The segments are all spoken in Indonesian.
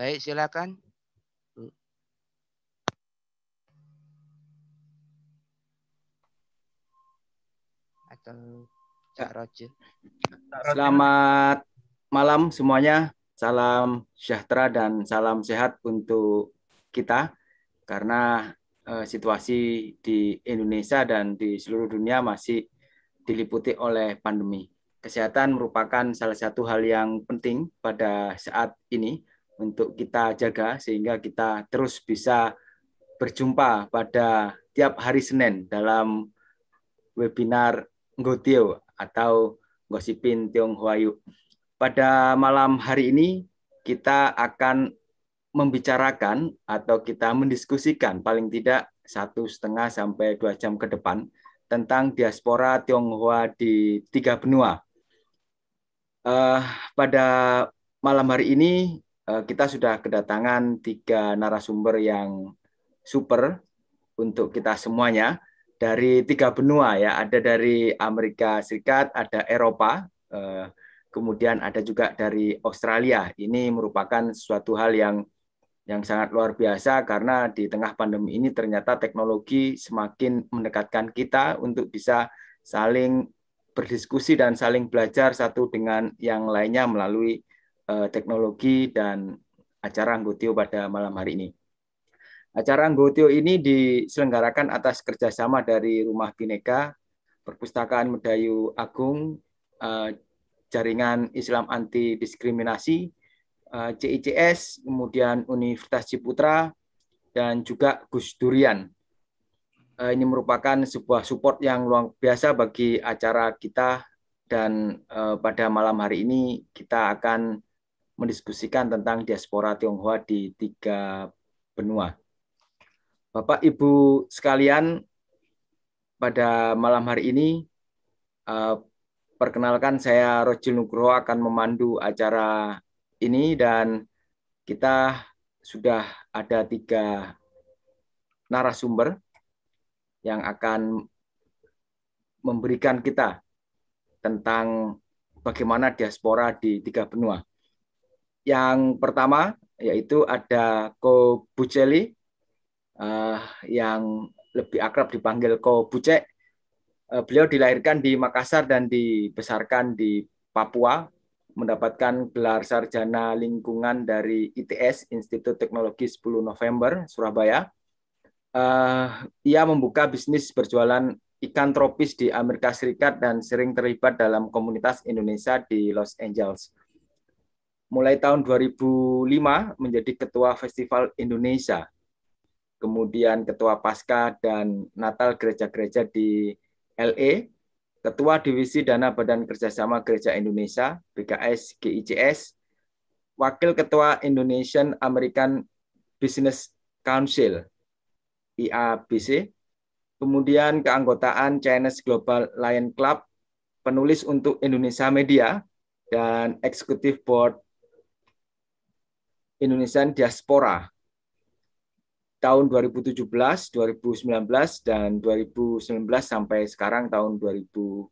Baik, silakan. Atau Cak Roger. Selamat malam semuanya. Salam sejahtera dan salam sehat untuk kita karena eh, situasi di Indonesia dan di seluruh dunia masih diliputi oleh pandemi. Kesehatan merupakan salah satu hal yang penting pada saat ini untuk kita jaga sehingga kita terus bisa berjumpa pada tiap hari Senin dalam webinar Ngotio atau Gosipin Tionghoa Yuk. Pada malam hari ini kita akan membicarakan atau kita mendiskusikan paling tidak satu setengah sampai dua jam ke depan tentang diaspora Tionghoa di tiga benua. Uh, pada malam hari ini Eh, kita sudah kedatangan tiga narasumber yang super untuk kita semuanya dari tiga benua ya. Ada dari Amerika Serikat, ada Eropa, eh, kemudian ada juga dari Australia. Ini merupakan suatu hal yang yang sangat luar biasa karena di tengah pandemi ini ternyata teknologi semakin mendekatkan kita untuk bisa saling berdiskusi dan saling belajar satu dengan yang lainnya melalui Eh, teknologi dan acara Anggotio pada malam hari ini. Acara Anggotio ini diselenggarakan atas kerjasama dari Rumah Bineka, Perpustakaan Medayu Agung, eh, Jaringan Islam Anti Diskriminasi, eh, CICS, kemudian Universitas Ciputra, dan juga Gus Durian. Ini merupakan sebuah support yang luar biasa bagi acara kita dan pada malam hari ini kita akan mendiskusikan tentang diaspora Tionghoa di tiga benua. Bapak Ibu sekalian, pada malam hari ini eh, perkenalkan saya Rojil Nugroho akan memandu acara ini dan kita sudah ada tiga narasumber yang akan memberikan kita tentang bagaimana diaspora di tiga benua. Yang pertama yaitu ada Ko Buceli uh, eh, yang lebih akrab dipanggil Ko Bucek. Uh, eh, beliau dilahirkan di Makassar dan dibesarkan di Papua, mendapatkan gelar sarjana lingkungan dari ITS Institut Teknologi 10 November Surabaya. Uh, ia membuka bisnis berjualan ikan tropis di Amerika Serikat dan sering terlibat dalam komunitas Indonesia di Los Angeles mulai tahun 2005 menjadi ketua Festival Indonesia. Kemudian ketua Pasca dan Natal gereja-gereja di LA, e, ketua Divisi Dana Badan Kerjasama Gereja Indonesia (BKS GICS wakil ketua Indonesian American Business Council IABC, kemudian keanggotaan Chinese Global Lion Club, penulis untuk Indonesia Media dan eksekutif Board Indonesian Diaspora tahun 2017, 2019 dan 2019 sampai sekarang tahun 2021.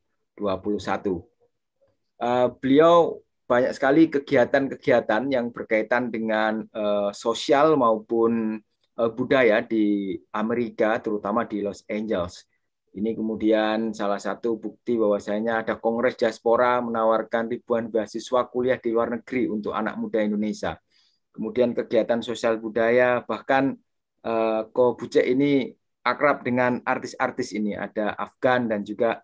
Eh, beliau banyak sekali kegiatan-kegiatan yang berkaitan dengan eh, sosial maupun eh, budaya di Amerika terutama di Los Angeles. Ini kemudian salah satu bukti bahwasanya ada Kongres Diaspora menawarkan ribuan beasiswa kuliah di luar negeri untuk anak muda Indonesia kemudian kegiatan sosial budaya, bahkan eh, Ko Bucek ini akrab dengan artis-artis ini, ada Afgan dan juga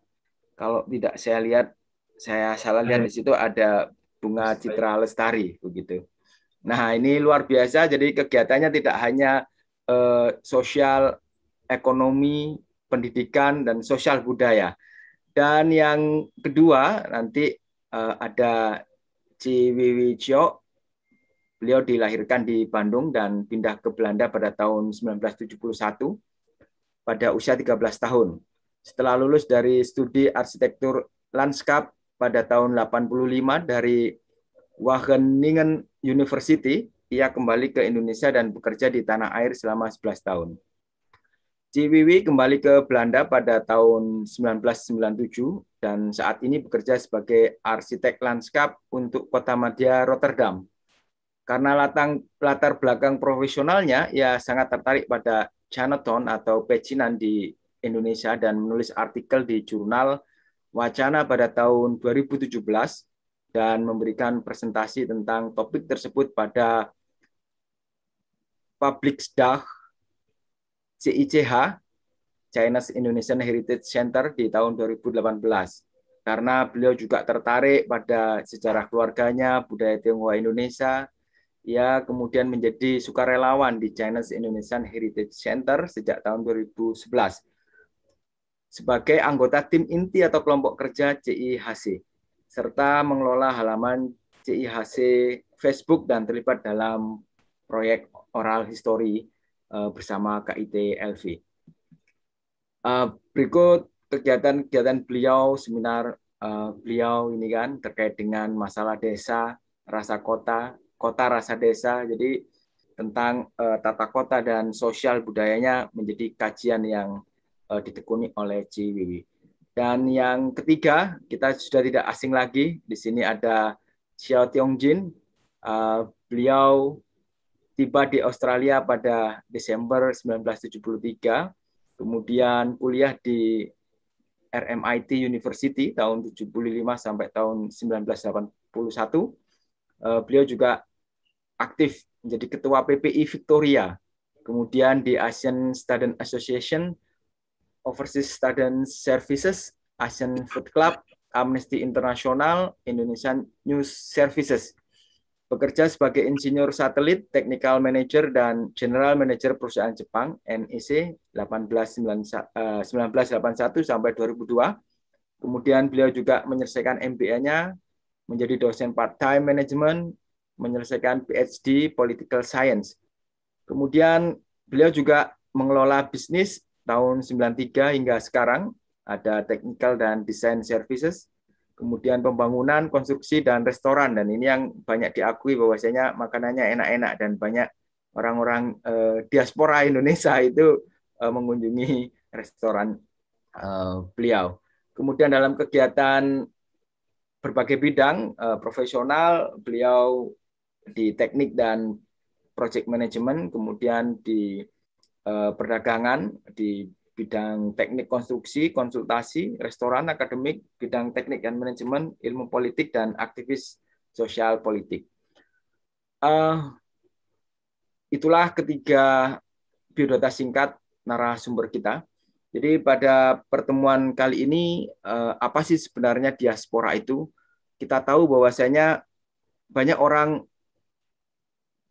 kalau tidak saya lihat, saya salah lihat hmm. di situ ada Bunga Citra Lestari begitu. Nah ini luar biasa, jadi kegiatannya tidak hanya eh, sosial, ekonomi, pendidikan dan sosial budaya. Dan yang kedua nanti eh, ada Ciwiwi Cio Beliau dilahirkan di Bandung dan pindah ke Belanda pada tahun 1971 pada usia 13 tahun. Setelah lulus dari studi arsitektur landscape pada tahun 85 dari Wageningen University, ia kembali ke Indonesia dan bekerja di tanah air selama 11 tahun. Ciwiwi kembali ke Belanda pada tahun 1997 dan saat ini bekerja sebagai arsitek landscape untuk kota media Rotterdam. Karena latang, latar belakang profesionalnya ya sangat tertarik pada Chinatown atau pecinan di Indonesia dan menulis artikel di jurnal Wacana pada tahun 2017 dan memberikan presentasi tentang topik tersebut pada Public Dach CICH Chinese Indonesian Heritage Center di tahun 2018 karena beliau juga tertarik pada sejarah keluarganya, budaya Tionghoa Indonesia, ia kemudian menjadi sukarelawan di Chinese Indonesian Heritage Center sejak tahun 2011 sebagai anggota tim inti atau kelompok kerja CIHC serta mengelola halaman CIHC Facebook dan terlibat dalam proyek oral history e, bersama KIT LV. E, berikut kegiatan-kegiatan beliau, seminar e, beliau ini kan terkait dengan masalah desa, rasa kota, kota rasa desa. Jadi tentang uh, tata kota dan sosial budayanya menjadi kajian yang uh, ditekuni oleh Ciwiwi. Dan yang ketiga, kita sudah tidak asing lagi. Di sini ada Xiao Tiongjin. Uh, beliau tiba di Australia pada Desember 1973, kemudian kuliah di RMIT University tahun 75 sampai tahun 1981. Uh, beliau juga aktif menjadi ketua PPI Victoria. Kemudian di Asian Student Association, Overseas Student Services, Asian Food Club, Amnesty International, Indonesian News Services. Bekerja sebagai insinyur satelit, technical manager, dan general manager perusahaan Jepang, NEC, 1981 eh, sampai 2002. Kemudian beliau juga menyelesaikan MBA-nya, menjadi dosen part-time management, menyelesaikan PhD Political Science. Kemudian beliau juga mengelola bisnis tahun 93 hingga sekarang ada technical dan design services, kemudian pembangunan, konstruksi dan restoran dan ini yang banyak diakui bahwasanya makanannya enak-enak dan banyak orang-orang eh, diaspora Indonesia itu eh, mengunjungi restoran eh, beliau. Kemudian dalam kegiatan berbagai bidang eh, profesional beliau di teknik dan project management, kemudian di uh, perdagangan, di bidang teknik konstruksi, konsultasi, restoran, akademik, bidang teknik dan manajemen, ilmu politik, dan aktivis sosial politik. Uh, itulah ketiga biodata singkat narasumber kita. Jadi pada pertemuan kali ini, uh, apa sih sebenarnya diaspora itu? Kita tahu bahwasanya banyak orang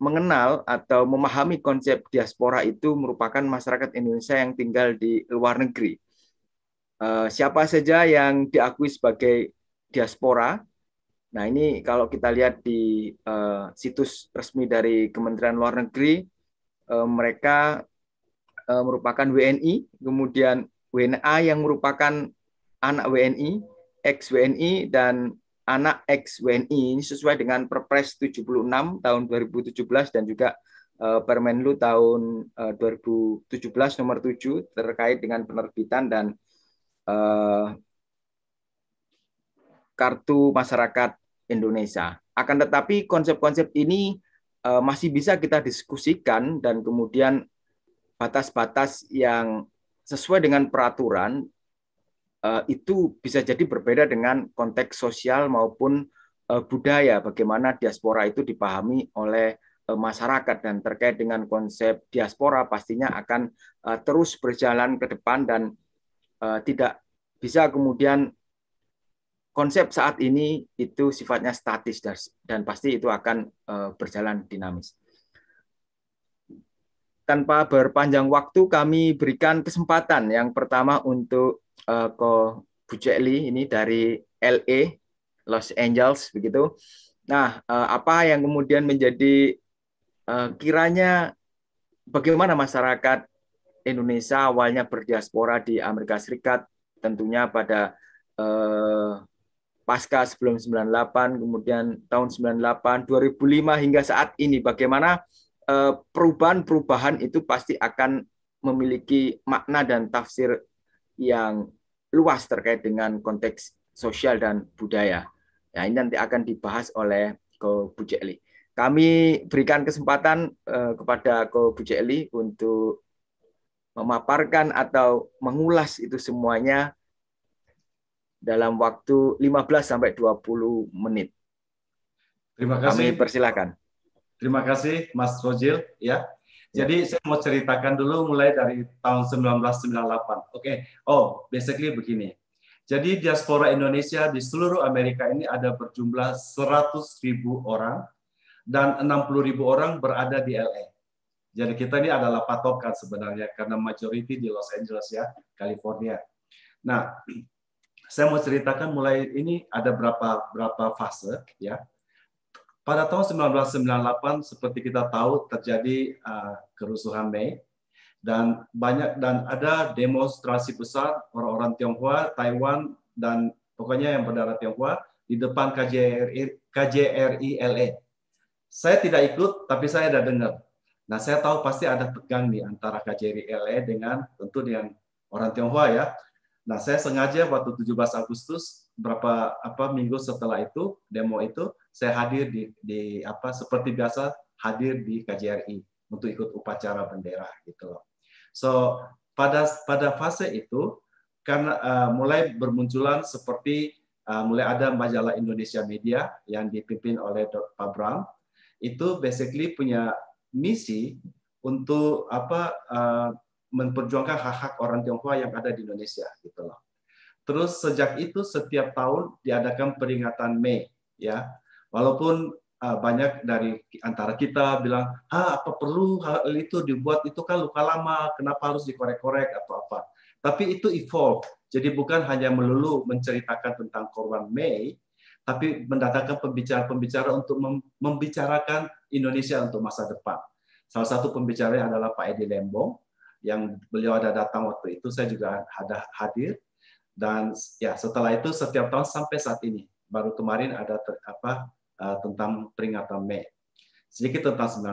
mengenal atau memahami konsep diaspora itu merupakan masyarakat Indonesia yang tinggal di luar negeri. Eh, siapa saja yang diakui sebagai diaspora? Nah, ini kalau kita lihat di eh, situs resmi dari Kementerian Luar Negeri, eh, mereka merupakan WNI, kemudian WNA yang merupakan anak WNI, ex WNI dan anak ex WNI ini sesuai dengan Perpres 76 tahun 2017 dan juga eh, Permenlu tahun 2017 eh, nomor 7 terkait dengan penerbitan dan uh, kartu masyarakat Indonesia. Akan tetapi konsep-konsep ini uh, masih bisa kita diskusikan dan kemudian batas-batas yang sesuai dengan peraturan Eh, itu bisa jadi berbeda dengan konteks sosial maupun eh, budaya bagaimana diaspora itu dipahami oleh eh, masyarakat dan terkait dengan konsep diaspora pastinya akan terus berjalan ke depan dan tidak bisa kemudian konsep saat ini itu sifatnya statis dan pasti itu akan berjalan dinamis. Tanpa berpanjang waktu kami berikan kesempatan yang pertama untuk uh, eh, Ko Bucekli ini dari LA Los Angeles begitu. Nah, uh, apa yang kemudian menjadi uh, kiranya bagaimana masyarakat Indonesia awalnya berdiaspora di Amerika Serikat tentunya pada uh, pasca sebelum 98 kemudian tahun 98 2005 hingga saat ini bagaimana perubahan-perubahan itu pasti akan memiliki makna dan tafsir yang luas terkait dengan konteks sosial dan budaya. Ya, ini nanti akan dibahas oleh Ko Bujeli. Kami berikan kesempatan eh, kepada Ko Bujeli untuk memaparkan atau mengulas itu semuanya dalam waktu 15 sampai 20 menit. Terima kasih. Kami persilakan. Terima kasih Mas Rojil ya. Ya. Jadi saya mau ceritakan dulu mulai dari tahun 1998. Oke, okay. oh basically begini. Jadi diaspora Indonesia di seluruh Amerika ini ada berjumlah 100 ribu orang dan 60 ribu orang berada di LA. Jadi kita ini adalah patokan sebenarnya karena majority di Los Angeles ya, California. Nah, saya mau ceritakan mulai ini ada berapa berapa fase ya. Pada tahun 1998 seperti kita tahu terjadi uh, kerusuhan Mei dan banyak dan ada demonstrasi besar orang-orang Tionghoa, Taiwan dan pokoknya yang berdarah Tionghoa di depan KJRI KJRI LA. Saya tidak ikut tapi saya ada dengar. Nah, saya tahu pasti ada tegang di antara KJRI LA dengan tentu dengan orang Tionghoa ya. Nah, saya sengaja waktu 17 Agustus berapa apa minggu setelah itu demo itu saya hadir di, di apa seperti biasa hadir di KJRI untuk ikut upacara bendera gitu loh. So pada pada fase itu karena uh, mulai bermunculan seperti uh, mulai ada majalah Indonesia Media yang dipimpin oleh Dr. Pak Bram itu basically punya misi untuk apa uh, memperjuangkan hak-hak orang Tionghoa yang ada di Indonesia gitu loh. Terus sejak itu setiap tahun diadakan peringatan Mei ya. Walaupun uh, banyak dari antara kita bilang, "Ah, apa perlu hal itu dibuat itu kan luka lama, kenapa harus dikorek-korek atau apa?" Tapi itu evolve. Jadi bukan hanya melulu menceritakan tentang korban Mei, tapi mendatangkan pembicara-pembicara untuk membicarakan Indonesia untuk masa depan. Salah satu pembicaranya adalah Pak Edi Lembong yang beliau ada datang waktu itu, saya juga ada hadir dan ya setelah itu setiap tahun sampai saat ini baru kemarin ada ter, apa uh, tentang peringatan Mei sedikit tentang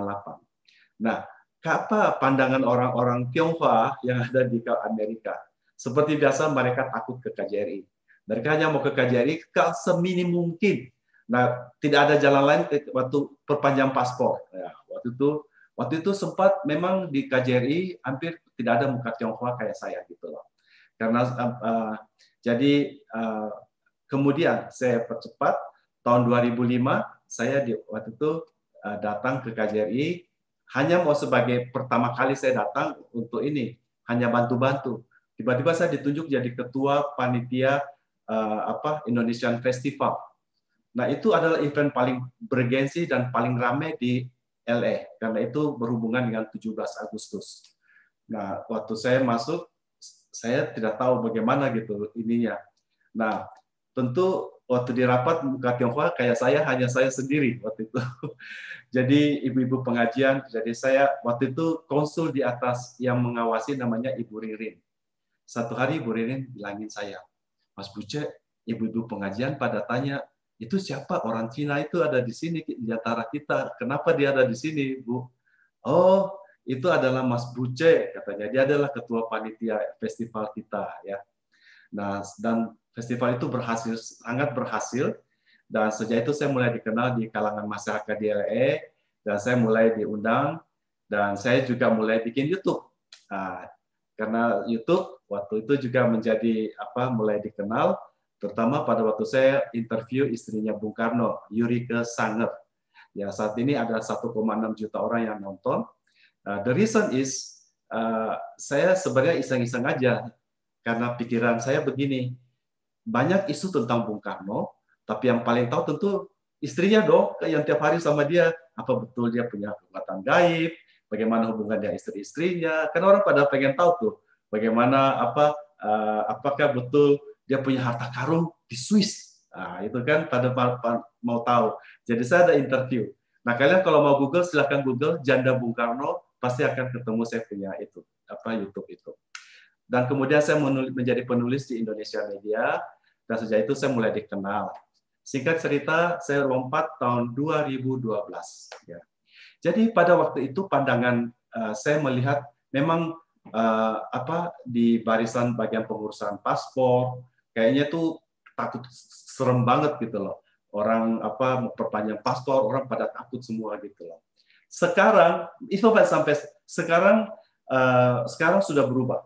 98. Nah, apa pandangan orang-orang Tionghoa yang ada di Amerika? Seperti biasa mereka takut ke KJRI. Mereka hanya mau ke KJRI ke seminim mungkin. Nah, tidak ada jalan lain waktu perpanjang paspor. Ya, waktu itu waktu itu sempat memang di KJRI hampir tidak ada muka Tionghoa kayak saya gitu loh. Karena uh, uh, jadi uh, kemudian saya percepat tahun 2005 saya di waktu itu uh, datang ke KJRI hanya mau sebagai pertama kali saya datang untuk ini hanya bantu-bantu. Tiba-tiba saya ditunjuk jadi ketua panitia uh, apa Indonesian Festival. Nah, itu adalah event paling bergensi dan paling ramai di LA karena itu berhubungan dengan 17 Agustus. Nah, waktu saya masuk saya tidak tahu bagaimana gitu ininya. Nah, tentu waktu di rapat buka Tionghoa kayak saya hanya saya sendiri waktu itu. Jadi ibu-ibu pengajian, jadi saya waktu itu konsul di atas yang mengawasi namanya Ibu Ririn. Satu hari Ibu Ririn bilangin saya, Mas Buce, ibu-ibu pengajian pada tanya, itu siapa orang Cina itu ada di sini di antara kita, kenapa dia ada di sini, Bu? Oh, itu adalah Mas Buce katanya. Dia adalah ketua panitia festival kita ya. Nah, dan festival itu berhasil sangat berhasil dan sejak itu saya mulai dikenal di kalangan masyarakat di LA dan saya mulai diundang dan saya juga mulai bikin YouTube. Nah, karena YouTube waktu itu juga menjadi apa mulai dikenal terutama pada waktu saya interview istrinya Bung Karno, Yurike Sanger. Ya, saat ini ada 1,6 juta orang yang nonton Uh, the reason is uh, saya sebenarnya iseng-iseng aja karena pikiran saya begini. Banyak isu tentang Bung Karno, tapi yang paling tahu tentu istrinya dong eh, yang tiap hari sama dia apa betul dia punya kekuatan gaib, bagaimana hubungan hubungannya istri-istrinya. Karena orang pada pengen tahu tuh bagaimana apa uh, apakah betul dia punya harta karun di Swiss. Nah, itu kan pada mau tahu. Jadi saya ada interview. Nah, kalian kalau mau Google silahkan Google janda Bung Karno pasti akan ketemu saya punya itu apa YouTube itu. Dan kemudian saya menulis, menjadi penulis di Indonesia Media dan sejak itu saya mulai dikenal. Singkat cerita, saya lompat tahun 2012. Ya. Jadi pada waktu itu pandangan uh, saya melihat memang uh, apa di barisan bagian pengurusan paspor kayaknya tuh takut serem banget gitu loh. Orang apa memperpanjang paspor, orang pada takut semua gitu loh. Sekarang itu sampai sekarang uh, sekarang sudah berubah.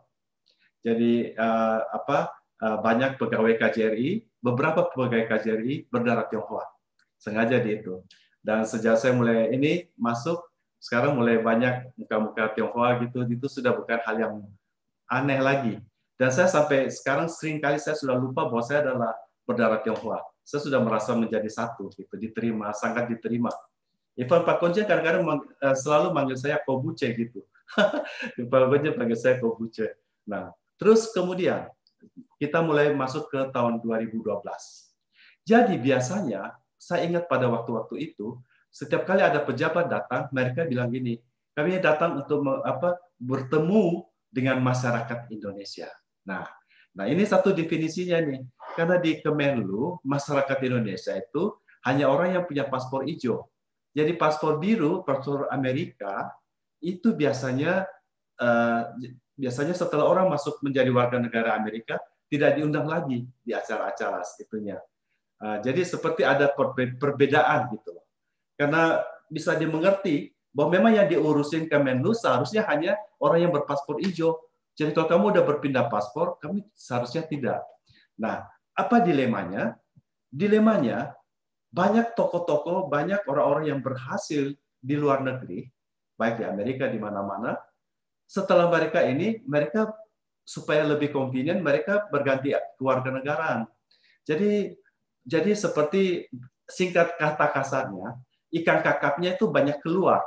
Jadi uh, apa uh, banyak pegawai KJRI, beberapa pegawai KJRI berdarah Tionghoa. Sengaja di itu. Dan sejak saya mulai ini masuk sekarang mulai banyak muka-muka Tionghoa gitu itu sudah bukan hal yang aneh lagi. Dan saya sampai sekarang sering kali saya sudah lupa bahwa saya adalah berdarah Tionghoa. Saya sudah merasa menjadi satu gitu, diterima, sangat diterima Ivan Pak Konce kadang-kadang eh, selalu manggil saya Kobuce gitu. Pak Konce panggil saya Kobuce. Nah, terus kemudian kita mulai masuk ke tahun 2012. Jadi biasanya saya ingat pada waktu-waktu itu setiap kali ada pejabat datang mereka bilang gini, kami datang untuk apa bertemu dengan masyarakat Indonesia. Nah, nah ini satu definisinya nih. Karena di Kemenlu masyarakat Indonesia itu hanya orang yang punya paspor hijau. Jadi paspor biru, paspor Amerika itu biasanya uh, biasanya setelah orang masuk menjadi warga negara Amerika tidak diundang lagi di acara-acara sebetulnya. Uh, eh, jadi seperti ada perbedaan gitu loh. Karena bisa dimengerti bahwa memang yang diurusin Kemenlu seharusnya hanya orang yang berpaspor hijau. Jadi kalau kamu udah berpindah paspor, kami seharusnya tidak. Nah, apa dilemanya? Dilemanya banyak toko-toko banyak orang-orang yang berhasil di luar negeri, baik di Amerika, di mana-mana. Setelah mereka ini, mereka supaya lebih convenient, mereka berganti keluarga kewarganegaraan. Jadi jadi seperti singkat kata kasarnya, ikan kakapnya itu banyak keluar.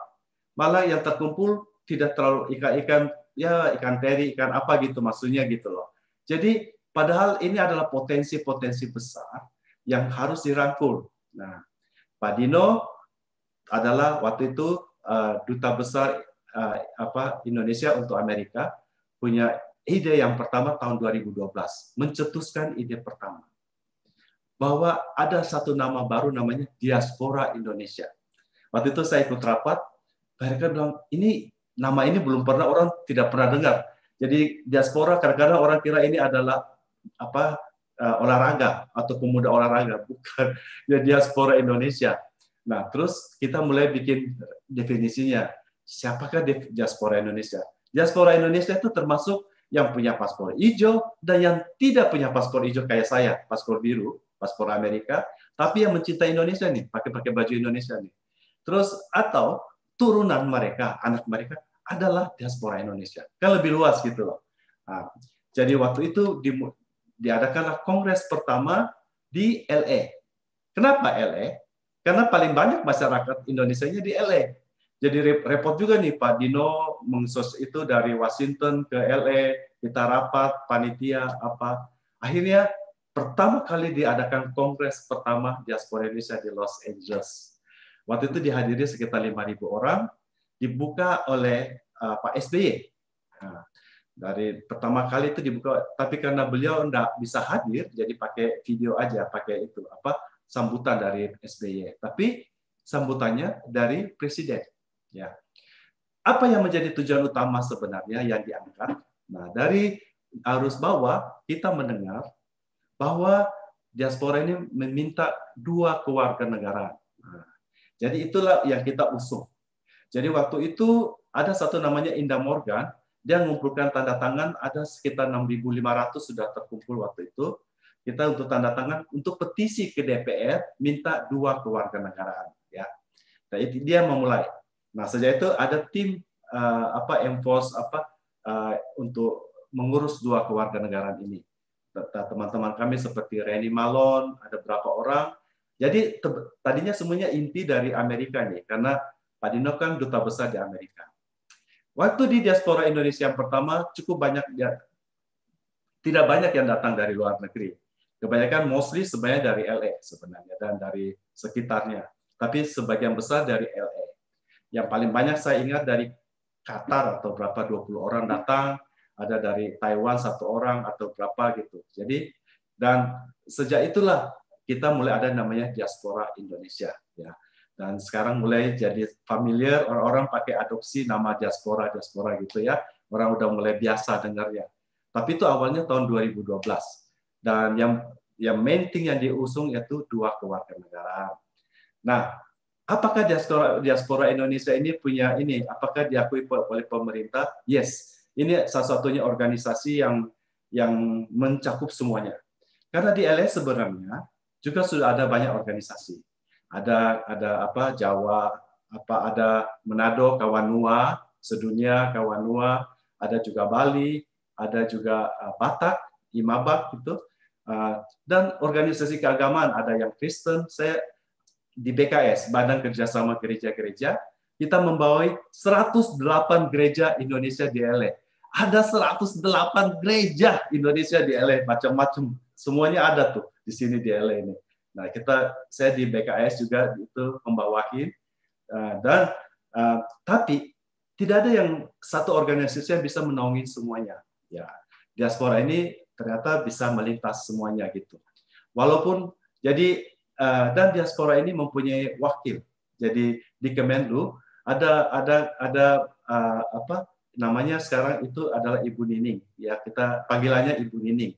Malah yang terkumpul tidak terlalu ikan-ikan ya ikan teri, ikan apa gitu maksudnya gitu loh. Jadi padahal ini adalah potensi-potensi besar yang harus dirangkul Nah, Pak Dino adalah waktu itu uh, duta besar uh, apa Indonesia untuk Amerika punya ide yang pertama tahun 2012 mencetuskan ide pertama bahwa ada satu nama baru namanya diaspora Indonesia. Waktu itu saya ikut rapat, mereka bilang ini nama ini belum pernah orang tidak pernah dengar. Jadi diaspora kadang-kadang orang kira ini adalah apa uh, olahraga atau pemuda olahraga bukan ya diaspora Indonesia. Nah, terus kita mulai bikin definisinya. Siapakah diaspora Indonesia? Diaspora Indonesia itu termasuk yang punya paspor hijau dan yang tidak punya paspor hijau kayak saya, paspor biru, paspor Amerika, tapi yang mencintai Indonesia nih, pakai-pakai baju Indonesia nih. Terus atau turunan mereka, anak mereka adalah diaspora Indonesia. Kan lebih luas gitu loh. Nah, jadi waktu itu di, diadakanlah kongres pertama di LA. Kenapa LA? Karena paling banyak masyarakat Indonesia-nya di LA. Jadi repot juga nih Pak Dino mengsos itu dari Washington ke LA, kita rapat, panitia, apa. Akhirnya pertama kali diadakan kongres pertama diaspora Indonesia di Los Angeles. Waktu itu dihadiri sekitar 5.000 orang, dibuka oleh uh, Pak SBY. Nah, dari pertama kali itu dibuka tapi karena beliau tidak bisa hadir jadi pakai video aja pakai itu apa sambutan dari SBY tapi sambutannya dari presiden ya apa yang menjadi tujuan utama sebenarnya yang diangkat nah dari arus bawah kita mendengar bahwa diaspora ini meminta dua kewarganegaraan nah, jadi itulah yang kita usung jadi waktu itu ada satu namanya Inda Morgan dia mengumpulkan tanda tangan ada sekitar 6.500 sudah terkumpul waktu itu. Kita untuk tanda tangan untuk petisi ke DPR minta dua negaraan, ya. Nah, itu dia memulai. Nah, sejak itu ada tim uh, apa enforce apa uh, untuk mengurus dua negaraan ini. Teman-teman kami seperti Reni Malon, ada berapa orang. Jadi tadinya semuanya inti dari Amerika nih, karena Pak Dino kan duta besar di Amerika. Waktu di diaspora Indonesia yang pertama cukup banyak ya, tidak banyak yang datang dari luar negeri. Kebanyakan mostly sebenarnya dari LA sebenarnya dan dari sekitarnya. Tapi sebagian besar dari LA. Yang paling banyak saya ingat dari Qatar atau berapa 20 orang datang, ada dari Taiwan satu orang atau berapa gitu. Jadi dan sejak itulah kita mulai ada namanya diaspora Indonesia ya dan sekarang mulai jadi familiar orang-orang pakai adopsi nama diaspora diaspora gitu ya orang udah mulai biasa dengar ya tapi itu awalnya tahun 2012 dan yang yang main thing yang diusung yaitu dua kewarganegaraan nah apakah diaspora diaspora Indonesia ini punya ini apakah diakui oleh pemerintah yes ini salah satunya organisasi yang yang mencakup semuanya karena di LA sebenarnya juga sudah ada banyak organisasi ada ada apa Jawa, apa ada Manado, Kawanua, sedunia Kawanua, ada juga Bali, ada juga eh, Batak, Imabak gitu. Eh, dan organisasi keagamaan ada yang Kristen. Saya di BKS, Badan Kerjasama Gereja-Gereja, kita membawa 108 gereja Indonesia di LA. Ada 108 gereja Indonesia di LA, macam-macam. Semuanya ada tuh di sini di LA ini. Nah, kita saya di BKS juga itu membawahi uh, dan eh, tapi tidak ada yang satu organisasi yang bisa menaungi semuanya. Ya, diaspora ini ternyata bisa melintas semuanya gitu. Walaupun jadi eh, dan diaspora ini mempunyai wakil. Jadi di Kemenlu ada ada ada apa namanya sekarang itu adalah Ibu Nining. Ya, kita panggilannya Ibu Nining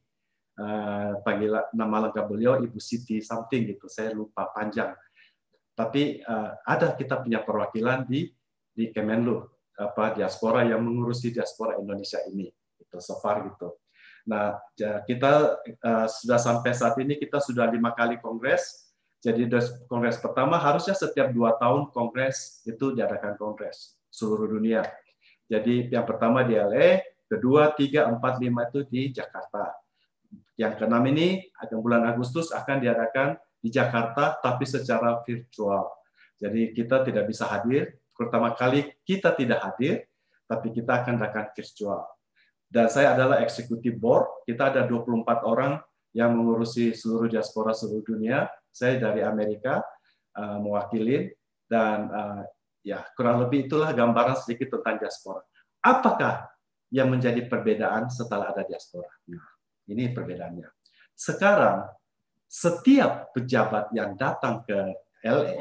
Eh, panggilan nama lengkap beliau Ibu Siti something gitu. Saya lupa panjang. Tapi uh, ada kita punya perwakilan di di Kemenlu apa diaspora yang mengurusi diaspora Indonesia ini itu so gitu. Nah, kita uh, sudah sampai saat ini kita sudah lima kali kongres. Jadi kongres pertama harusnya setiap dua tahun kongres itu diadakan kongres seluruh dunia. Jadi yang pertama di LA, kedua, tiga, empat, lima itu di Jakarta. Yang keenam ini akan bulan Agustus akan diadakan di Jakarta tapi secara virtual. Jadi kita tidak bisa hadir, pertama kali kita tidak hadir, tapi kita akan adakan virtual. Dan saya adalah eksekutif board, kita ada 24 orang yang mengurusi seluruh diaspora seluruh dunia. Saya dari Amerika uh, mewakili dan uh, ya kurang lebih itulah gambaran sedikit tentang diaspora. Apakah yang menjadi perbedaan setelah ada diaspora? Nah. Ini perbedaannya. Sekarang setiap pejabat yang datang ke LA,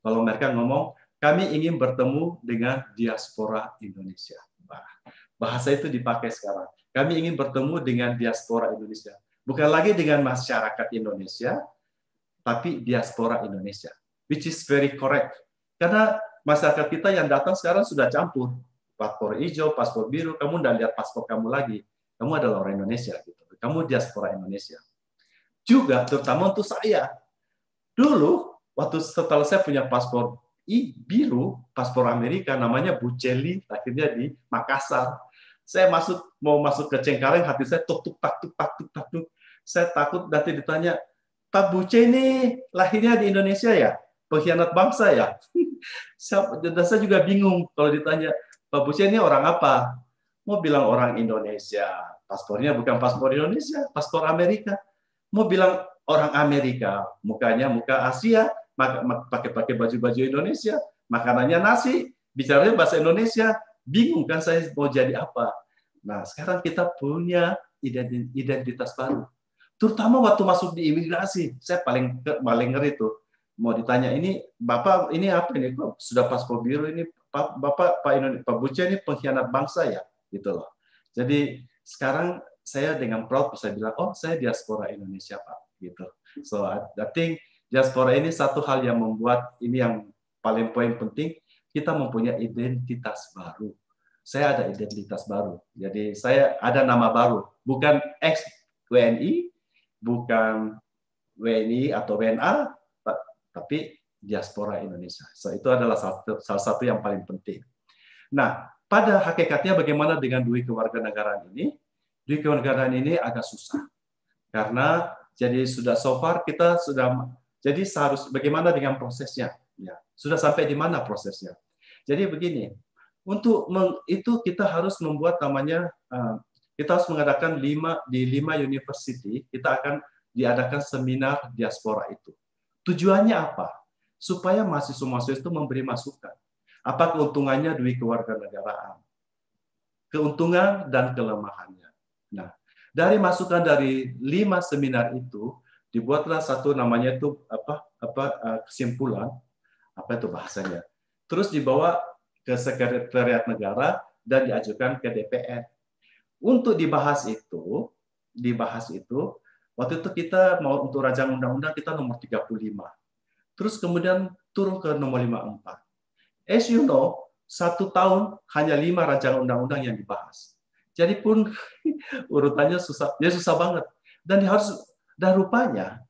kalau mereka ngomong, kami ingin bertemu dengan diaspora Indonesia. Bahasa itu dipakai sekarang. Kami ingin bertemu dengan diaspora Indonesia. Bukan lagi dengan masyarakat Indonesia, tapi diaspora Indonesia, which is very correct. Karena masyarakat kita yang datang sekarang sudah campur. Paspor hijau, paspor biru, kamu udah lihat paspor kamu lagi. Kamu adalah orang Indonesia. gitu. Kamu diaspora Indonesia. Juga terutama untuk saya. Dulu waktu setelah saya punya paspor I biru, paspor Amerika namanya Buceli, akhirnya di Makassar. Saya masuk mau masuk ke Cengkareng, hati saya tuk tuk tak tuk tak tuk tak tuk. Saya takut nanti ditanya, Pak Buce ini lahirnya di Indonesia ya? Pengkhianat bangsa ya? saya juga bingung kalau ditanya, Pak Buce ini orang apa? Mau bilang orang Indonesia paspornya bukan paspor Indonesia, paspor Amerika. Mau bilang orang Amerika, mukanya muka Asia, pakai-pakai baju-baju Indonesia, makanannya nasi, bicaranya bahasa Indonesia, bingung kan saya mau jadi apa. Nah, sekarang kita punya identitas baru. Terutama waktu masuk di imigrasi, saya paling paling ngeri itu. Mau ditanya ini Bapak ini apa ini? Kok sudah paspor biru ini Bapak Pak Indonesia Pak Buce ini pengkhianat bangsa ya, gitu loh. Jadi sekarang saya dengan proud bisa bilang, oh saya diaspora Indonesia Pak. Gitu. So I, think diaspora ini satu hal yang membuat ini yang paling poin penting kita mempunyai identitas baru. Saya ada identitas baru. Jadi saya ada nama baru, bukan ex WNI, bukan WNI atau WNA, tapi diaspora Indonesia. So itu adalah salah satu yang paling penting. Nah, pada hakikatnya bagaimana dengan duit kewarganegaraan ini? duit kewarganegaraan ini agak susah. Karena jadi sudah so far kita sudah jadi seharus bagaimana dengan prosesnya? Ya, sudah sampai di mana prosesnya? Jadi begini, untuk meng, itu kita harus membuat namanya eh, kita harus mengadakan lima di lima university kita akan diadakan seminar diaspora itu. Tujuannya apa? Supaya mahasiswa-mahasiswa itu memberi masukan. Apa keuntungannya duit kewarganegaraan? Keuntungan dan kelemahannya. Nah, dari masukan dari lima seminar itu dibuatlah satu namanya itu apa apa eh, kesimpulan apa itu bahasanya. Terus dibawa ke sekretariat negara dan diajukan ke DPR. Untuk dibahas itu, dibahas itu waktu itu kita mau untuk rancangan undang-undang kita nomor 35. Terus kemudian turun ke nomor 54. As you know, satu tahun hanya lima rancangan undang-undang yang dibahas. Jadi pun urutannya susah, ya susah banget. Dan harus dan rupanya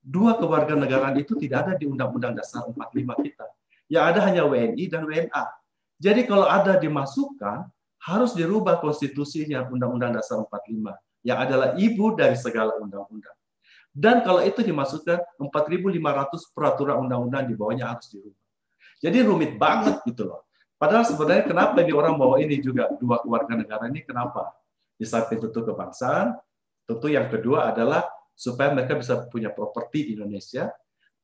dua kewarganegaraan itu tidak ada di Undang-Undang Dasar 45 kita. Yang ada hanya WNI dan WNA. Jadi kalau ada dimasukkan, harus dirubah konstitusinya Undang-Undang Dasar 45 yang adalah ibu dari segala undang-undang. Dan kalau itu dimasukkan 4.500 peraturan undang-undang di bawahnya harus dirubah. Jadi rumit banget gitu loh. Padahal sebenarnya kenapa ini orang bawa ini juga dua keluarga negara ini kenapa? Di samping tentu kebangsaan, tentu yang kedua adalah supaya mereka bisa punya properti di Indonesia,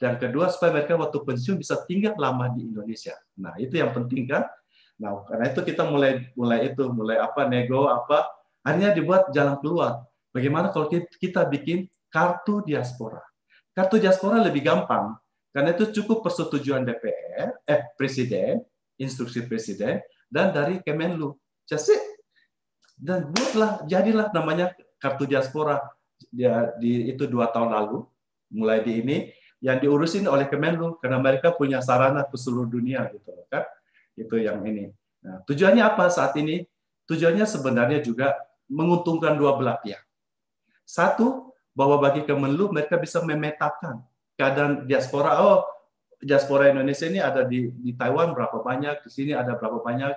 dan kedua supaya mereka waktu pensiun bisa tinggal lama di Indonesia. Nah itu yang penting kan. Nah karena itu kita mulai mulai itu mulai apa nego apa hanya dibuat jalan keluar. Bagaimana kalau kita bikin kartu diaspora? Kartu diaspora lebih gampang karena itu cukup persetujuan DPR DPR, eh presiden, instruksi presiden dan dari Kemenlu. Jadi dan buatlah jadilah namanya kartu diaspora ya, di itu dua tahun lalu mulai di ini yang diurusin oleh Kemenlu karena mereka punya sarana ke seluruh dunia gitu kan itu yang ini nah, tujuannya apa saat ini tujuannya sebenarnya juga menguntungkan dua belah pihak satu bahwa bagi Kemenlu mereka bisa memetakan keadaan diaspora oh diaspora Indonesia ini ada di, di Taiwan berapa banyak, di sini ada berapa banyak,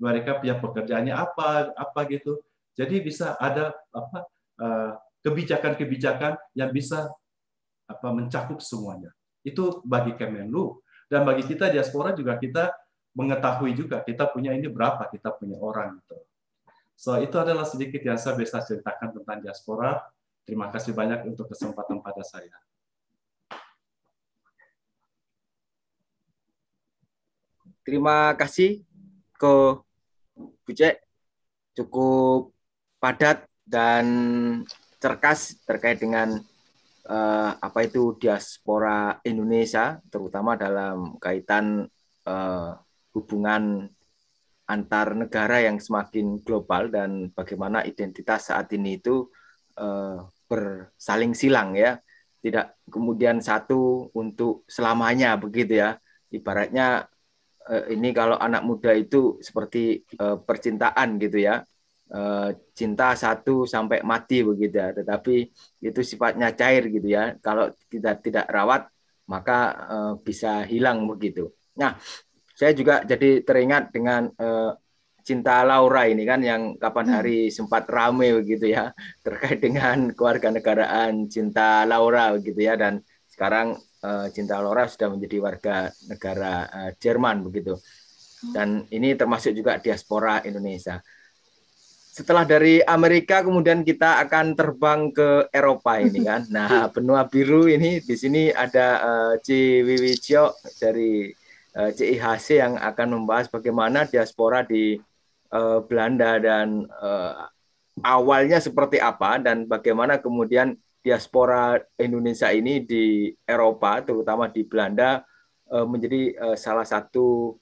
mereka punya pekerjaannya apa, apa gitu. Jadi bisa ada apa eh, kebijakan-kebijakan yang bisa apa mencakup semuanya. Itu bagi Kemenlu dan bagi kita diaspora juga kita mengetahui juga kita punya ini berapa, kita punya orang itu. So itu adalah sedikit yang saya bisa ceritakan tentang diaspora. Terima kasih banyak untuk kesempatan pada saya. Terima kasih ke Bucek cukup padat dan cerkas terkait dengan uh, apa itu diaspora Indonesia terutama dalam kaitan uh, hubungan antar negara yang semakin global dan bagaimana identitas saat ini itu uh, bersaling silang ya tidak kemudian satu untuk selamanya begitu ya ibaratnya Eh, ini kalau anak muda itu seperti uh, percintaan gitu ya eh, cinta satu sampai mati begitu ya tetapi itu sifatnya cair gitu ya kalau kita tidak rawat maka uh, bisa hilang begitu nah saya juga jadi teringat dengan uh, cinta Laura ini kan yang kapan hmm. hari sempat rame begitu ya terkait dengan keluarga negaraan cinta Laura begitu ya dan sekarang Eh, Cinta Laura sudah menjadi warga negara eh, Jerman begitu. Hmm. Dan ini termasuk juga diaspora Indonesia. Setelah dari Amerika kemudian kita akan terbang ke Eropa ini kan. Nah, benua biru ini di sini ada eh, C. Ciwiwijio dari CIHC yang akan membahas bagaimana diaspora di Belanda dan awalnya seperti apa dan bagaimana kemudian diaspora Indonesia ini di Eropa, terutama di Belanda, eh, menjadi eh, salah satu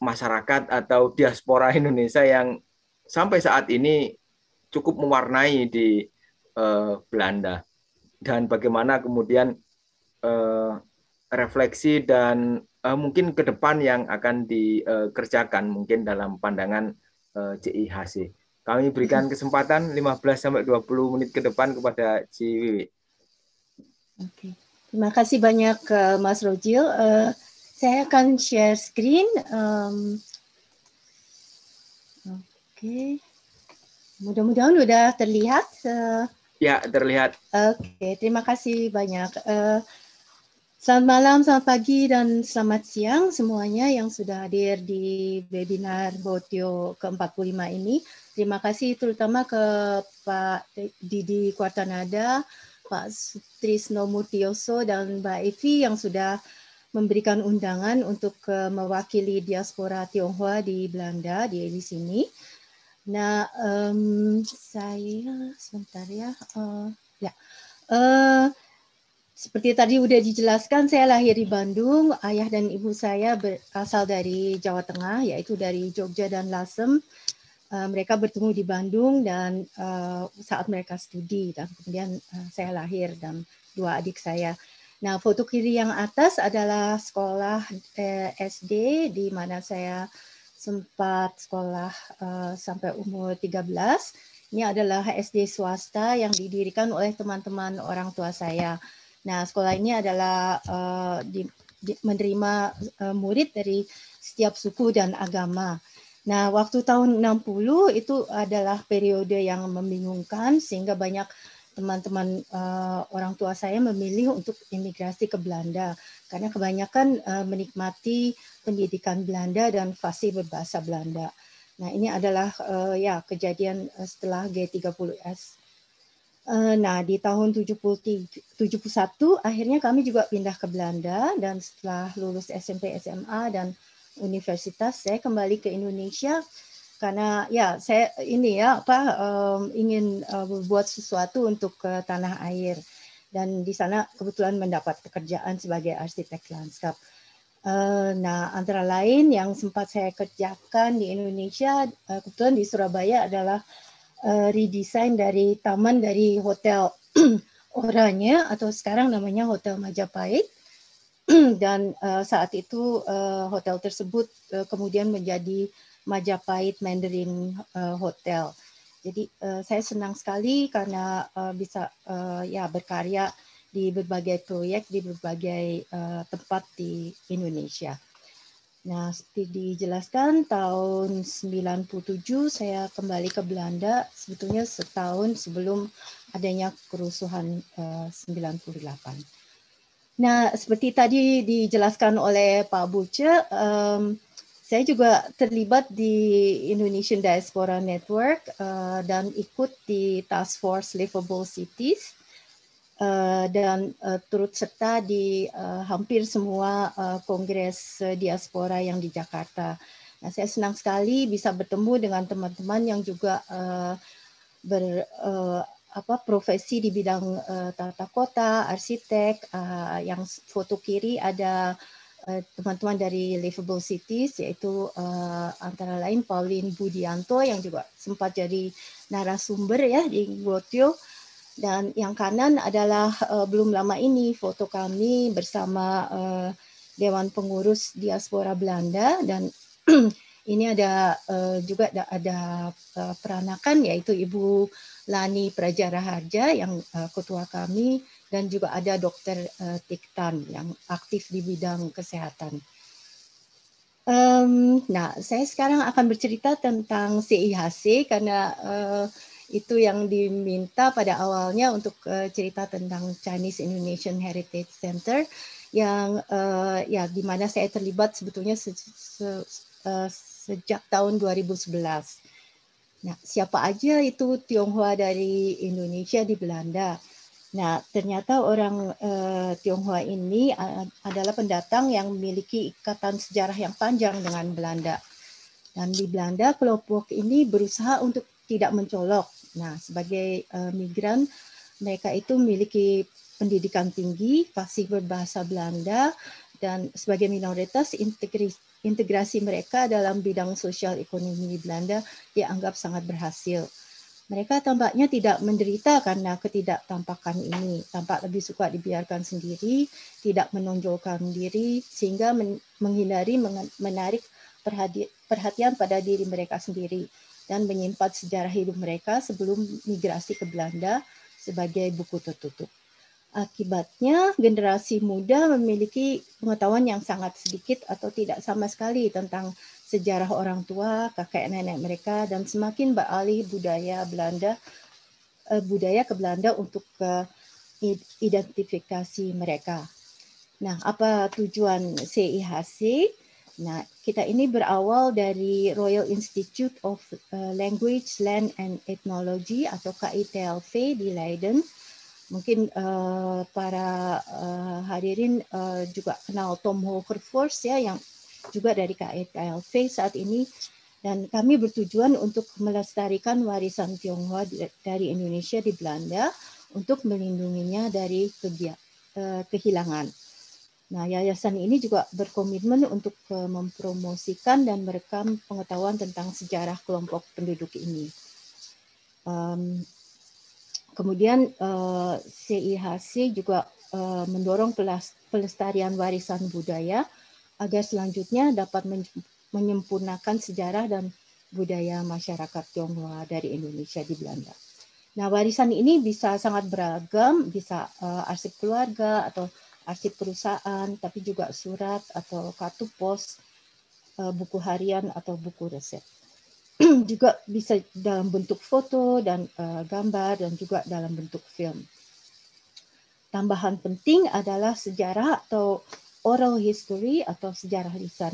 masyarakat atau diaspora Indonesia yang sampai saat ini cukup mewarnai di eh, Belanda. Dan bagaimana kemudian refleksi dan mungkin ke depan yang akan dikerjakan mungkin dalam pandangan CIHC. Kami berikan kesempatan 15 sampai 20 menit ke depan kepada Ciwi. Oke. Terima kasih banyak eh, Mas Rojil. Uh, saya akan share screen. Um, Oke. Okay. Mudah-mudahan sudah terlihat. Uh, ya, terlihat. Oke, okay. terima kasih banyak. Uh, Selamat malam, selamat pagi, dan selamat siang semuanya yang sudah hadir di webinar Botio ke-45 ini. Terima kasih terutama ke Pak Didi Kuartanada, Pak Trisno Mutioso, dan Mbak Evi yang sudah memberikan undangan untuk eh, mewakili diaspora Tionghoa di Belanda, di sini. Nah, um, saya sebentar ya. Uh, ya. Uh, seperti tadi sudah dijelaskan, saya lahir di Bandung. Ayah dan ibu saya berasal dari Jawa Tengah, yaitu dari Jogja dan Lasem. Eh, mereka bertemu di Bandung dan uh, saat mereka studi dan gitu. kemudian uh, saya lahir dan dua adik saya. Nah, foto kiri yang atas adalah sekolah eh, SD di mana saya sempat sekolah uh, sampai umur 13. Ini adalah SD swasta yang didirikan oleh teman-teman orang tua saya. Nah, sekolah ini adalah uh, di, di, menerima uh, murid dari setiap suku dan agama. Nah, waktu tahun 60 itu adalah periode yang membingungkan sehingga banyak teman-teman uh, orang tua saya memilih untuk imigrasi ke Belanda karena kebanyakan uh, menikmati pendidikan Belanda dan fasih berbahasa Belanda. Nah, ini adalah uh, ya kejadian setelah G30S. nah, di tahun 73, 71 akhirnya kami juga pindah ke Belanda dan setelah lulus SMP, SMA dan universitas saya kembali ke Indonesia karena ya saya ini ya apa um, ingin uh, sesuatu untuk uh, tanah air dan di sana kebetulan mendapat pekerjaan sebagai arsitek lanskap. Uh, nah antara lain yang sempat saya kerjakan di Indonesia uh, kebetulan di Surabaya adalah uh, redesign dari taman dari hotel Oranye atau sekarang namanya Hotel Majapahit dan uh, saat itu uh, hotel tersebut uh, kemudian menjadi Majapahit Mandarin uh, Hotel. Jadi uh, saya senang sekali karena uh, bisa uh, ya berkarya di berbagai proyek di berbagai uh, tempat di Indonesia. Nah, seperti dijelaskan tahun 97 saya kembali ke Belanda sebetulnya setahun sebelum adanya kerusuhan uh, 98. Nah, seperti tadi dijelaskan oleh Pak Buce, um, saya juga terlibat di Indonesian Diaspora Network uh, dan ikut di Task Force Livable Cities uh, dan uh, turut serta di uh, hampir semua uh, kongres diaspora yang di Jakarta. Nah, saya senang sekali bisa bertemu dengan teman-teman yang juga uh, ber apa profesi di bidang uh, tata kota, arsitek, uh, yang foto kiri ada eh, teman-teman uh, dari Livable Cities yaitu uh, antara lain Pauline Budianto yang juga sempat jadi narasumber ya di Gotio dan yang kanan adalah uh, belum lama ini foto kami bersama uh, Dewan Pengurus Diaspora Belanda dan Ini ada uh, juga ada, ada uh, eh, peranakan yaitu Ibu Lani Prajaraharja yang uh, ketua kami dan juga ada Dokter Uh, Tiktan yang aktif di bidang kesehatan. Um, nah, saya sekarang akan bercerita tentang CIHC karena uh, itu yang diminta pada awalnya untuk uh, cerita tentang Chinese Indonesian Heritage Center yang uh, ya di mana saya terlibat sebetulnya se se se sejak tahun 2011. Nah, siapa aja itu Tionghoa dari Indonesia di Belanda? Nah, ternyata orang uh, Tionghoa ini adalah pendatang yang memiliki ikatan sejarah yang panjang dengan Belanda. Dan di Belanda, kelompok ini berusaha untuk tidak mencolok. Nah, sebagai uh, migran, mereka itu memiliki pendidikan tinggi, fasih berbahasa Belanda, dan sebagai minoritas integritas. Integrasi mereka dalam bidang sosial ekonomi di Belanda dianggap sangat berhasil. Mereka tampaknya tidak menderita karena ketidaktampakan ini. Tampak lebih suka dibiarkan sendiri, tidak menonjolkan diri, sehingga menghindari menarik perhatian pada diri mereka sendiri dan menyimpan sejarah hidup mereka sebelum migrasi ke Belanda sebagai buku tertutup. Akibatnya, generasi muda memiliki pengetahuan yang sangat sedikit atau tidak sama sekali tentang sejarah orang tua, kakek nenek mereka, dan semakin beralih budaya Belanda eh, budaya ke Belanda untuk identifikasi mereka. Nah, apa tujuan CIHC? Nah, kita ini berawal dari Royal Institute of eh, Language, Land and Ethnology atau KITLV di Leiden mungkin uh, para uh, hadirin uh, juga kenal Tom Force ya yang juga dari KLV saat ini dan kami bertujuan untuk melestarikan warisan Tionghoa dari Indonesia di Belanda untuk melindunginya dari kehilangan. Nah, yayasan ini juga berkomitmen untuk mempromosikan dan merekam pengetahuan tentang sejarah kelompok penduduk ini. Um, Kemudian CIHC eh, juga eh, mendorong pelestarian warisan budaya agar selanjutnya dapat menyempurnakan sejarah dan budaya masyarakat Tionghoa dari Indonesia di Belanda. Nah, warisan ini bisa sangat beragam, bisa uh, arsip keluarga atau arsip perusahaan, tapi juga surat atau kartu pos, uh, buku harian atau buku resep. juga bisa dalam bentuk foto dan uh, gambar dan juga dalam bentuk film. Tambahan penting adalah sejarah atau oral history atau sejarah lisan.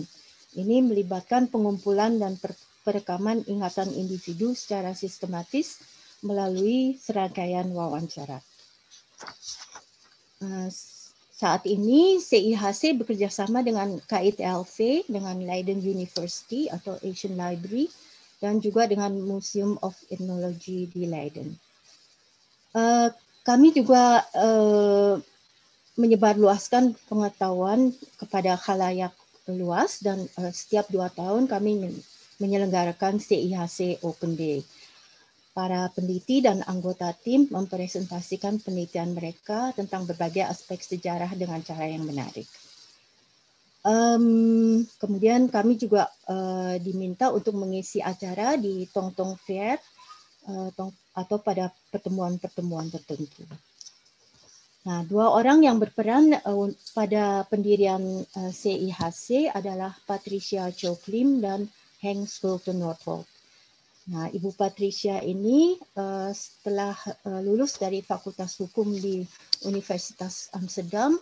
Ini melibatkan pengumpulan dan perekaman ingatan individu secara sistematis melalui serangkaian wawancara. Eh, saat ini CIHC bekerjasama dengan KITLV, dengan Leiden University atau Asian Library, dan juga dengan Museum of Ethnology di Leiden. Uh, kami juga uh, menyebarluaskan pengetahuan kepada khalayak luas dan uh, setiap dua tahun kami menyelenggarakan CIHC Open Day. Para peneliti dan anggota tim mempresentasikan penelitian mereka tentang berbagai aspek sejarah dengan cara yang menarik. Um, kemudian kami juga uh, diminta untuk mengisi acara di Tong Tong Fair uh, eh, tong, atau pada pertemuan-pertemuan tertentu. Nah, dua orang yang berperan uh, pada pendirian uh, CIHC adalah Patricia Cho Klim dan Heng Sculton Norfolk. Nah, Ibu Patricia ini uh, setelah uh, lulus dari Fakultas Hukum di Universitas Amsterdam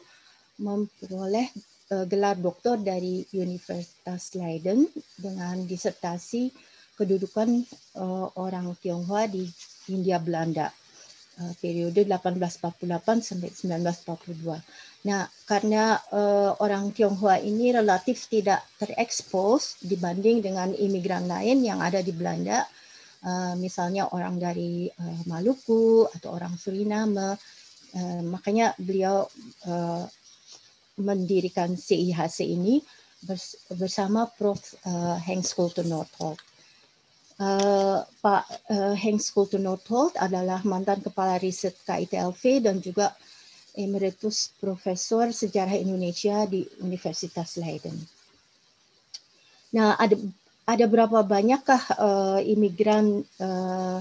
memperoleh Eh, gelar doktor dari Universitas Leiden dengan disertasi kedudukan eh, orang Tionghoa di Hindia Belanda eh, periode 1848 sampai 1942. Nah, karena uh, orang Tionghoa ini relatif tidak terekspos dibanding dengan imigran lain yang ada di Belanda, uh, misalnya orang dari uh, Maluku atau orang Suriname, uh, makanya beliau uh, mendirikan CIHC ini bersama Prof. Eh, Heng Skulter Northolt. Uh, Pak uh, Heng Skulter Northolt adalah mantan kepala riset KITLV dan juga emeritus profesor sejarah Indonesia di Universitas Leiden. Nah, ada ada berapa banyakkah uh, imigran uh,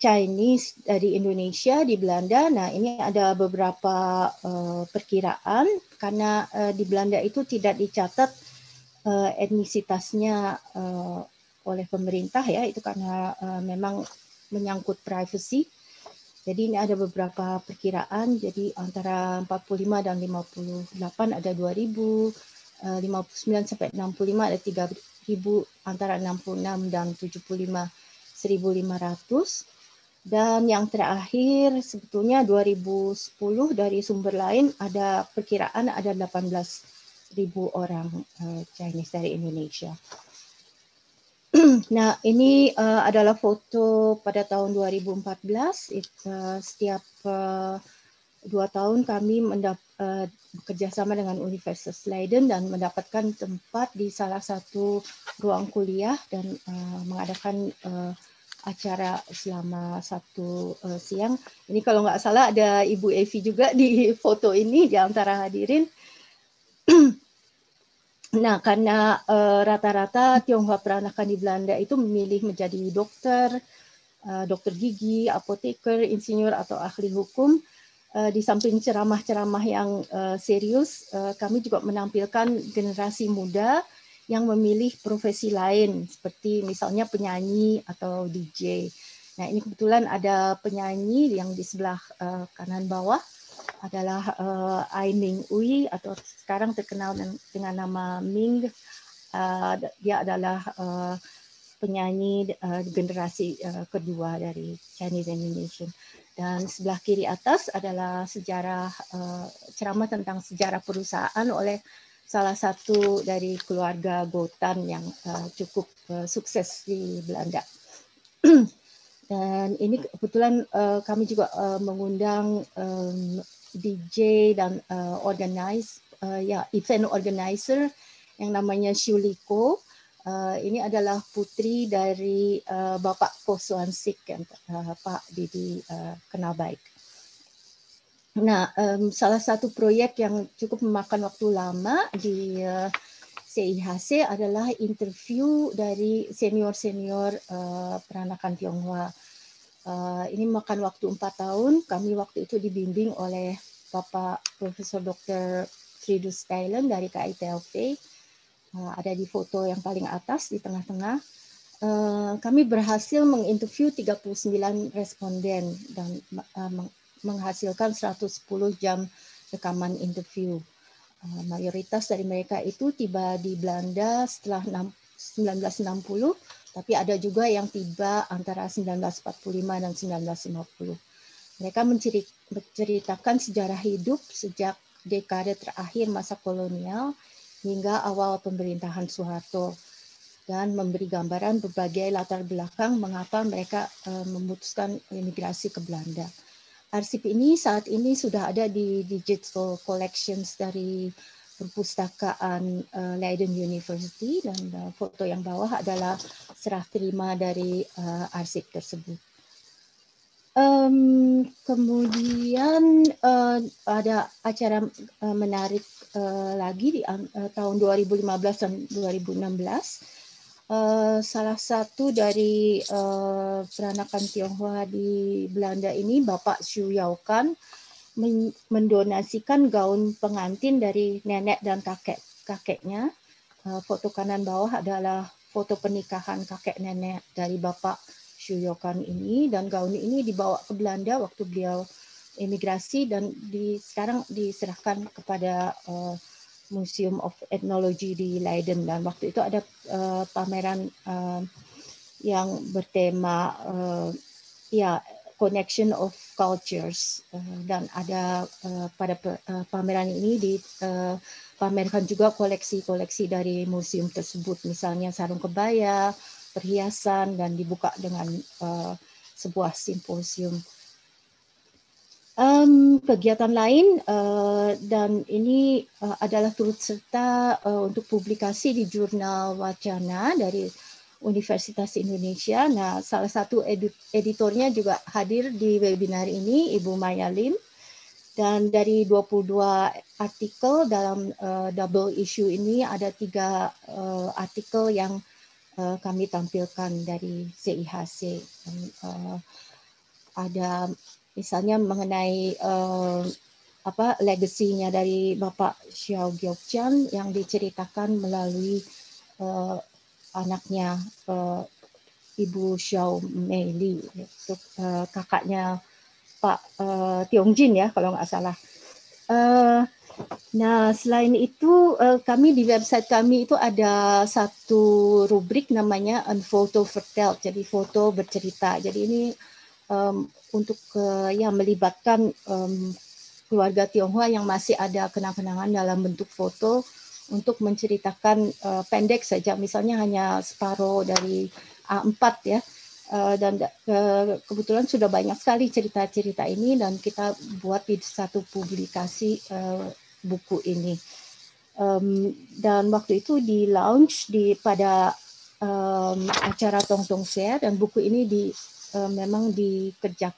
Chinese eh, dari Indonesia di Belanda. Nah, ini ada beberapa uh, perkiraan karena uh, di Belanda itu tidak dicatat uh, etnisitasnya uh, oleh pemerintah ya, itu karena uh, memang menyangkut privacy. Jadi ini ada beberapa perkiraan, jadi antara 45 dan 58 ada 2000, uh, 59 sampai 65 ada 3000, antara 66 dan 75 1500 dan yang terakhir sebetulnya 2010 dari sumber lain ada perkiraan ada 18.000 orang eh, Chinese dari Indonesia. Nah, ini uh, adalah foto pada tahun 2014. It, uh, setiap uh, dua tahun kami mendap, uh, bekerjasama dengan Universitas Leiden dan mendapatkan tempat di salah satu ruang kuliah dan uh, mengadakan uh, acara selama satu uh, siang. Ini kalau nggak salah ada Ibu Evi juga di foto ini di antara hadirin. Nah, karena eh, rata-rata uh, rata -rata Tionghoa peranakan di Belanda itu memilih menjadi dokter, uh, dokter gigi, apoteker, insinyur atau ahli hukum. Uh, di samping ceramah-ceramah yang uh, serius, uh, kami juga menampilkan generasi muda yang memilih profesi lain seperti misalnya penyanyi atau DJ. Nah, ini kebetulan ada penyanyi yang di sebelah uh, kanan bawah adalah uh, Ai Ming Ui atau sekarang terkenal dengan nama Ming. Uh, dia adalah uh, penyanyi uh, generasi uh, kedua dari Chinese Indonesian. Dan sebelah kiri atas adalah sejarah uh, ceramah tentang sejarah perusahaan oleh salah satu dari keluarga Botan yang uh, cukup uh, sukses di Belanda. Dan ini kebetulan uh, kami juga uh, mengundang um, DJ dan uh, organize uh, ya event organizer yang namanya Shuliko. Uh, ini adalah putri dari uh, Bapak Ko yang uh, Pak Didi uh, kenal baik. Nah, um, salah satu proyek yang cukup memakan waktu lama di uh, eh, CIHC adalah interview dari senior-senior uh, peranakan Tionghoa. Uh, ini memakan waktu empat tahun. Kami waktu itu dibimbing oleh Bapak Profesor Dr. Fridus Thailand dari KITLP. Uh, ada di foto yang paling atas di tengah-tengah. Uh, kami berhasil menginterview 39 responden dan uh, menghasilkan 110 jam rekaman interview. Eh, mayoritas dari mereka itu tiba di Belanda setelah 1960, tapi ada juga yang tiba antara 1945 dan 1950. Mereka menceritakan sejarah hidup sejak dekade terakhir masa kolonial hingga awal pemerintahan Soeharto dan memberi gambaran berbagai latar belakang mengapa mereka eh, memutuskan imigrasi ke Belanda arsip ini saat ini sudah ada di digital collections dari perpustakaan uh, Leiden University dan uh, foto yang bawah adalah serah terima dari uh, arsip tersebut. Um, kemudian uh, ada acara uh, menarik uh, lagi di uh, tahun 2015 dan 2016 Eh, salah satu dari uh, peranakan Tionghoa di Belanda ini Bapak Xu kan, men mendonasikan gaun pengantin dari nenek dan kakek kakeknya. Uh, foto kanan bawah adalah foto pernikahan kakek nenek dari Bapak Xu kan ini dan gaun ini dibawa ke Belanda waktu beliau imigrasi dan di sekarang diserahkan kepada uh, Museum of Ethnology di Leiden dan waktu itu ada uh, pameran uh, yang bertema uh, ya connection of cultures uh, dan ada uh, pada uh, pameran ini di uh, pamerkan juga koleksi-koleksi dari museum tersebut misalnya sarung kebaya, perhiasan dan dibuka dengan uh, sebuah simposium Um, kegiatan lain uh, dan ini uh, adalah turut serta uh, untuk publikasi di jurnal Wacana dari Universitas Indonesia. Nah, salah satu edit editornya juga hadir di webinar ini, Ibu Maya Lim. Dan dari 22 artikel dalam uh, double issue ini ada tiga uh, artikel yang uh, kami tampilkan dari CIHC. Dan, uh, ada misalnya mengenai uh, apa legasinya dari Bapak Xiao Gyokchan yang diceritakan melalui uh, anaknya uh, Ibu Xiao Meili, itu uh, kakaknya Pak Tiong Jin ya kalau nggak salah. Uh, Nah, selain itu kami di website kami itu ada satu rubrik namanya Unfoto Vertel, jadi foto bercerita. Jadi ini um, untuk uh, ya melibatkan um, keluarga Tionghoa yang masih ada kenang-kenangan dalam bentuk foto untuk menceritakan uh, pendek saja misalnya hanya separuh dari A4 ya uh, dan uh, kebetulan sudah banyak sekali cerita-cerita ini dan kita buat di satu publikasi uh, buku ini um, dan waktu itu di launch di pada um, acara Tong Tong Share dan buku ini di uh, memang dikerja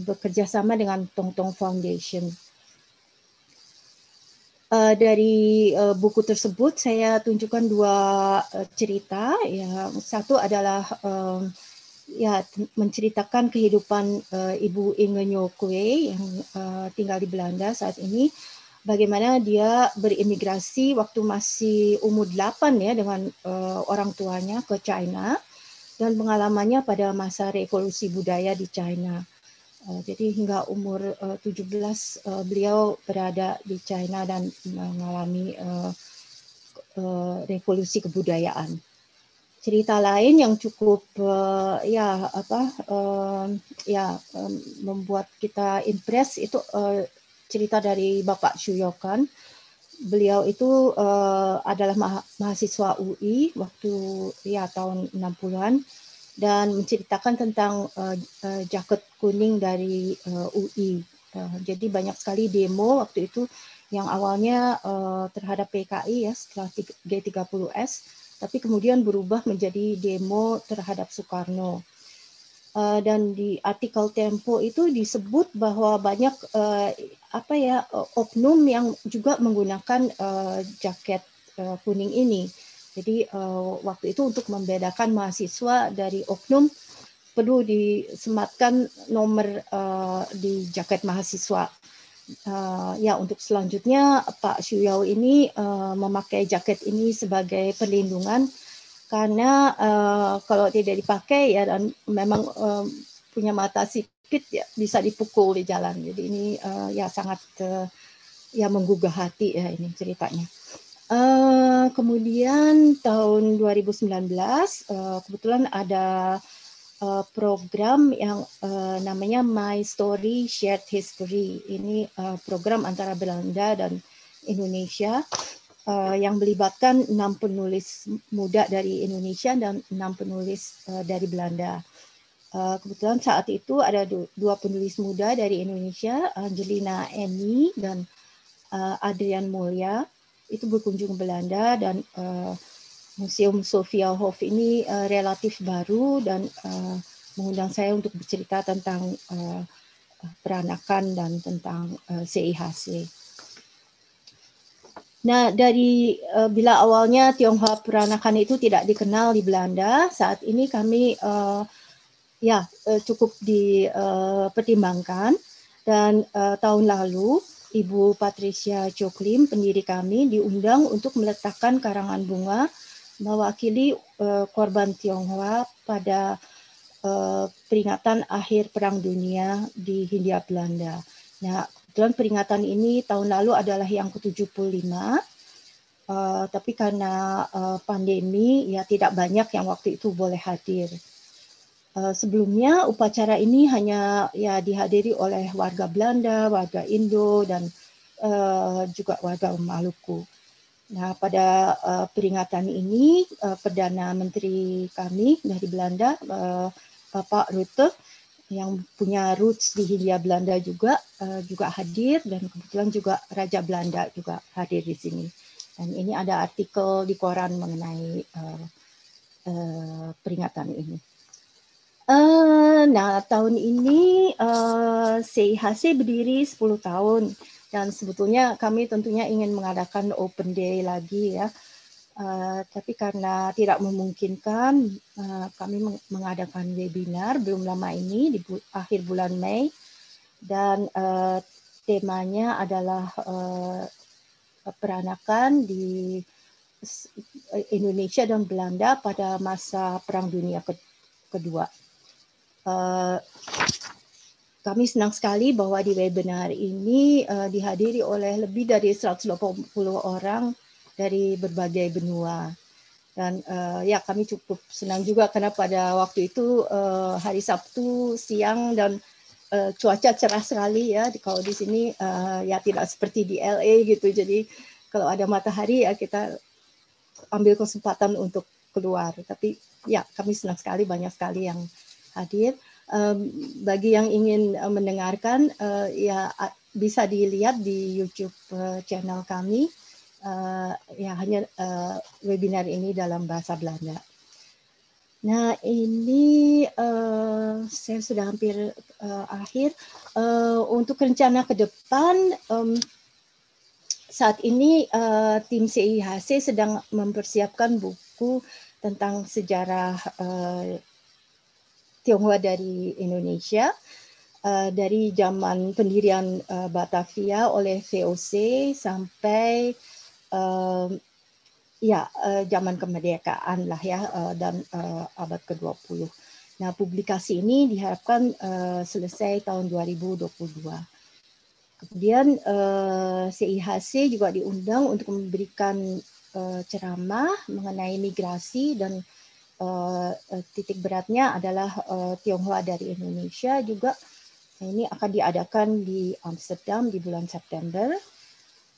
bekerja sama dengan Tong Tong Foundation. Uh, dari uh, buku tersebut saya tunjukkan dua uh, cerita. yang satu adalah um, ya menceritakan kehidupan uh, ibu Inge Nyokwe yang uh, tinggal di Belanda saat ini. Bagaimana dia berimigrasi waktu masih umur 8 ya dengan uh, orang tuanya ke China dan pengalamannya pada masa revolusi budaya di China. Eh, jadi hingga umur 17 eh, eh, beliau berada di China dan mengalami revolusi kebudayaan. Cerita lain yang cukup ya apa ya membuat kita impress itu cerita dari Bapak Shuyokan beliau itu uh, adalah ma mahasiswa UI waktu ya tahun 60-an dan menceritakan tentang uh, uh, jaket kuning dari uh, UI. Uh, jadi banyak sekali demo waktu itu yang awalnya uh, terhadap PKI ya setelah G30S tapi kemudian berubah menjadi demo terhadap Soekarno. Eh, dan di artikel Tempo itu disebut bahwa banyak uh, apa ya oknum yang juga menggunakan uh, jaket uh, kuning ini. Jadi uh, waktu itu untuk membedakan mahasiswa dari oknum perlu disematkan nomor uh, di jaket mahasiswa. Uh, ya untuk selanjutnya Pak Syuyao ini uh, memakai jaket ini sebagai perlindungan karena uh, kalau tidak dipakai ya dan memang um, punya mata sipit ya bisa dipukul di jalan. Jadi ini uh, ya sangat uh, ya menggugah hati ya ini ceritanya. Uh, kemudian tahun 2019 uh, kebetulan ada uh, program yang uh, namanya My Story Shared History. Ini uh, program antara Belanda dan Indonesia Eh, yang melibatkan enam penulis muda dari Indonesia dan enam penulis uh, dari Belanda. Uh, kebetulan saat itu ada dua penulis muda dari Indonesia, Angelina Eni dan uh, Adrian Mulya, itu berkunjung ke Belanda dan uh, Museum Sofia Hof ini uh, relatif baru dan uh, mengundang saya untuk bercerita tentang uh, peranakan dan tentang uh, CIHC. Nah, dari uh, bila awalnya Tionghoa peranakan itu tidak dikenal di Belanda, saat ini kami uh, ya uh, cukup dipertimbangkan dan uh, tahun lalu Ibu Patricia Joklim, pendiri kami, diundang untuk meletakkan karangan bunga mewakili uh, korban Tionghoa pada uh, peringatan akhir Perang Dunia di Hindia Belanda. Nah, Kebetulan peringatan ini tahun lalu adalah yang ke-75, uh, tapi karena uh, pandemi ya tidak banyak yang waktu itu boleh hadir. Uh, sebelumnya upacara ini hanya ya dihadiri oleh warga Belanda, warga Indo dan uh, juga warga Maluku. Nah, pada uh, peringatan ini uh, Perdana Menteri kami dari Belanda uh, Bapak Rutte yang punya roots di Hindia Belanda juga uh, juga hadir dan kebetulan juga Raja Belanda juga hadir di sini. Dan ini ada artikel di koran mengenai uh, uh, peringatan ini. Uh, nah, tahun ini uh, CIHC berdiri 10 tahun dan sebetulnya kami tentunya ingin mengadakan open day lagi ya Eh, tapi karena tidak memungkinkan, uh, kami mengadakan webinar belum lama ini di bu akhir bulan Mei dan uh, temanya adalah uh, peranakan di Indonesia dan Belanda pada masa Perang Dunia ke kedua. Uh, kami senang sekali bahwa di webinar ini uh, dihadiri oleh lebih dari 180 orang dari berbagai benua. Dan uh, ya kami cukup senang juga karena pada waktu itu uh, hari Sabtu siang dan uh, cuaca cerah sekali ya. Kalau di sini uh, ya tidak seperti di LA gitu. Jadi kalau ada matahari ya kita ambil kesempatan untuk keluar. Tapi ya kami senang sekali banyak sekali yang hadir. Um, bagi yang ingin mendengarkan uh, ya bisa dilihat di YouTube channel kami uh, ya hanya uh, webinar ini dalam bahasa Belanda. Nah ini uh, saya sudah hampir uh, akhir uh, untuk rencana ke depan. Um, saat ini uh, tim CIHC sedang mempersiapkan buku tentang sejarah uh, Tionghoa dari Indonesia uh, dari zaman pendirian uh, Batavia oleh VOC sampai uh, ya uh, zaman kemerdekaan lah ya uh, dan uh, abad ke-20. Nah, publikasi ini diharapkan uh, selesai tahun 2022. Kemudian uh, CIHC juga diundang untuk memberikan uh, ceramah mengenai migrasi dan uh, titik beratnya adalah uh, Tionghoa dari Indonesia juga. Nah, ini akan diadakan di Amsterdam di bulan September.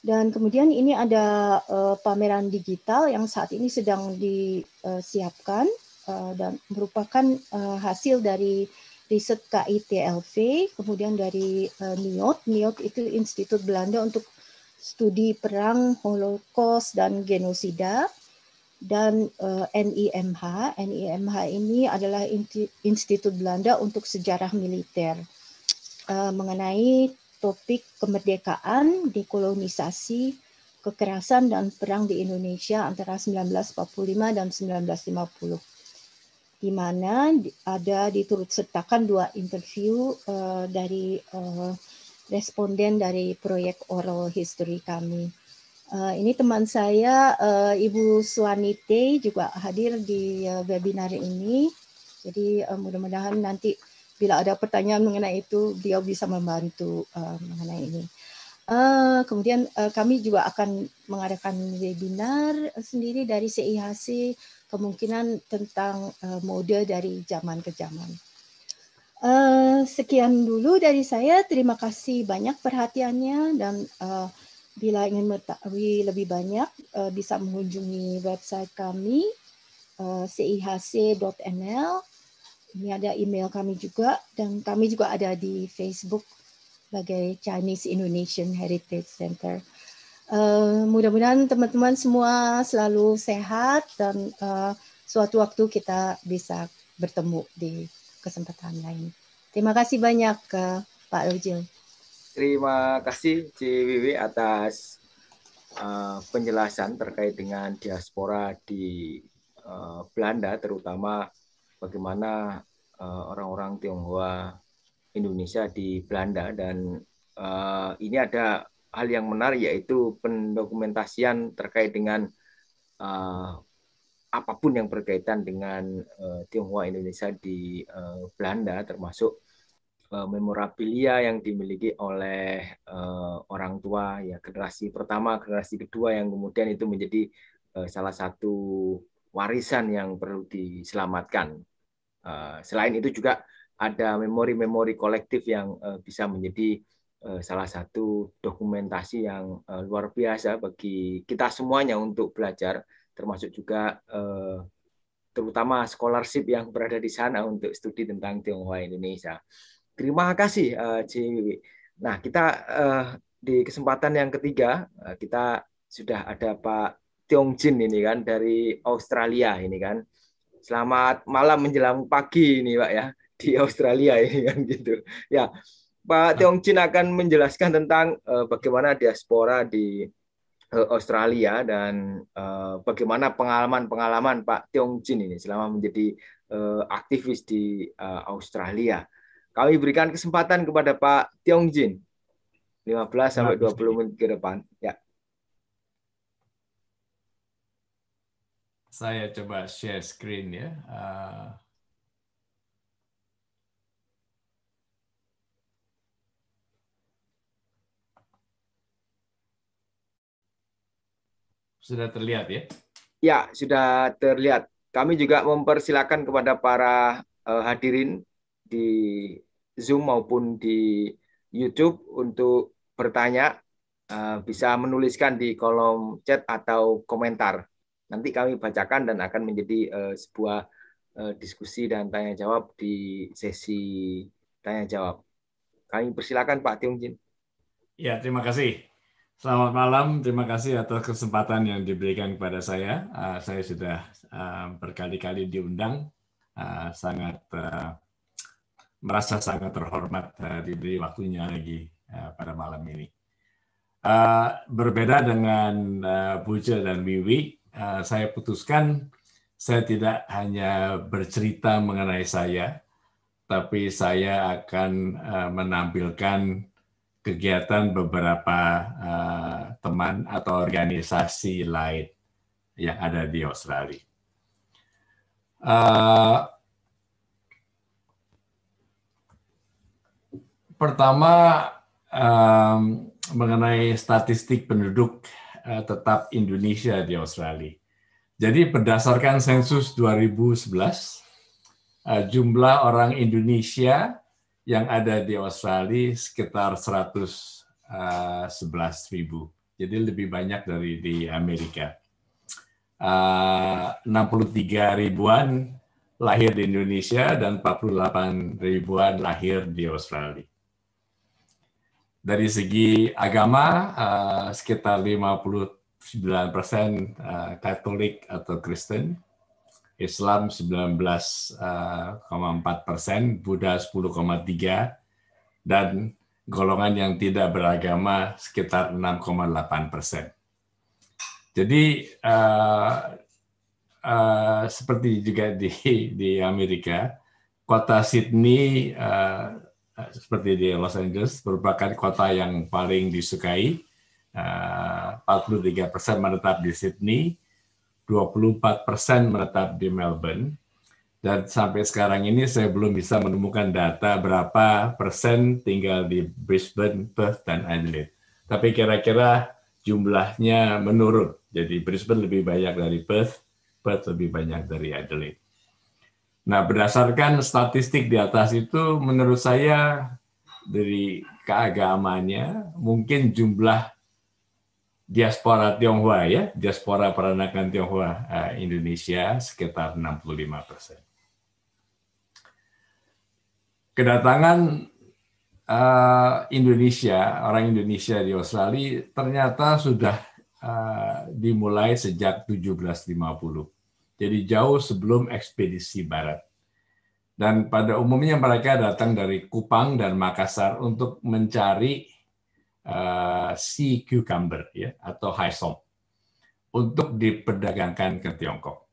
Dan kemudian ini ada uh, pameran digital yang saat ini sedang disiapkan eh, uh, eh, dan merupakan uh, hasil dari riset KITLV, kemudian dari uh, NIOT. NIOT itu Institut Belanda untuk studi perang, holocaust, dan genosida. Dan uh, NIMH, NIMH ini adalah Institut Belanda untuk Sejarah Militer uh, mengenai topik kemerdekaan, dekolonisasi, kekerasan dan perang di Indonesia antara 1945 dan 1950. Di mana ada diturut sertakan dua interview uh, dari uh, responden dari proyek oral history kami. Uh, ini teman saya uh, Ibu Suanite juga hadir di uh, webinar ini. Jadi uh, mudah-mudahan nanti bila ada pertanyaan mengenai itu dia bisa membantu uh, mengenai ini. Uh, kemudian uh, kami juga akan mengadakan webinar sendiri dari CIHC kemungkinan tentang uh, mode dari zaman ke zaman. Uh, sekian dulu dari saya. Terima kasih banyak perhatiannya dan uh, bila ingin mengetahui lebih banyak uh, bisa mengunjungi website kami uh, cihc.nl ini ada email kami juga dan kami juga ada di Facebook sebagai Chinese Indonesian Heritage Center. Uh, mudah-mudahan teman-teman semua selalu sehat dan uh, suatu waktu kita bisa bertemu di kesempatan lain. Terima kasih banyak uh, Pak Rojil. Terima kasih CWW atas uh, penjelasan terkait dengan diaspora di uh, Belanda terutama bagaimana eh, orang-orang Tionghoa Indonesia di Belanda dan uh, ini ada hal yang menarik yaitu pendokumentasian terkait dengan uh, apapun yang berkaitan dengan uh, Tionghoa Indonesia di uh, Belanda termasuk uh, memorabilia yang dimiliki oleh uh, orang tua ya generasi pertama generasi kedua yang kemudian itu menjadi uh, salah satu warisan yang perlu diselamatkan Eh, selain itu juga ada memori-memori kolektif yang eh, bisa menjadi eh, salah satu dokumentasi yang luar biasa bagi kita semuanya untuk belajar, termasuk juga terutama scholarship yang berada di sana untuk studi tentang Tionghoa Indonesia. Terima kasih, JW. Nah, kita di kesempatan yang ketiga, kita sudah ada Pak Tiong Jin ini kan dari Australia ini kan. Selamat malam menjelang pagi ini Pak ya di Australia ini kan gitu. Ya, Pak Tiong Chin akan menjelaskan tentang uh, bagaimana diaspora di uh, Australia dan uh, bagaimana pengalaman-pengalaman Pak Tiong Chin ini selama menjadi uh, aktivis di uh, Australia. Kami berikan kesempatan kepada Pak Tiong Jin 15 sampai 20 menit ke depan. Ya. Saya coba share screen ya. Uh, sudah terlihat ya? Ya, sudah terlihat. Kami juga mempersilahkan kepada para uh, hadirin di Zoom maupun di YouTube untuk bertanya, uh, bisa menuliskan di kolom chat atau komentar nanti kami bacakan dan akan menjadi uh, sebuah uh, diskusi dan tanya jawab di sesi tanya jawab. Kami persilakan Pak Tiungjin. Ya, terima kasih. Selamat malam, terima kasih atas kesempatan yang diberikan kepada saya. Uh, saya sudah uh, berkali-kali diundang, uh, sangat uh, merasa sangat terhormat uh, diberi waktunya lagi uh, pada malam ini. Uh, berbeda dengan uh, Buja dan Wiwi, Eh, saya putuskan saya tidak hanya bercerita mengenai saya, tapi saya akan eh, menampilkan kegiatan beberapa eh, teman atau organisasi lain yang ada di Australia. pertama mengenai statistik penduduk Eh, tetap Indonesia di Australia. Jadi berdasarkan sensus 2011, eh, jumlah orang Indonesia yang ada di Australia sekitar 111 eh, ribu. Jadi lebih banyak dari di Amerika. 63 ribuan lahir di Indonesia dan 48 ribuan lahir di Australia dari segi agama uh, sekitar 59 persen uh, Katolik atau Kristen, Islam 19,4 eh, persen, Buddha 10,3 dan golongan yang tidak beragama sekitar 6,8 persen. Jadi uh, uh, seperti juga di di Amerika, kota Sydney uh, seperti di Los Angeles merupakan kota yang paling disukai. 43 eh, persen menetap di Sydney, 24 persen menetap di Melbourne, dan sampai sekarang ini saya belum bisa menemukan data berapa persen tinggal di Brisbane, Perth, dan Adelaide. Tapi kira-kira jumlahnya menurun. Jadi Brisbane lebih banyak dari Perth, Perth lebih banyak dari Adelaide. Nah, berdasarkan statistik di atas itu, menurut saya dari keagamannya, mungkin jumlah diaspora Tionghoa ya, diaspora peranakan Tionghoa eh, Indonesia sekitar 65 persen. Kedatangan eh, Indonesia, orang Indonesia di Australia ternyata sudah eh, dimulai sejak 1750. Jadi jauh sebelum ekspedisi barat. Dan pada umumnya mereka datang dari Kupang dan Makassar untuk mencari uh, sea cucumber ya atau haisong untuk diperdagangkan ke Tiongkok.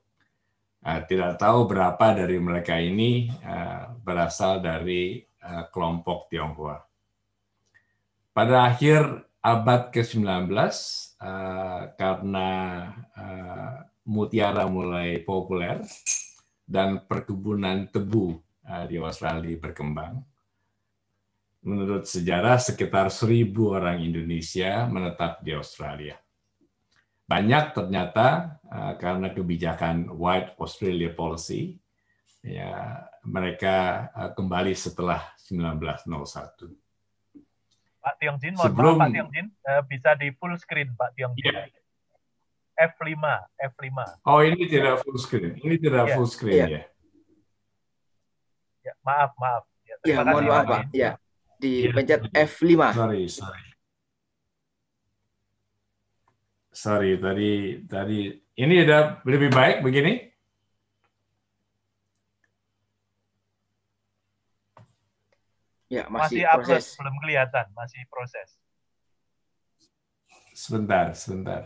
Uh, tidak tahu berapa dari mereka ini uh, berasal dari uh, kelompok Tionghoa. Pada akhir abad ke-19, uh, karena mutiara mulai populer dan perkebunan tebu eh, di Australia berkembang. Menurut sejarah, sekitar seribu orang Indonesia menetap di Australia. Banyak ternyata eh, karena kebijakan White Australia Policy, ya, mereka eh, kembali setelah 1901. Pak Tiong Jin, mohon sebelum, maaf Pak Tiong Jin, bisa di full screen Pak Tiong Jin. Iya. F5, F5. Oh, ini tidak full screen. Ini tidak yeah. full screen yeah. ya. ya maaf, maaf. Ya, ya terima yeah, kasih, mohon maaf, Pak. Ya. Di pencet iya, F5. Sorry, sorry. Sorry, tadi tadi ini ada lebih baik begini? Ya, masih, masih proses. upload, belum kelihatan, masih proses. Sebentar, sebentar.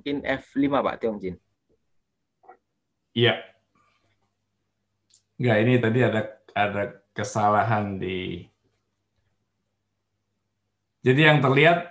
mungkin F5 Pak Jin? Iya. Enggak, ini tadi ada ada kesalahan di Jadi yang terlihat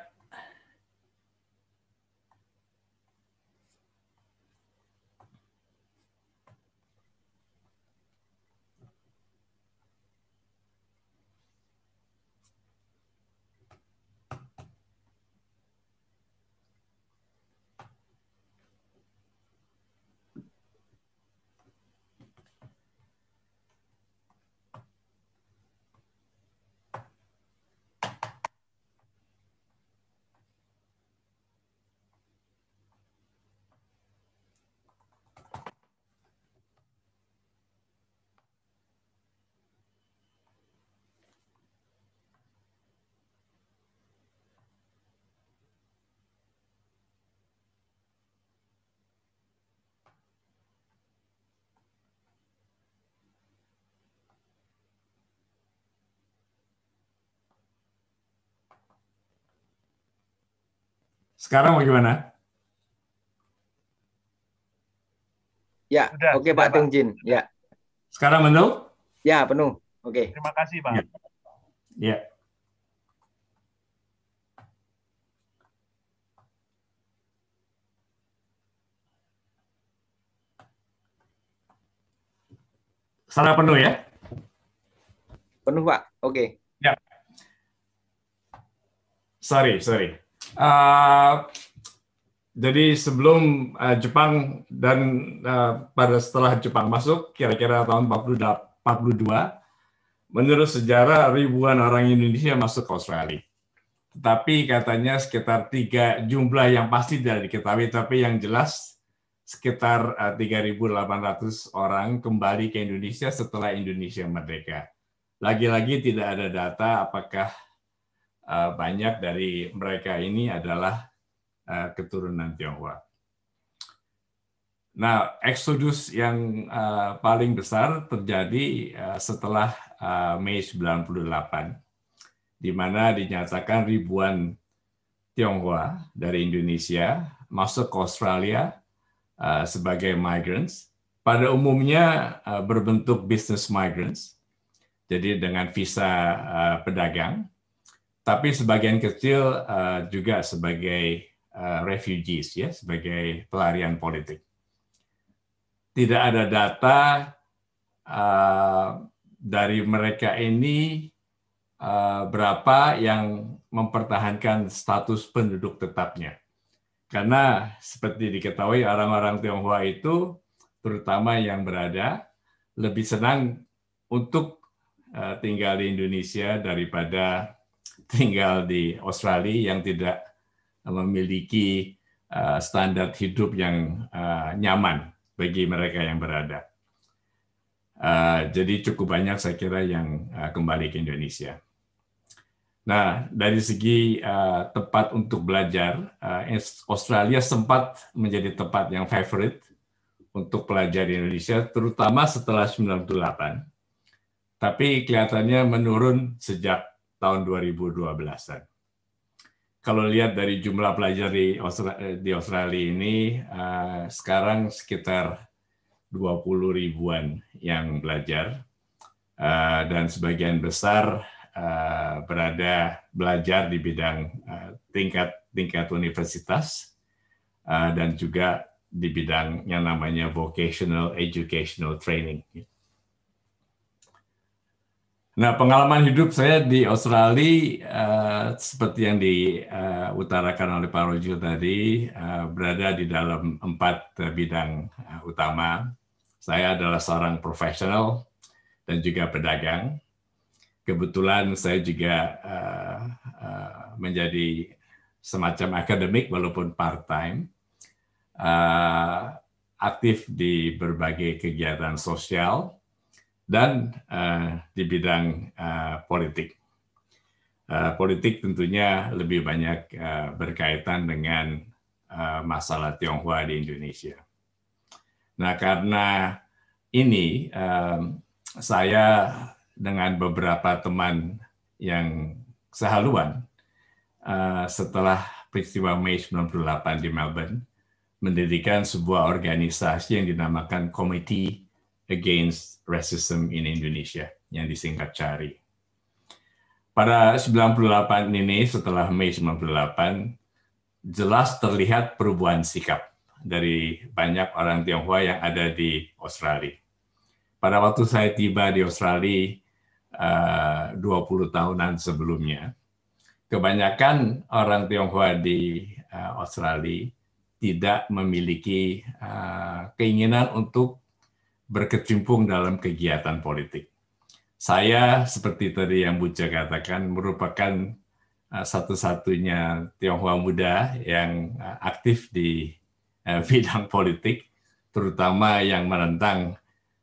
Sekarang mau gimana? Ya, oke okay, Pak Tung Jin. Ya. Sekarang penuh? Ya, penuh. Oke. Okay. Terima kasih, Pak. Ya. ya. penuh ya? Penuh, Pak. Oke. Okay. Ya. Sorry, sorry. Uh, jadi sebelum uh, Jepang dan uh, pada setelah Jepang masuk kira-kira tahun 42, menurut sejarah ribuan orang Indonesia masuk ke Australia. Tetapi katanya sekitar tiga jumlah yang pasti tidak diketahui tapi yang jelas sekitar uh, 3.800 orang kembali ke Indonesia setelah Indonesia merdeka. Lagi-lagi tidak ada data apakah Eh, banyak dari mereka ini adalah eh, keturunan Tionghoa. Nah, eksodus yang eh, paling besar terjadi setelah Mei 98, di mana dinyatakan ribuan Tionghoa dari Indonesia masuk ke Australia sebagai migrants. Pada umumnya berbentuk business migrants, jadi dengan visa pedagang, tapi sebagian kecil eh, juga sebagai uh, refugees ya, sebagai pelarian politik. Tidak ada data eh, dari mereka ini berapa yang mempertahankan status penduduk tetapnya. Karena seperti diketahui orang-orang Tionghoa itu terutama yang berada lebih senang untuk tinggal di Indonesia daripada tinggal di Australia yang tidak eh, memiliki eh, standar hidup yang eh, nyaman bagi mereka yang berada. jadi cukup banyak saya kira yang kembali ke Indonesia. Nah, dari segi tempat untuk belajar, Australia sempat menjadi tempat yang favorite untuk pelajar di Indonesia, terutama setelah 98. Tapi kelihatannya menurun sejak tahun 2012-an. Kalau lihat dari jumlah pelajar di Australia, di Australia ini, eh, sekarang sekitar 20 ribuan yang belajar, eh, dan sebagian besar eh, berada belajar di bidang tingkat-tingkat universitas, dan juga di bidang yang namanya vocational educational training. Nah, pengalaman hidup saya di Australia uh, seperti yang diutarakan uh, oleh Pak Rojo tadi uh, berada di dalam empat uh, bidang uh, utama. Saya adalah seorang profesional dan juga pedagang. Kebetulan saya juga uh, uh, menjadi semacam akademik walaupun part time. Uh, aktif di berbagai kegiatan sosial dan uh, di bidang uh, politik. Uh, politik tentunya lebih banyak uh, berkaitan dengan uh, masalah Tionghoa di Indonesia. Nah, karena ini um, saya dengan beberapa teman yang sehaluan uh, setelah peristiwa Mei 98 di Melbourne mendirikan sebuah organisasi yang dinamakan Committee Against Racism in Indonesia yang disingkat CARI. Pada 98 ini setelah Mei 98 jelas terlihat perubahan sikap dari banyak orang Tionghoa yang ada di Australia. Pada waktu saya tiba di Australia eh, uh, 20 tahunan sebelumnya, kebanyakan orang Tionghoa di eh, Australia tidak memiliki eh, keinginan untuk berkecimpung dalam kegiatan politik. Saya seperti tadi yang Buca katakan merupakan eh, satu-satunya Tionghoa muda yang eh, aktif di eh, bidang politik, terutama yang menentang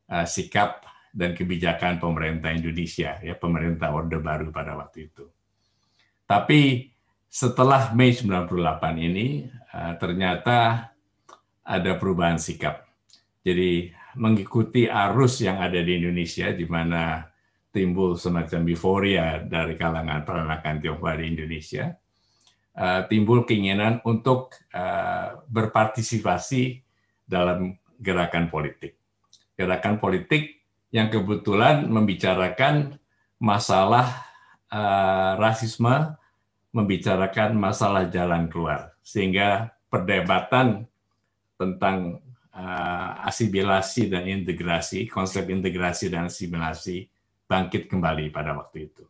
sikap dan kebijakan pemerintah Indonesia, ya pemerintah Orde Baru pada waktu itu. Tapi setelah Mei 98 ini ternyata ada perubahan sikap. Jadi mengikuti arus yang ada di Indonesia, di mana timbul semacam euforia dari kalangan peranakan Tionghoa di Indonesia, eh, timbul keinginan untuk eh, berpartisipasi dalam gerakan politik. Gerakan politik yang kebetulan membicarakan masalah eh, rasisme, membicarakan masalah jalan keluar, sehingga perdebatan tentang uh, asimilasi dan integrasi, konsep integrasi dan asimilasi bangkit kembali pada waktu itu.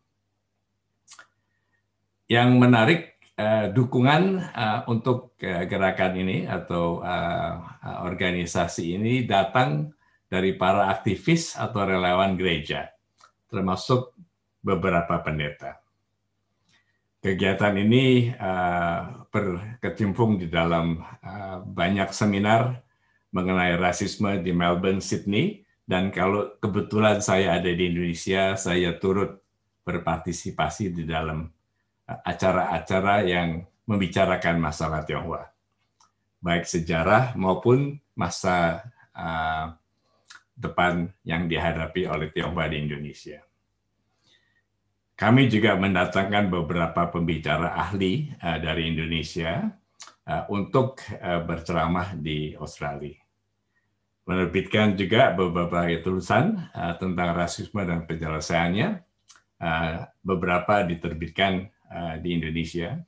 Yang menarik uh, dukungan uh, untuk uh, gerakan ini atau uh, organisasi ini datang dari para aktivis atau relawan gereja, termasuk beberapa pendeta. Kegiatan ini uh, berkecimpung di dalam uh, banyak seminar mengenai rasisme di Melbourne, Sydney. Dan kalau kebetulan saya ada di Indonesia, saya turut berpartisipasi di dalam eh, acara-acara yang membicarakan masalah Tionghoa, baik sejarah maupun masa eh, depan yang dihadapi oleh Tionghoa di Indonesia. Kami juga mendatangkan beberapa pembicara ahli eh, dari Indonesia untuk berceramah di Australia menerbitkan juga beberapa tulisan uh, tentang rasisme dan penyelesaiannya. Uh, beberapa diterbitkan uh, di Indonesia.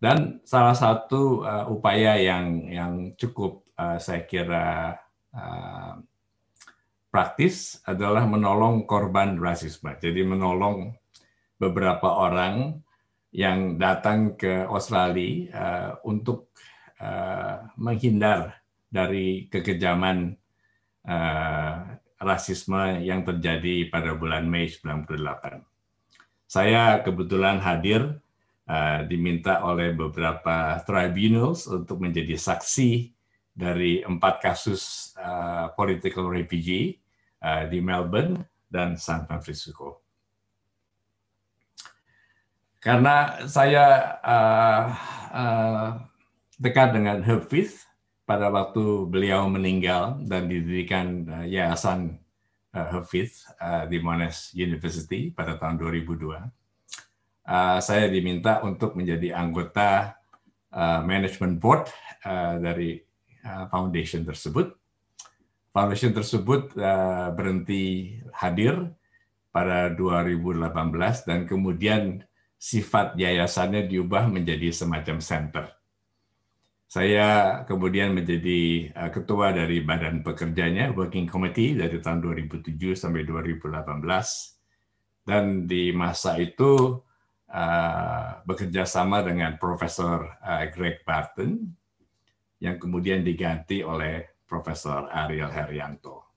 Dan salah satu uh, upaya yang yang cukup uh, saya kira uh, praktis adalah menolong korban rasisme. Jadi menolong beberapa orang yang datang ke Australia uh, untuk uh, menghindar dari kekejaman uh, rasisme yang terjadi pada bulan Mei 1998, Saya kebetulan hadir uh, diminta oleh beberapa tribunals untuk menjadi saksi dari empat kasus uh, political refugee uh, di Melbourne dan San Francisco karena saya uh, uh, dekat dengan Herb pada waktu beliau meninggal dan didirikan eh, Yayasan uh, Hafiz eh, di Monash University pada tahun 2002, uh, saya diminta untuk menjadi anggota management board dari foundation tersebut. Foundation tersebut berhenti hadir pada 2018 dan kemudian sifat yayasannya diubah menjadi semacam center saya kemudian menjadi eh, ketua dari Badan Pekerjanya, Working Committee, dari tahun 2007 sampai 2018. Dan di masa itu eh, bekerja sama dengan Profesor eh, Greg Barton, yang kemudian diganti oleh Profesor Ariel Herianto.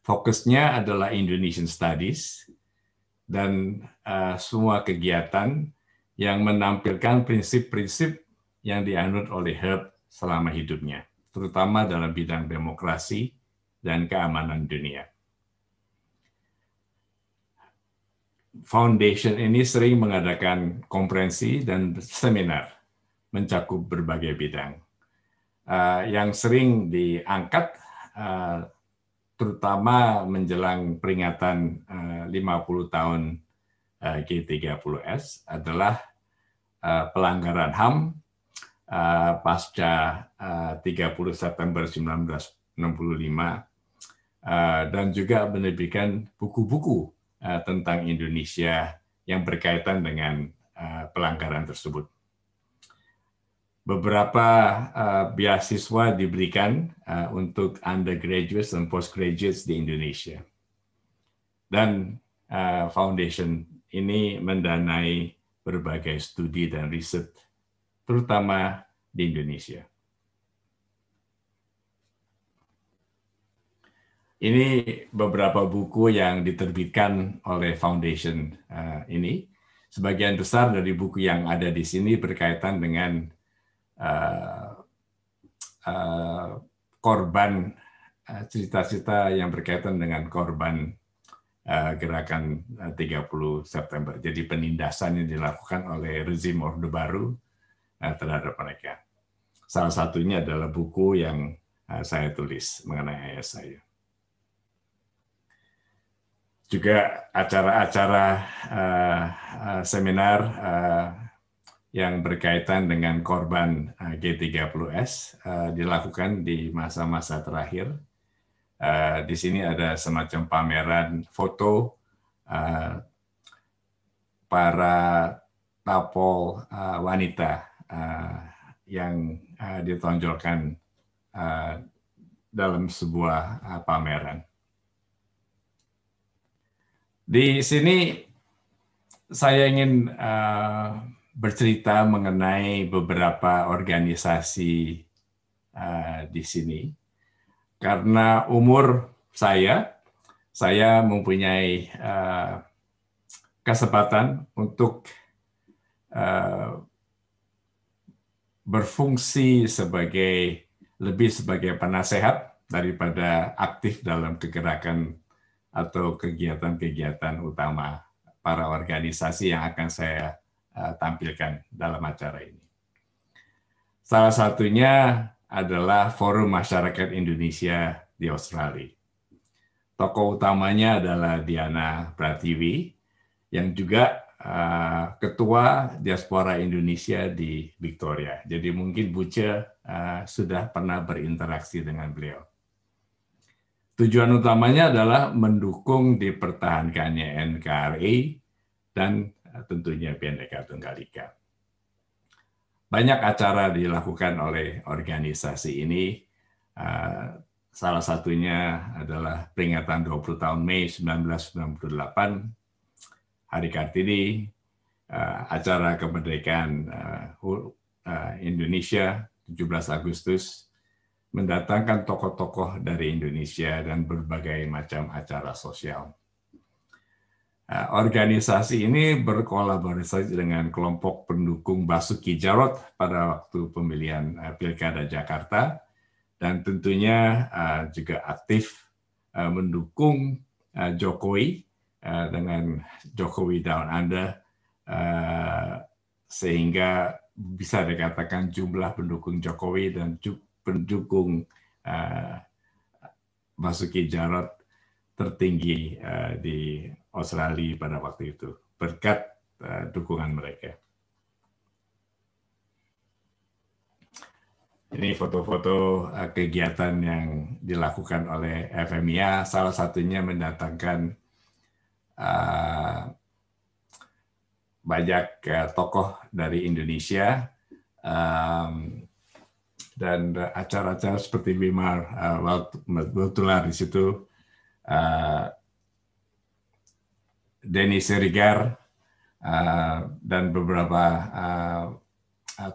Fokusnya adalah Indonesian Studies dan semua kegiatan yang menampilkan prinsip-prinsip yang dianut oleh Herb selama hidupnya, terutama dalam bidang demokrasi dan keamanan dunia. Foundation ini sering mengadakan konferensi dan seminar mencakup berbagai bidang. Uh, yang sering diangkat uh, terutama menjelang peringatan eh, uh, 50 tahun uh, G30S adalah uh, pelanggaran HAM Eh, pasca eh, uh, 30 September 1965 uh, eh, dan juga menerbitkan buku-buku tentang Indonesia yang berkaitan dengan pelanggaran tersebut. Beberapa beasiswa diberikan untuk undergraduates dan postgraduates di Indonesia. Dan foundation ini mendanai berbagai studi dan riset terutama di Indonesia. Ini beberapa buku yang diterbitkan oleh foundation eh, ini. Sebagian besar dari buku yang ada di sini berkaitan dengan eh, eh, korban cerita-cerita yang berkaitan dengan korban uh, gerakan 30 September. Jadi penindasan yang dilakukan oleh rezim Orde Baru Eh, terhadap mereka. Salah satunya adalah buku yang eh, saya tulis mengenai ayah saya. Juga acara-acara eh, seminar yang berkaitan dengan korban G30S dilakukan di masa-masa terakhir. di sini ada semacam pameran foto para tapol wanita uh, yang uh, ditonjolkan uh, dalam sebuah uh, pameran. Di sini saya ingin uh, bercerita mengenai beberapa organisasi uh, di sini karena umur saya saya mempunyai uh, kesempatan untuk uh, berfungsi sebagai lebih sebagai penasehat daripada aktif dalam kegerakan atau kegiatan-kegiatan utama para organisasi yang akan saya eh, tampilkan dalam acara ini. Salah satunya adalah Forum Masyarakat Indonesia di Australia. Tokoh utamanya adalah Diana Pratiwi, yang juga Eh, ketua diaspora Indonesia di Victoria. Jadi mungkin Buce uh, eh, sudah pernah berinteraksi dengan beliau. Tujuan utamanya adalah mendukung dipertahankannya NKRI dan eh, tentunya Bhinneka Tunggal Ika. Banyak acara dilakukan oleh organisasi ini. salah satunya adalah peringatan 20 tahun Mei 1998 Hari Kartini, eh, acara kemerdekaan eh, eh, Indonesia 17 Agustus mendatangkan tokoh-tokoh dari Indonesia dan berbagai macam acara sosial. Organisasi ini berkolaborasi dengan kelompok pendukung Basuki Jarot pada waktu pemilihan Pilkada Jakarta dan tentunya juga aktif mendukung Jokowi Eh, dengan Jokowi Down Under uh, sehingga bisa dikatakan jumlah pendukung Jokowi dan pendukung uh, Basuki Jarot tertinggi uh, di Australia pada waktu itu berkat uh, dukungan mereka. Ini foto-foto kegiatan yang dilakukan oleh FMIA, salah satunya mendatangkan Eh, banyak eh, tokoh dari Indonesia dan acara-acara seperti Bimar uh, eh, Waltular di situ uh, Denny Serigar dan beberapa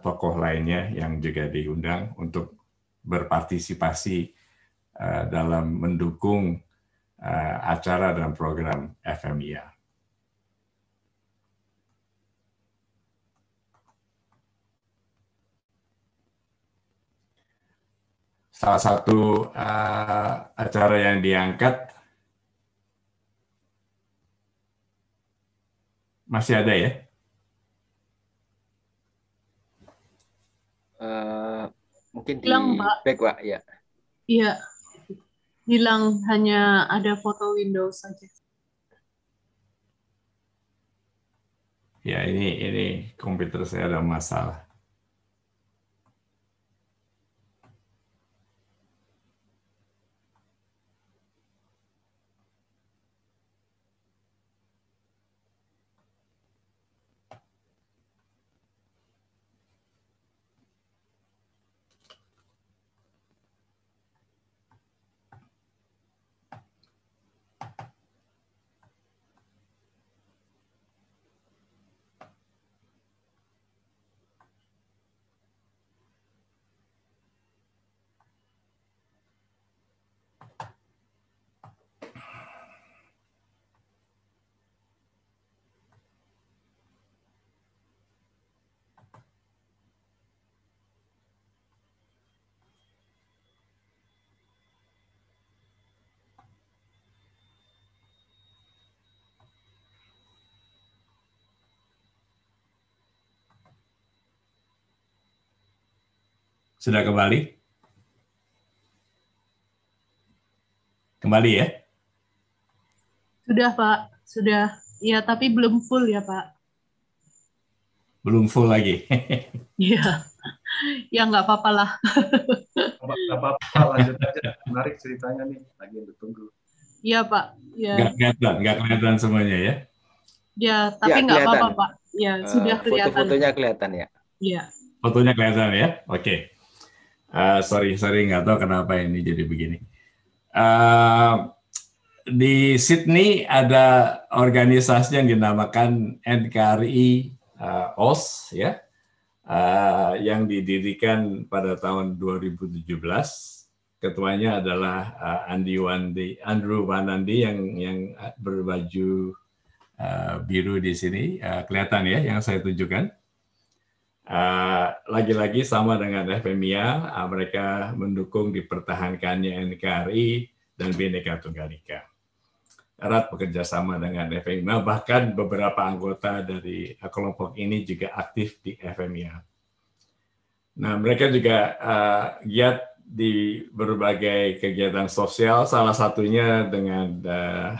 tokoh lainnya yang juga diundang untuk berpartisipasi dalam mendukung uh, acara dan program FMIA. Salah satu uh, acara yang diangkat masih ada ya? Uh, mungkin di Hilang, Pak. back, Pak. Ya. Iya hilang hanya ada foto Windows saja. Ya ini ini komputer saya ada masalah. Sudah kembali? Kembali ya? Sudah, Pak. Sudah. Ya, tapi belum full ya, Pak. Belum full lagi. Iya. ya nggak apa-apa lah. Nggak apa-apa, lanjut aja. Menarik ceritanya nih, lagi yang ditunggu. Iya, Pak. Ya. Nggak kelihatan, nggak kelihatan semuanya ya? Ya, tapi ya, apa-apa, Pak. Ya, uh, sudah eh, kelihatan. Foto-fotonya kelihatan ya? Iya. Fotonya kelihatan ya? Oke. Okay uh, sorry sorry nggak tahu kenapa ini jadi begini. Uh, di Sydney ada organisasi yang dinamakan NKRI uh, ah, OS ya uh, yang didirikan pada tahun 2017. Ketuanya adalah uh, Andy Wandi, Andrew Wanandi yang yang berbaju uh, biru di sini uh, kelihatan ya yang saya tunjukkan. Eh, lagi-lagi uh, sama dengan FMIA, uh, eh, mereka mendukung dipertahankannya NKRI dan Bhinneka Tunggal Ika. Erat bekerja sama dengan FMIA, nah, bahkan beberapa anggota dari eh, kelompok ini juga aktif di FMIA. Nah, mereka juga uh, giat di berbagai kegiatan sosial, salah satunya dengan uh,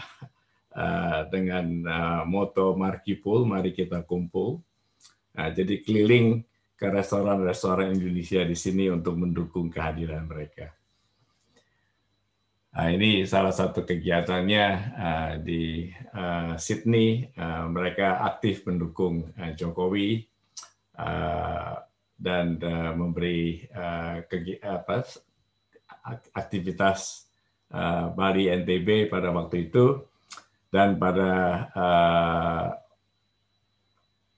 uh, dengan uh, moto Markipul, mari kita kumpul Nah, jadi keliling ke restoran-restoran Indonesia di sini untuk mendukung kehadiran mereka. Nah, ini salah satu kegiatannya eh, di eh, Sydney. Eh, mereka aktif mendukung Jokowi dan memberi aktivitas uh, Bali NTB pada waktu itu dan pada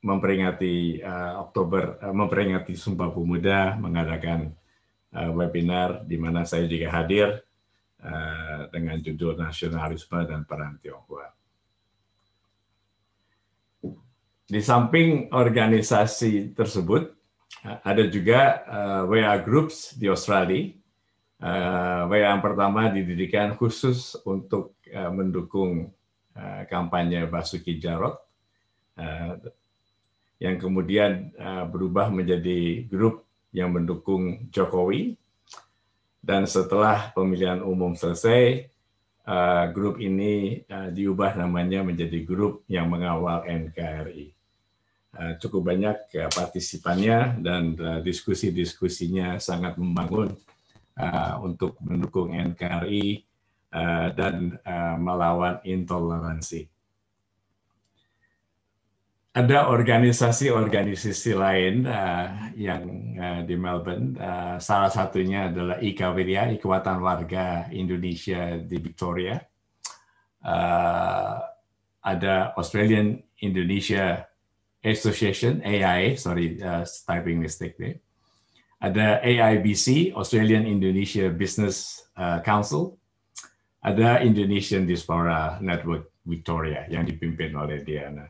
memperingati uh, Oktober, uh, memperingati Sumpah Pemuda, mengadakan uh, webinar di mana saya juga hadir uh, dengan judul Nasionalisme dan Peran Tionghoa. Di samping organisasi tersebut, ada juga uh, WA Groups di Australia. Uh, WA yang pertama didirikan khusus untuk uh, mendukung uh, kampanye Basuki Jarot. Uh, yang kemudian uh, berubah menjadi grup yang mendukung Jokowi. Dan setelah pemilihan umum selesai, uh, grup ini uh, diubah namanya menjadi grup yang mengawal NKRI. Cukup banyak partisipannya dan diskusi-diskusinya sangat membangun untuk mendukung NKRI dan melawan intoleransi ada organisasi-organisasi lain uh, yang uh, di Melbourne. Uh, salah satunya adalah IKWIRIA, Ikatan Warga Indonesia di Victoria. Uh, ada Australian Indonesia Association, AIA, sorry, uh, typing mistake deh. Ada AIBC, Australian Indonesia Business uh, Council. Ada Indonesian Diaspora Network Victoria yang dipimpin oleh Diana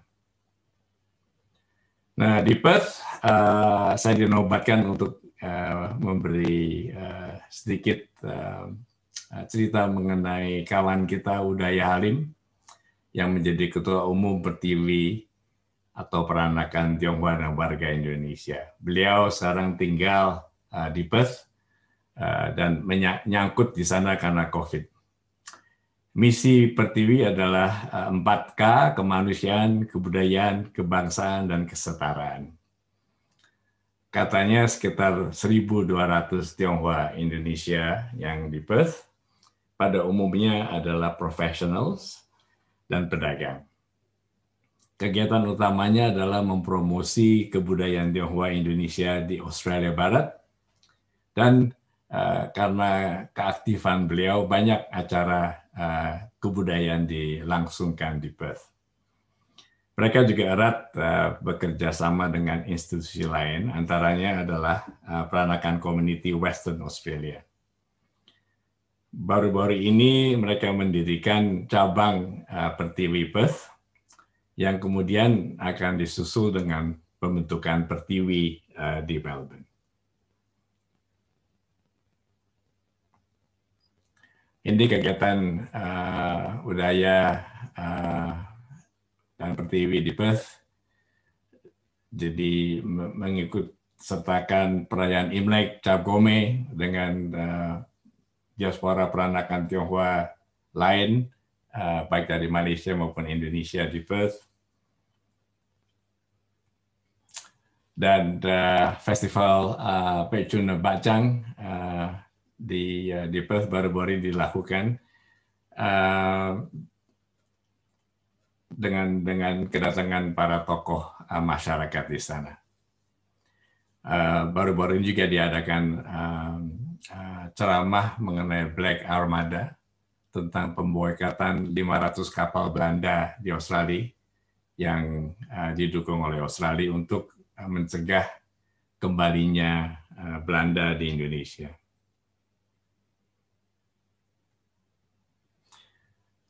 Nah, di Perth uh, saya dinobatkan untuk uh, memberi uh, sedikit uh, cerita mengenai kawan kita Udaya Halim yang menjadi ketua umum Pertiwi atau Peranakan Tionghoa dan Warga Indonesia. Beliau sekarang tinggal uh, di Perth uh, dan menyangkut di sana karena COVID. Misi Pertiwi adalah 4K, eh, kemanusiaan, kebudayaan, kebangsaan, dan kesetaraan. Katanya sekitar 1.200 Tionghoa Indonesia yang di Perth pada umumnya adalah professionals dan pedagang. Kegiatan utamanya adalah mempromosi kebudayaan Tionghoa Indonesia di Australia Barat dan eh, karena keaktifan beliau banyak acara Eh, kebudayaan dilangsungkan di Perth. Mereka juga erat eh, bekerja sama dengan institusi lain, antaranya adalah uh, Peranakan Community Western Australia. Baru-baru ini mereka mendirikan cabang uh, Pertiwi Perth yang kemudian akan disusul dengan pembentukan Pertiwi uh, di Melbourne. ini kegiatan uh, budaya uh, dan pertiwi di Perth. Jadi mengikut sertakan perayaan Imlek Cap-Gome dengan uh, diaspora peranakan Tionghoa lain, uh, baik dari Malaysia maupun Indonesia di Perth. Dan uh, festival uh, Pecun Bacang uh, di uh, di Perth baru-baru ini dilakukan uh, dengan dengan kedatangan para tokoh uh, masyarakat di sana. baru ehm, baru-baru ini juga diadakan uh, uh, ceramah mengenai Black Armada tentang pemboikatan 500 kapal Belanda di Australia yang uh, didukung oleh Australia untuk uh, mencegah kembalinya uh, Belanda di Indonesia.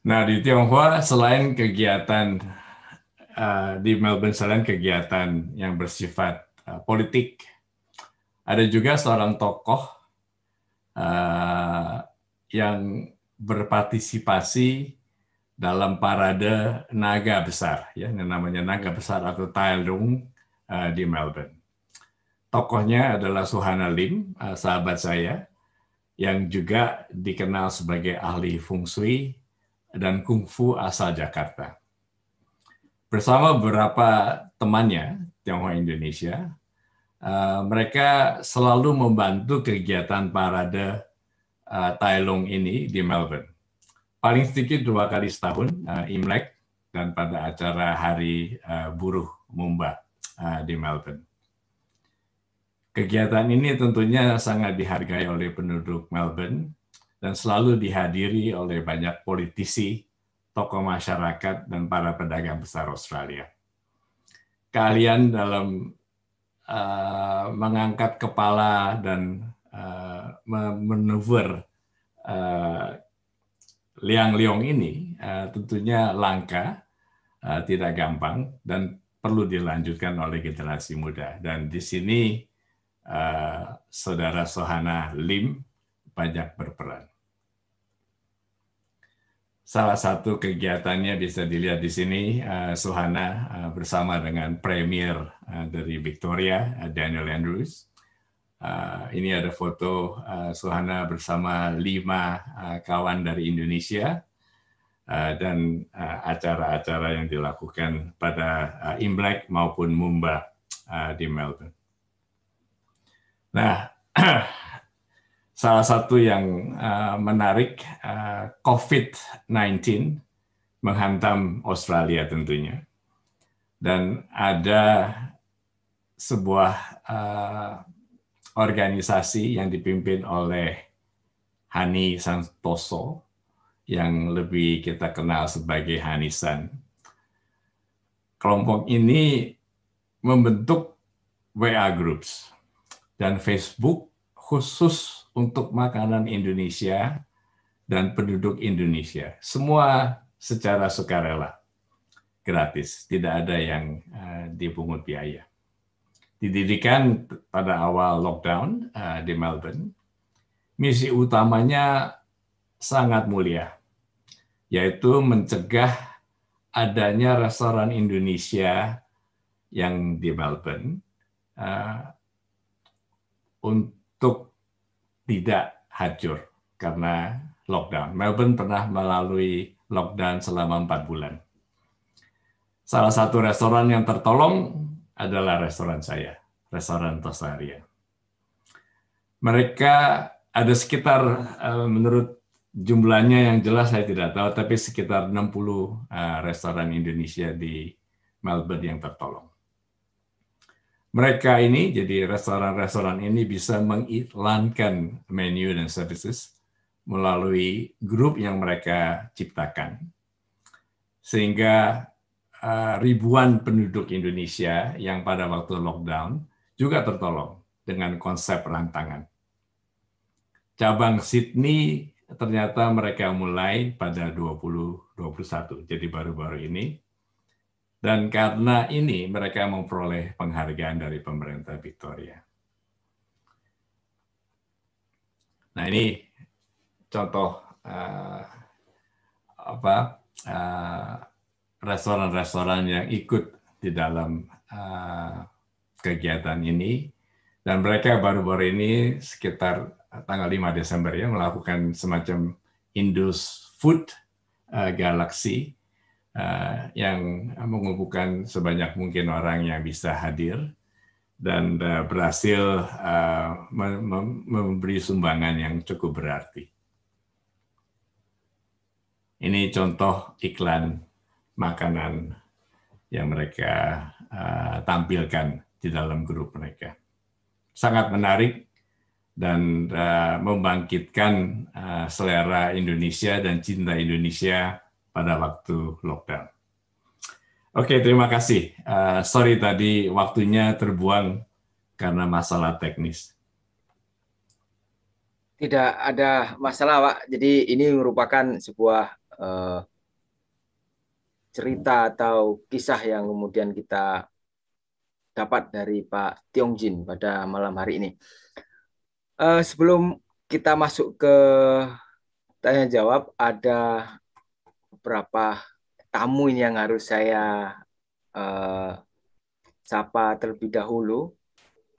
Nah, di Tionghoa selain kegiatan uh, di Melbourne selain kegiatan yang bersifat uh, politik, ada juga seorang tokoh uh, yang berpartisipasi dalam parade naga besar, ya, yang namanya naga hmm. besar atau Taelung uh, di Melbourne. Tokohnya adalah Suhana Lim, uh, sahabat saya, yang juga dikenal sebagai ahli feng shui dan kungfu asal Jakarta. Bersama beberapa temannya, Tionghoa Indonesia, eh, mereka selalu membantu kegiatan parade uh, eh, Tai Lung ini di Melbourne. Paling sedikit dua kali setahun, eh, Imlek, dan pada acara Hari Buruh Mumba di Melbourne. Kegiatan ini tentunya sangat dihargai oleh penduduk Melbourne dan selalu dihadiri oleh banyak politisi, tokoh masyarakat, dan para pedagang besar Australia. Kalian dalam uh, mengangkat kepala dan uh, eh, manuver uh, eh, liang-liong ini uh, tentunya langka, uh, tidak gampang, dan perlu dilanjutkan oleh generasi muda. Dan di sini uh, Saudara Sohana Lim banyak berperan. Salah satu kegiatannya bisa dilihat di sini, eh, Suhana eh, bersama dengan Premier eh, dari Victoria, Daniel Andrews. ini ada foto Suhana bersama lima kawan dari Indonesia dan acara-acara yang dilakukan pada Imlek maupun Mumba di Melbourne. Nah, salah satu yang eh, menarik eh, COVID-19 menghantam Australia tentunya. Dan ada sebuah eh, organisasi yang dipimpin oleh Hani Santoso yang lebih kita kenal sebagai Hanisan. Kelompok ini membentuk WA groups dan Facebook khusus untuk makanan Indonesia dan penduduk Indonesia. Semua secara sukarela, gratis, tidak ada yang eh, dipungut biaya. Didirikan pada awal lockdown eh, di Melbourne, misi utamanya sangat mulia, yaitu mencegah adanya restoran Indonesia yang di Melbourne eh, untuk tidak hancur karena lockdown. Melbourne pernah melalui lockdown selama empat bulan. Salah satu restoran yang tertolong adalah restoran saya, restoran Tosaria. Mereka ada sekitar, eh, menurut jumlahnya yang jelas saya tidak tahu, tapi sekitar 60 eh, restoran Indonesia di Melbourne yang tertolong mereka ini, jadi restoran-restoran ini bisa mengiklankan menu dan services melalui grup yang mereka ciptakan. Sehingga eh, ribuan penduduk Indonesia yang pada waktu lockdown juga tertolong dengan konsep rantangan. Cabang Sydney ternyata mereka mulai pada 2021, jadi baru-baru ini dan karena ini mereka memperoleh penghargaan dari pemerintah Victoria. Nah ini contoh uh, apa eh, restoran-restoran uh, yang ikut di dalam uh, kegiatan ini dan mereka baru-baru ini sekitar tanggal 5 Desember ya melakukan semacam Indus Food uh, Galaxy Eh, yang mengumpulkan sebanyak mungkin orang yang bisa hadir dan eh, berhasil eh, memberi sumbangan yang cukup berarti. Ini contoh iklan makanan yang mereka tampilkan di dalam grup mereka. Sangat menarik dan membangkitkan selera Indonesia dan cinta Indonesia pada waktu lockdown. Oke, terima kasih. Uh, sorry tadi waktunya terbuang karena masalah teknis. Tidak ada masalah, Pak. Jadi ini merupakan sebuah uh, cerita atau kisah yang kemudian kita dapat dari Pak Tiong Jin pada malam hari ini. Uh, sebelum kita masuk ke tanya jawab, ada berapa tamu ini yang harus saya uh, sapa terlebih dahulu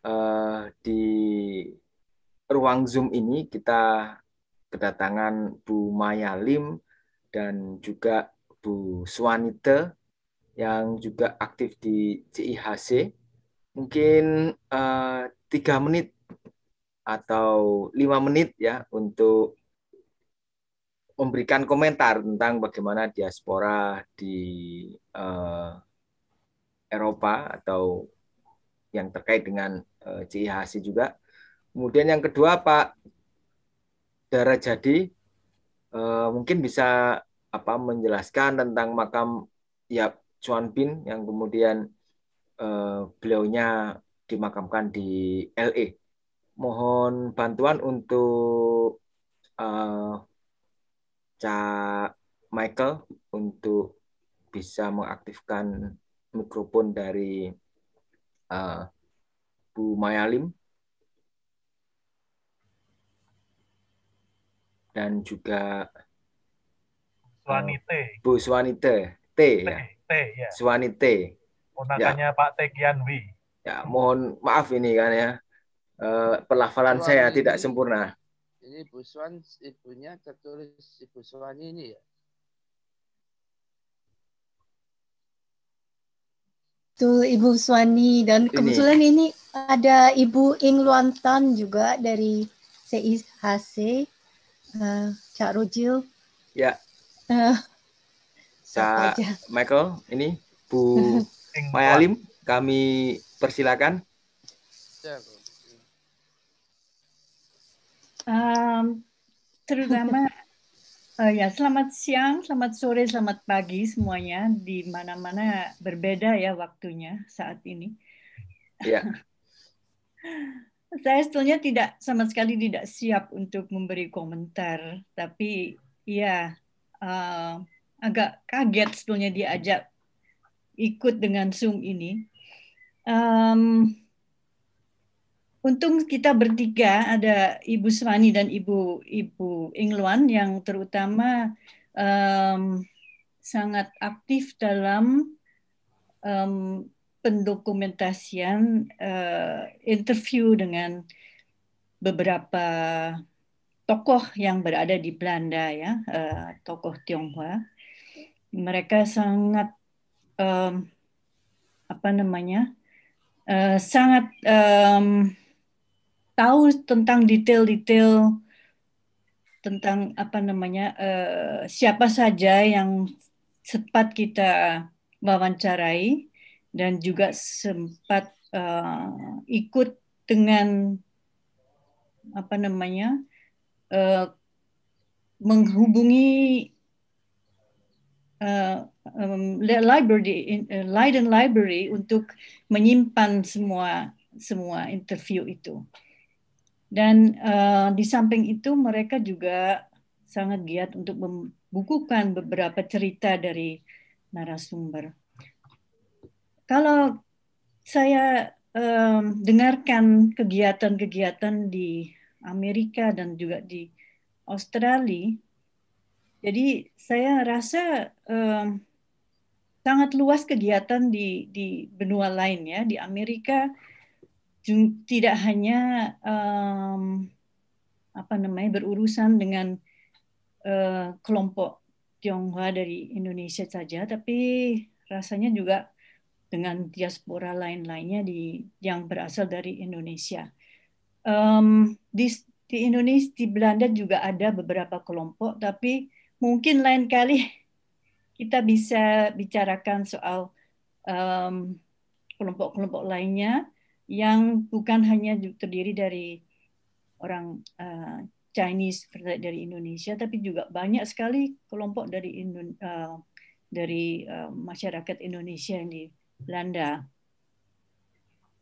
uh, di ruang Zoom ini kita kedatangan Bu Maya Lim dan juga Bu Swanita yang juga aktif di CIHC. Mungkin eh, tiga uh, menit atau lima menit ya untuk memberikan komentar tentang bagaimana diaspora di uh, Eropa atau yang terkait dengan uh, eh, CIHC juga. Kemudian yang kedua Pak Dara Jadi uh, eh, mungkin bisa apa menjelaskan tentang makam Yap Chuan Bin yang kemudian uh, beliaunya dimakamkan di LA. Mohon bantuan untuk uh, Cak Michael untuk bisa mengaktifkan mikrofon dari uh, Bu Mayalim dan juga Swanite. Bu Swanite ya. T, T ya. T ya. Swanite. ya. Pak Tegian Wi. Ya, mohon maaf ini kan ya. Uh, pelafalan Suwani. saya tidak sempurna. Ini Ibu Swan, ibunya tertulis Ibu Swan ini ya? Betul, Ibu Swani. Dan ini. kebetulan ini ada Ibu Ing Luan Tan juga dari CIHC, uh, eh, Cak Rujil. Ya. Uh, Cak aja. Michael, ini Bu Mayalim, kami persilakan. Ya, Bu. Um, terutama uh, ya selamat siang, selamat sore, selamat pagi semuanya di mana-mana berbeda ya waktunya saat ini. Ya. Saya sebetulnya tidak sama sekali tidak siap untuk memberi komentar, tapi ya uh, agak kaget sebetulnya diajak ikut dengan Zoom ini. Um, untung kita bertiga ada Ibu Swani dan Ibu Ibu Ingluan yang terutama um, sangat aktif dalam um, pendokumentasian uh, interview dengan beberapa tokoh yang berada di Belanda ya uh, tokoh Tionghoa mereka sangat um, apa namanya uh, sangat um, tahu tentang detail-detail tentang apa namanya uh, siapa saja yang sempat kita wawancarai dan juga sempat uh, ikut dengan apa namanya uh, menghubungi uh, um, library uh, Leiden Library untuk menyimpan semua semua interview itu. Dan uh, di samping itu mereka juga sangat giat untuk membukukan beberapa cerita dari narasumber. Kalau saya um, dengarkan kegiatan-kegiatan di Amerika dan juga di Australia, jadi saya rasa um, sangat luas kegiatan di di benua lain ya di Amerika tidak hanya um, apa namanya berurusan dengan uh, kelompok Tionghoa dari Indonesia saja, tapi rasanya juga dengan diaspora lain-lainnya di yang berasal dari Indonesia. Um, di, di Indonesia di Belanda juga ada beberapa kelompok, tapi mungkin lain kali kita bisa bicarakan soal kelompok kelompok-kelompok lainnya yang bukan hanya terdiri dari orang uh, Chinese dari Indonesia, tapi juga banyak sekali kelompok dari Indon, uh, dari uh, masyarakat Indonesia yang di Belanda.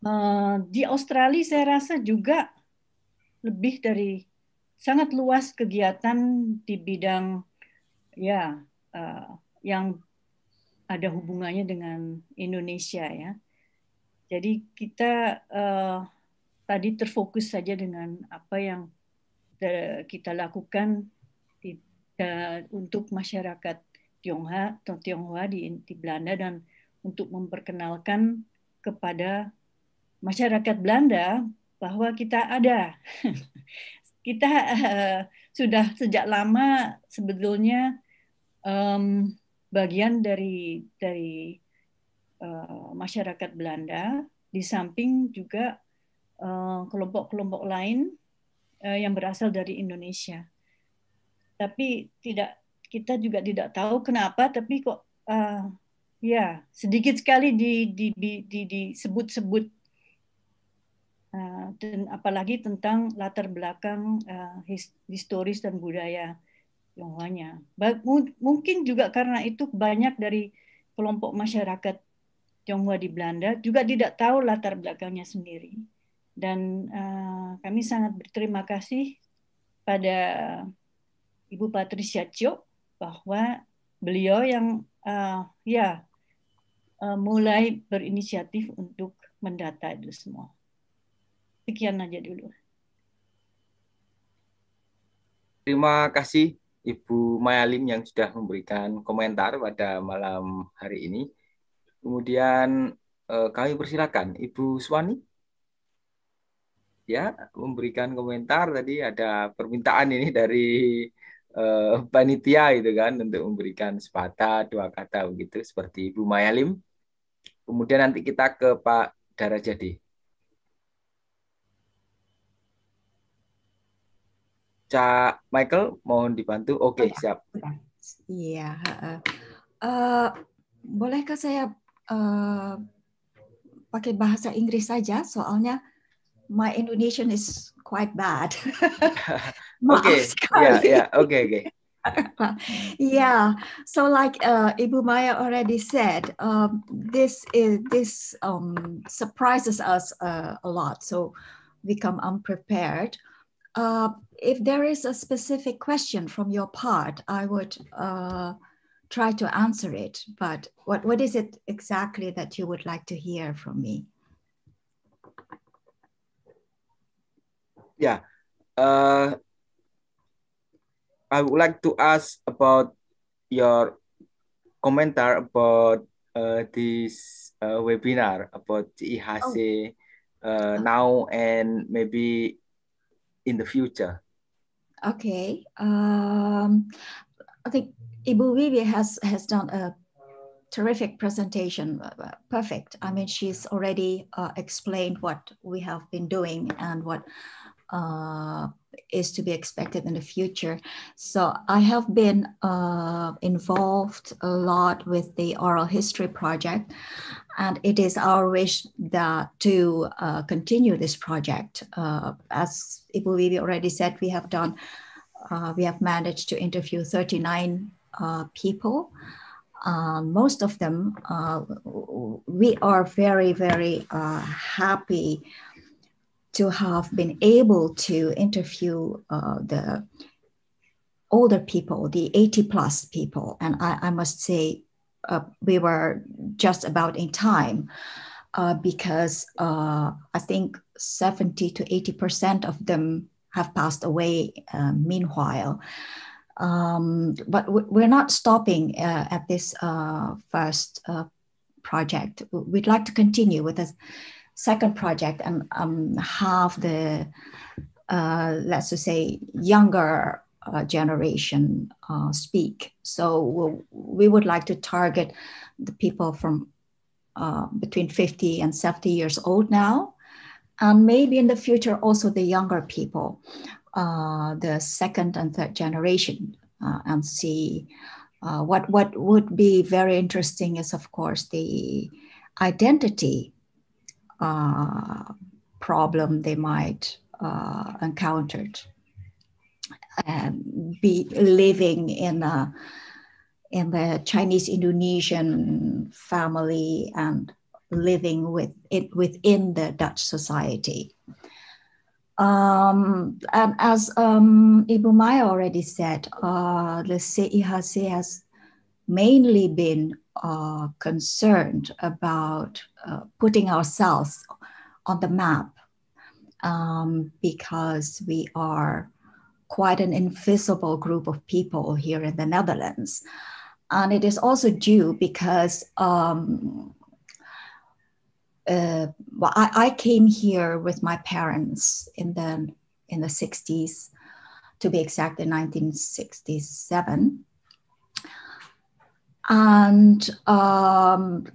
Uh, di Australia saya rasa juga lebih dari sangat luas kegiatan di bidang ya uh, yang ada hubungannya dengan Indonesia ya jadi kita uh, tadi terfokus saja dengan apa yang kita lakukan di, uh, untuk masyarakat Tionghoa, Tionghoa di, di Belanda dan untuk memperkenalkan kepada masyarakat Belanda bahwa kita ada. kita uh, sudah sejak lama sebetulnya um, bagian dari dari Eh, masyarakat Belanda, di samping juga eh, kelompok-kelompok lain eh, yang berasal dari Indonesia. Tapi tidak kita juga tidak tahu kenapa, tapi kok uh, ya sedikit sekali di, di, di, di, disebut-sebut dan apalagi tentang latar belakang uh, historis dan budaya Tionghoanya. Mungkin juga karena itu banyak dari kelompok masyarakat Tionghoa di Belanda juga tidak tahu latar belakangnya sendiri. Dan uh, kami sangat berterima kasih pada Ibu Patricia Cio bahwa beliau yang uh, ya uh, mulai berinisiatif untuk mendata itu semua. Sekian aja dulu. Terima kasih Ibu Mayalim yang sudah memberikan komentar pada malam hari ini. Kemudian eh, kami persilakan Ibu Suwani ya memberikan komentar tadi ada permintaan ini dari eh, panitia itu kan untuk memberikan sepatah dua kata begitu seperti Ibu Mayalim. Kemudian nanti kita ke Pak Darajadi. Cak Michael, mohon dibantu. Oke, okay, iya, siap. Iya. Uh, bolehkah saya uh, pakai bahasa Inggris saja soalnya my Indonesian is quite bad. Maaf okay. sekali. Yeah, yeah. Okay, okay. yeah. So like uh, Ibu Maya already said, um, this is this um, surprises us uh, a lot. So we come unprepared. Uh, if there is a specific question from your part, I would uh, try to answer it, but what, what is it exactly that you would like to hear from me? Yeah. Uh, I would like to ask about your commentar about uh, this uh, webinar about IHC oh. uh, oh. now and maybe in the future. Okay. Um, I think Ibu Vivi has, has done a terrific presentation, uh, uh, perfect. I mean, she's already uh, explained what we have been doing and what uh, is to be expected in the future. So I have been uh, involved a lot with the oral history project, and it is our wish that to uh, continue this project. as Ibu Vivi already said, we have done, we have managed to interview 39 uh, people. Uh, most of them, uh, we are very, very uh, happy to have been able to interview uh, the older people, the 80 plus people. And I, I must say, we were just about in time. Uh, because uh, I think 70 to 80% of them have passed away uh, meanwhile. Um, but we're not stopping uh, at this uh, first uh, project. We'd like to continue with a second project and um, have the, uh, let's just say, younger uh, generation uh, speak. So we'll, we would like to target the people from between 50 and 70 years old now, and maybe in the future also the younger people uh, the second and third generation uh, and see uh, what what would be very interesting is of course the identity uh, problem they might uh, encountered and be living in a in the Chinese Indonesian family and living with it within the Dutch society. Um, and as um, Ibu Maya already said, uh, the CIHC has mainly been uh, concerned about uh, putting ourselves on the map um, because we are quite an invisible group of people here in the Netherlands. And it is also due because um, uh, well, I, I, came here with my parents in the in the 60s, to be exact, in 1967. And um,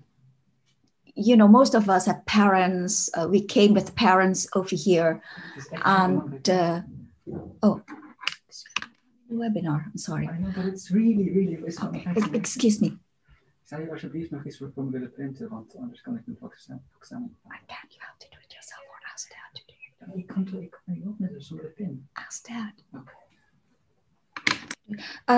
you know, most of us have parents. Uh, we came with parents over here, and uh, oh, webinar. I'm sorry. No, it's really, really. Okay. Excuse me. Zou je alsjeblieft nog iets voor me willen printen? Want anders kan ik hem straks aan. I can't. You have to do it yourself or ask Dad to do it. Ik kan het ik kan niet op met een soort pin. Ask Dad. Okay.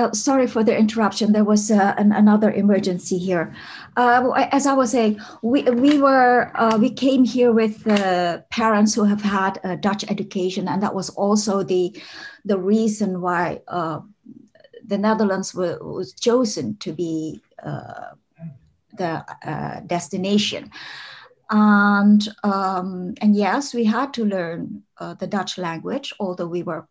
Uh, sorry for the interruption. There was uh, an, another emergency here. Uh, as I was saying, we, we were uh, we came here with parents who have had a Dutch education, and that was also the the reason why uh, the Netherlands were, was chosen to be uh, the uh, destination. And, um, and yes, we had to learn uh, the Dutch language, although we were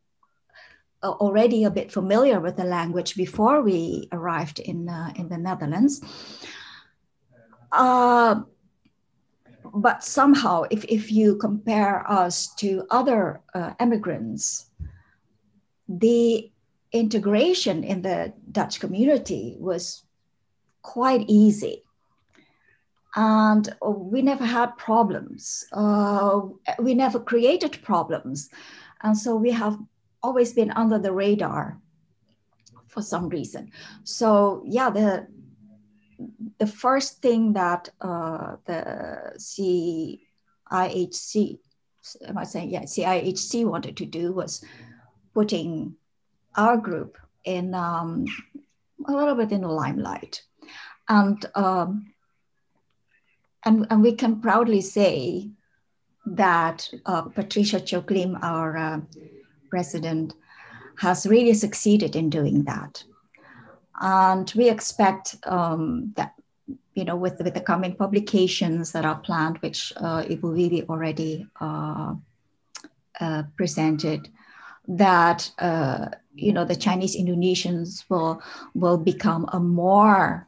uh, already a bit familiar with the language before we arrived in, uh, in the Netherlands. Uh, but somehow, if, if you compare us to other immigrants, the integration in the Dutch community was quite easy and we never had problems. Uh, we never created problems. And so we have always been under the radar for some reason. So, yeah, the, the first thing that uh, the CIHC, am I saying, yeah, CIHC wanted to do was putting our group in um, a little bit in the limelight. And um, and, and we can proudly say that uh, Patricia Choklim, our uh, president, has really succeeded in doing that. And we expect um, that, you know, with, with the coming publications that are planned, which uh, Ibu Vivi already uh, uh, presented, that, uh, you know, the Chinese Indonesians will, will become a more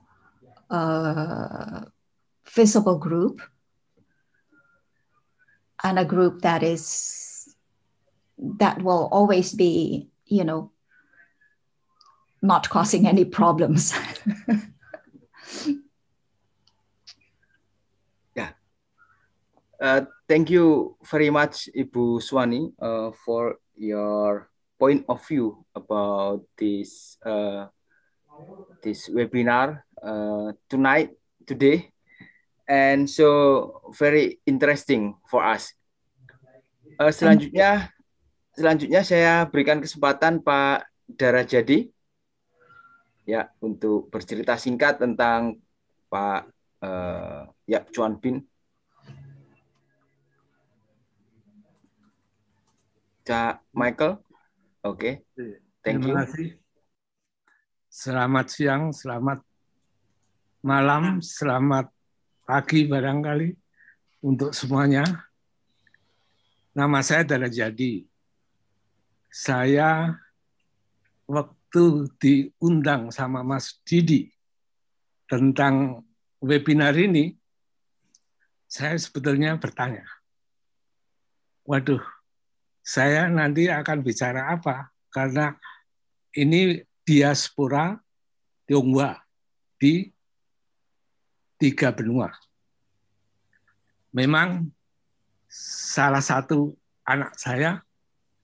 uh, visible group and a group that is that will always be you know not causing any problems yeah uh, thank you very much ibu swani uh, for your point of view about this uh, this webinar uh, tonight today and so very interesting for us. Uh, selanjutnya, selanjutnya saya berikan kesempatan Pak Dara Jadi ya untuk bercerita singkat tentang Pak uh, eh, Yap Chuan Bin. Cak Michael, oke, okay. thank you. Terima kasih. Selamat siang, selamat malam, selamat pagi barangkali untuk semuanya. Nama saya adalah Jadi. Saya waktu diundang sama Mas Didi tentang webinar ini, saya sebetulnya bertanya, waduh, saya nanti akan bicara apa? Karena ini diaspora Tionghoa di tiga benua. Memang salah satu anak saya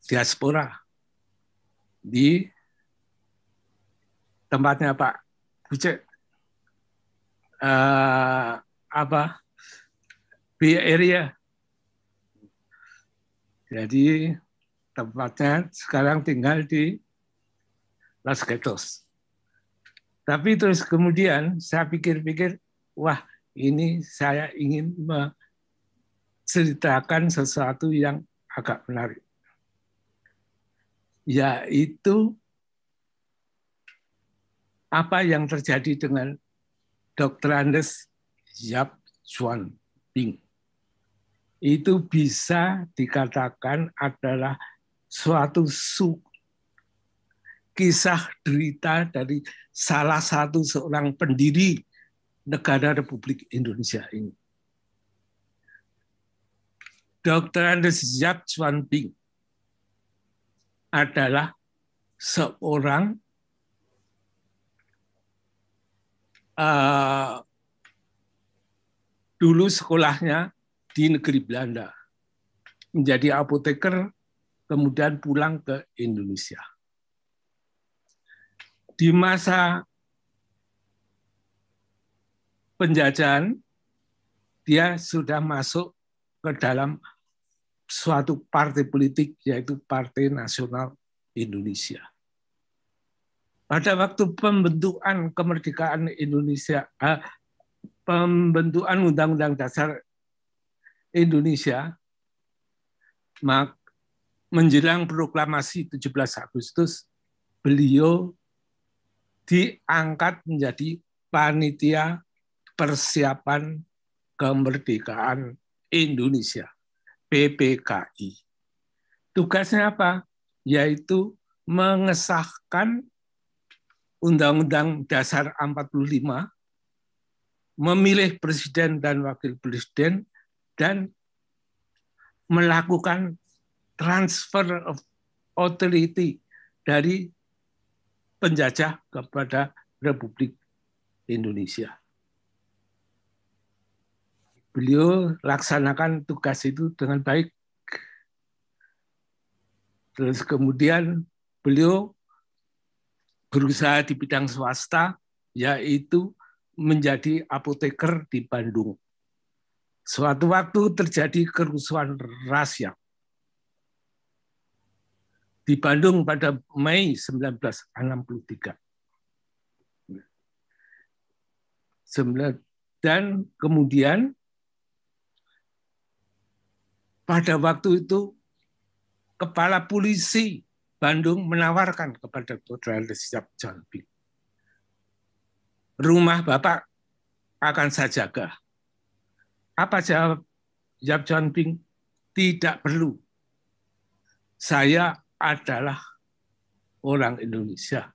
diaspora di tempatnya Pak Bucek uh, apa B Area. Jadi tempatnya sekarang tinggal di Las Gatos. Tapi terus kemudian saya pikir-pikir wah ini saya ingin menceritakan sesuatu yang agak menarik. Yaitu apa yang terjadi dengan Dr. Andes Yap Chuan Ping. Itu bisa dikatakan adalah suatu suku kisah derita dari salah satu seorang pendiri negara Republik Indonesia ini. Dr. Andes Yap Chuan Ping adalah seorang uh, dulu sekolahnya di negeri Belanda menjadi apoteker kemudian pulang ke Indonesia. Di masa penjajahan dia sudah masuk ke dalam suatu partai politik yaitu Partai Nasional Indonesia. Pada waktu pembentukan kemerdekaan Indonesia, eh, pembentukan Undang-Undang Dasar Indonesia, menjelang proklamasi 17 Agustus, beliau diangkat menjadi panitia Persiapan Kemerdekaan Indonesia, PPKI. Tugasnya apa? Yaitu mengesahkan Undang-Undang Dasar 45, memilih presiden dan wakil presiden, dan melakukan transfer of authority dari penjajah kepada Republik Indonesia beliau laksanakan tugas itu dengan baik. Terus kemudian beliau berusaha di bidang swasta, yaitu menjadi apoteker di Bandung. Suatu waktu terjadi kerusuhan rahasia. Di Bandung pada Mei 1963. Dan kemudian pada waktu itu, Kepala Polisi Bandung menawarkan kepada saudara Siap Jalbi, rumah Bapak akan saya jaga. Apa jawab Yap Tidak perlu. Saya adalah orang Indonesia.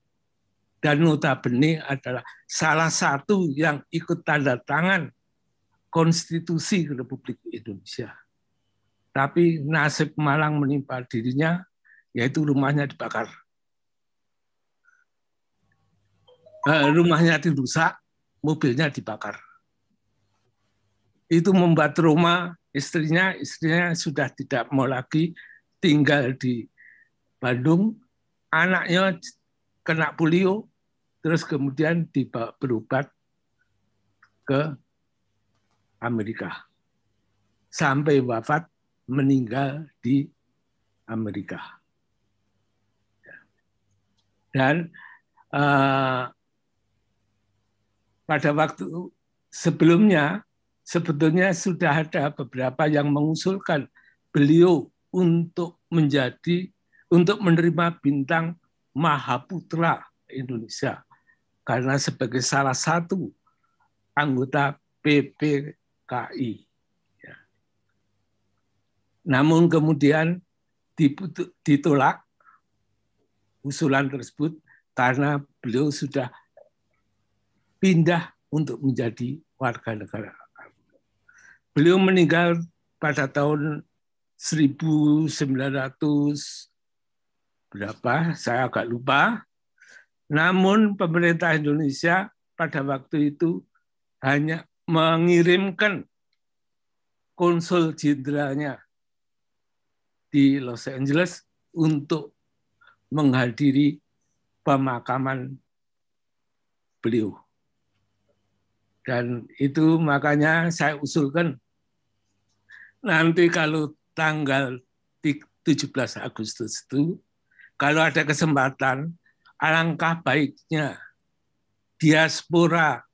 Dan notabene adalah salah satu yang ikut tanda tangan konstitusi Republik Indonesia tapi nasib malang menimpa dirinya, yaitu rumahnya dibakar. Eh, rumahnya dirusak, mobilnya dibakar. Itu membuat rumah istrinya, istrinya sudah tidak mau lagi tinggal di Bandung, anaknya kena polio, terus kemudian dibawa berobat ke Amerika. Sampai wafat meninggal di Amerika. Ya. Dan uh, pada waktu sebelumnya sebetulnya sudah ada beberapa yang mengusulkan beliau untuk menjadi untuk menerima bintang Mahaputra Indonesia karena sebagai salah satu anggota PPKI namun kemudian ditolak usulan tersebut karena beliau sudah pindah untuk menjadi warga negara. Beliau meninggal pada tahun 1900 berapa, saya agak lupa. Namun pemerintah Indonesia pada waktu itu hanya mengirimkan konsul jenderalnya di Los Angeles untuk menghadiri pemakaman beliau. Dan itu makanya saya usulkan nanti kalau tanggal 17 Agustus itu, kalau ada kesempatan, alangkah baiknya diaspora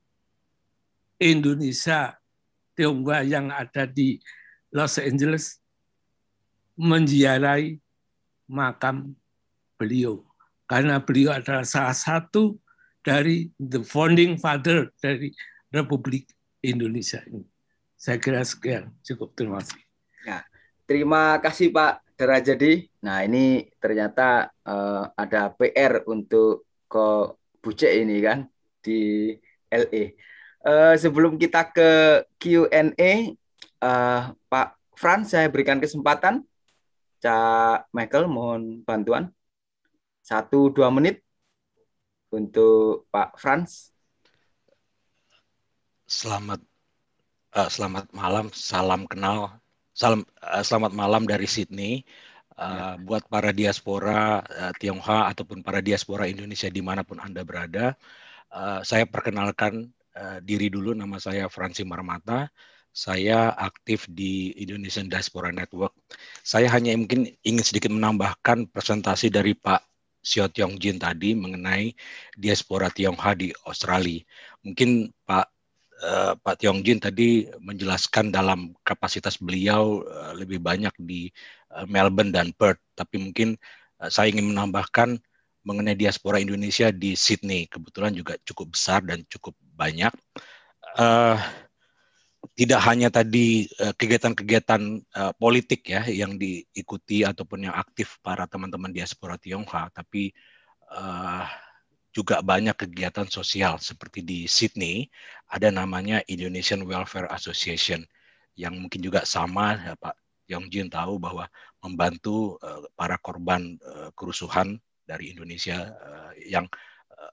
Indonesia Tionghoa yang ada di Los Angeles menziarai makam beliau karena beliau adalah salah satu dari the founding father dari Republik Indonesia ini. Saya kira sekian cukup terima kasih. Ya, terima kasih Pak Derajadi. Nah ini ternyata uh, ada PR untuk ke Buce ini kan di LA. Uh, eh, sebelum kita ke Q&A, uh, eh, Pak Fran, saya berikan kesempatan Cak Michael mohon bantuan. Satu dua menit untuk Pak Franz. Selamat uh, selamat malam, salam kenal, salam uh, selamat malam dari Sydney. Uh, Buat para diaspora uh, Tionghoa ataupun para diaspora Indonesia dimanapun anda berada, uh, saya perkenalkan uh, diri dulu. Nama saya Fransi Marmata saya aktif di Indonesian Diaspora Network. Saya hanya mungkin ingin sedikit menambahkan presentasi dari Pak Sio Tiong Jin tadi mengenai diaspora Tionghoa di Australia. Mungkin Pak eh, Pak Tiong Jin tadi menjelaskan dalam kapasitas beliau eh, lebih banyak di eh, Melbourne dan Perth, tapi mungkin eh, saya ingin menambahkan mengenai diaspora Indonesia di Sydney. Kebetulan juga cukup besar dan cukup banyak. Eh, tidak hanya tadi eh, kegiatan-kegiatan eh, politik ya yang diikuti ataupun yang aktif para teman-teman diaspora Tionghoa, tapi uh, juga banyak kegiatan sosial seperti di Sydney ada namanya Indonesian Welfare Association yang mungkin juga sama ya, Pak Jin tahu bahwa membantu uh, para korban uh, kerusuhan dari Indonesia uh, yang uh,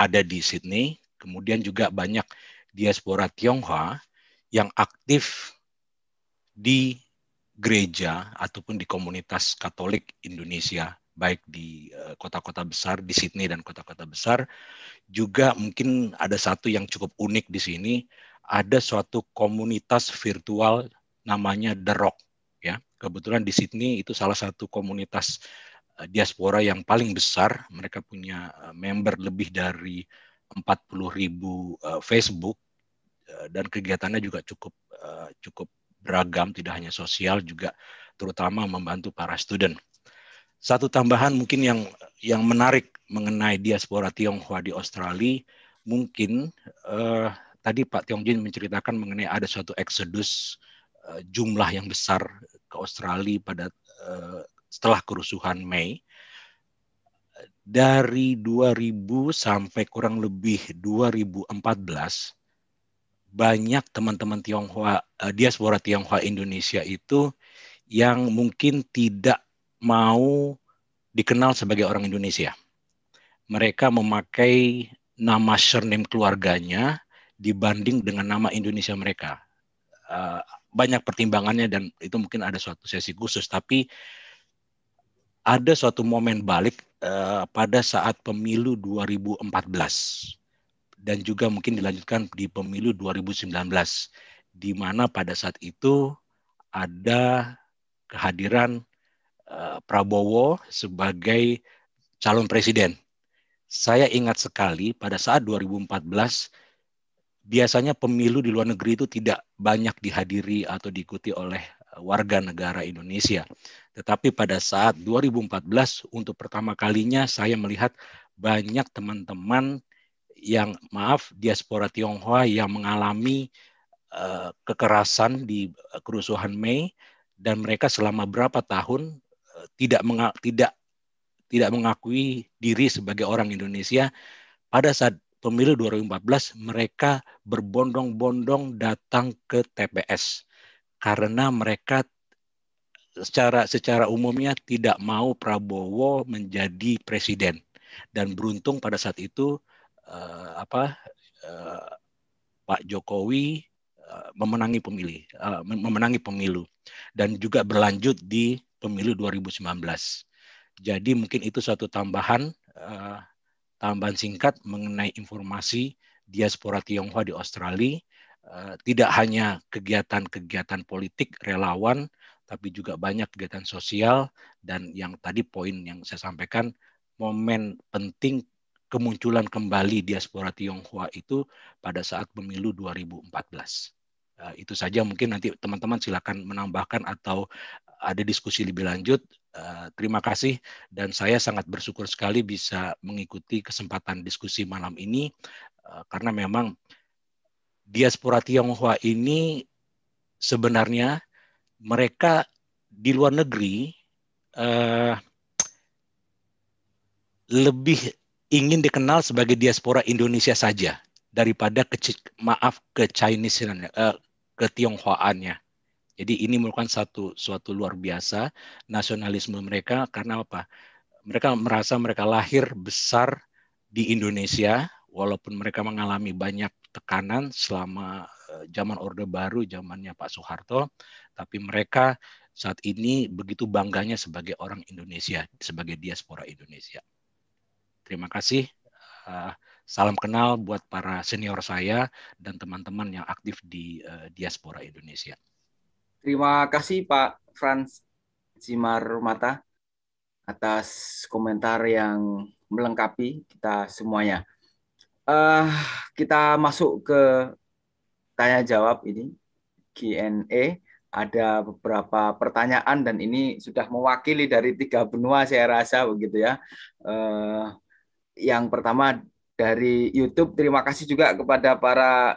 ada di Sydney, kemudian juga banyak diaspora Tionghoa yang aktif di gereja ataupun di komunitas Katolik Indonesia baik di eh, kota-kota besar di Sydney dan kota-kota besar juga mungkin ada satu yang cukup unik di sini ada suatu komunitas virtual namanya The Rock ya kebetulan di Sydney itu salah satu komunitas eh, diaspora yang paling besar mereka punya eh, member lebih dari 40 ribu Facebook Eh, dan kegiatannya juga cukup eh, cukup beragam, tidak hanya sosial juga terutama membantu para student. Satu tambahan mungkin yang yang menarik mengenai diaspora Tionghoa di Australia, mungkin eh, tadi Pak Tiong Jin menceritakan mengenai ada suatu eksodus eh, jumlah yang besar ke Australia pada eh, setelah kerusuhan Mei. Dari 2000 sampai kurang lebih 2014 banyak teman-teman Tionghoa eh, diaspora Tionghoa Indonesia itu yang mungkin tidak mau dikenal sebagai orang Indonesia. Mereka memakai nama surname keluarganya dibanding dengan nama Indonesia mereka. Eh, banyak pertimbangannya dan itu mungkin ada suatu sesi khusus tapi ada suatu momen balik eh, pada saat pemilu 2014 dan juga mungkin dilanjutkan di pemilu 2019 di mana pada saat itu ada kehadiran eh, Prabowo sebagai calon presiden. Saya ingat sekali pada saat 2014 biasanya pemilu di luar negeri itu tidak banyak dihadiri atau diikuti oleh eh, warga negara Indonesia. Tetapi pada saat 2014 untuk pertama kalinya saya melihat banyak teman-teman yang maaf diaspora Tionghoa yang mengalami eh, kekerasan di eh, kerusuhan Mei dan mereka selama berapa tahun eh, tidak tidak tidak mengakui diri sebagai orang Indonesia pada saat pemilu 2014 mereka berbondong-bondong datang ke TPS karena mereka secara secara umumnya tidak mau Prabowo menjadi presiden dan beruntung pada saat itu uh, apa uh, Pak Jokowi uh, memenangi pemilih uh, memenangi pemilu dan juga berlanjut di pemilu 2019. Jadi mungkin itu satu tambahan uh, tambahan singkat mengenai informasi diaspora Tionghoa di Australia uh, tidak hanya kegiatan-kegiatan politik relawan tapi juga banyak kegiatan sosial dan yang tadi poin yang saya sampaikan momen penting kemunculan kembali diaspora Tionghoa itu pada saat pemilu 2014. Ya, itu saja mungkin nanti teman-teman silakan menambahkan atau eh, ada diskusi lebih lanjut. Eh, terima kasih dan saya sangat bersyukur sekali bisa mengikuti kesempatan diskusi malam ini eh, karena memang diaspora Tionghoa ini sebenarnya mereka di luar negeri uh, lebih ingin dikenal sebagai diaspora Indonesia saja daripada ke, maaf ke Chinese uh, ke Tionghoaannya. Jadi ini merupakan satu suatu luar biasa nasionalisme mereka karena apa? Mereka merasa mereka lahir besar di Indonesia walaupun mereka mengalami banyak tekanan selama eh, zaman Orde Baru, zamannya Pak Soeharto, tapi mereka saat ini begitu bangganya sebagai orang Indonesia, sebagai diaspora Indonesia. Terima kasih. Uh, salam kenal buat para senior saya dan teman-teman yang aktif di uh, diaspora Indonesia. Terima kasih Pak Franz Mata atas komentar yang melengkapi kita semuanya. Uh, kita masuk ke tanya jawab ini Q&A. Ada beberapa pertanyaan dan ini sudah mewakili dari tiga benua saya rasa begitu ya. Uh, yang pertama dari YouTube. Terima kasih juga kepada para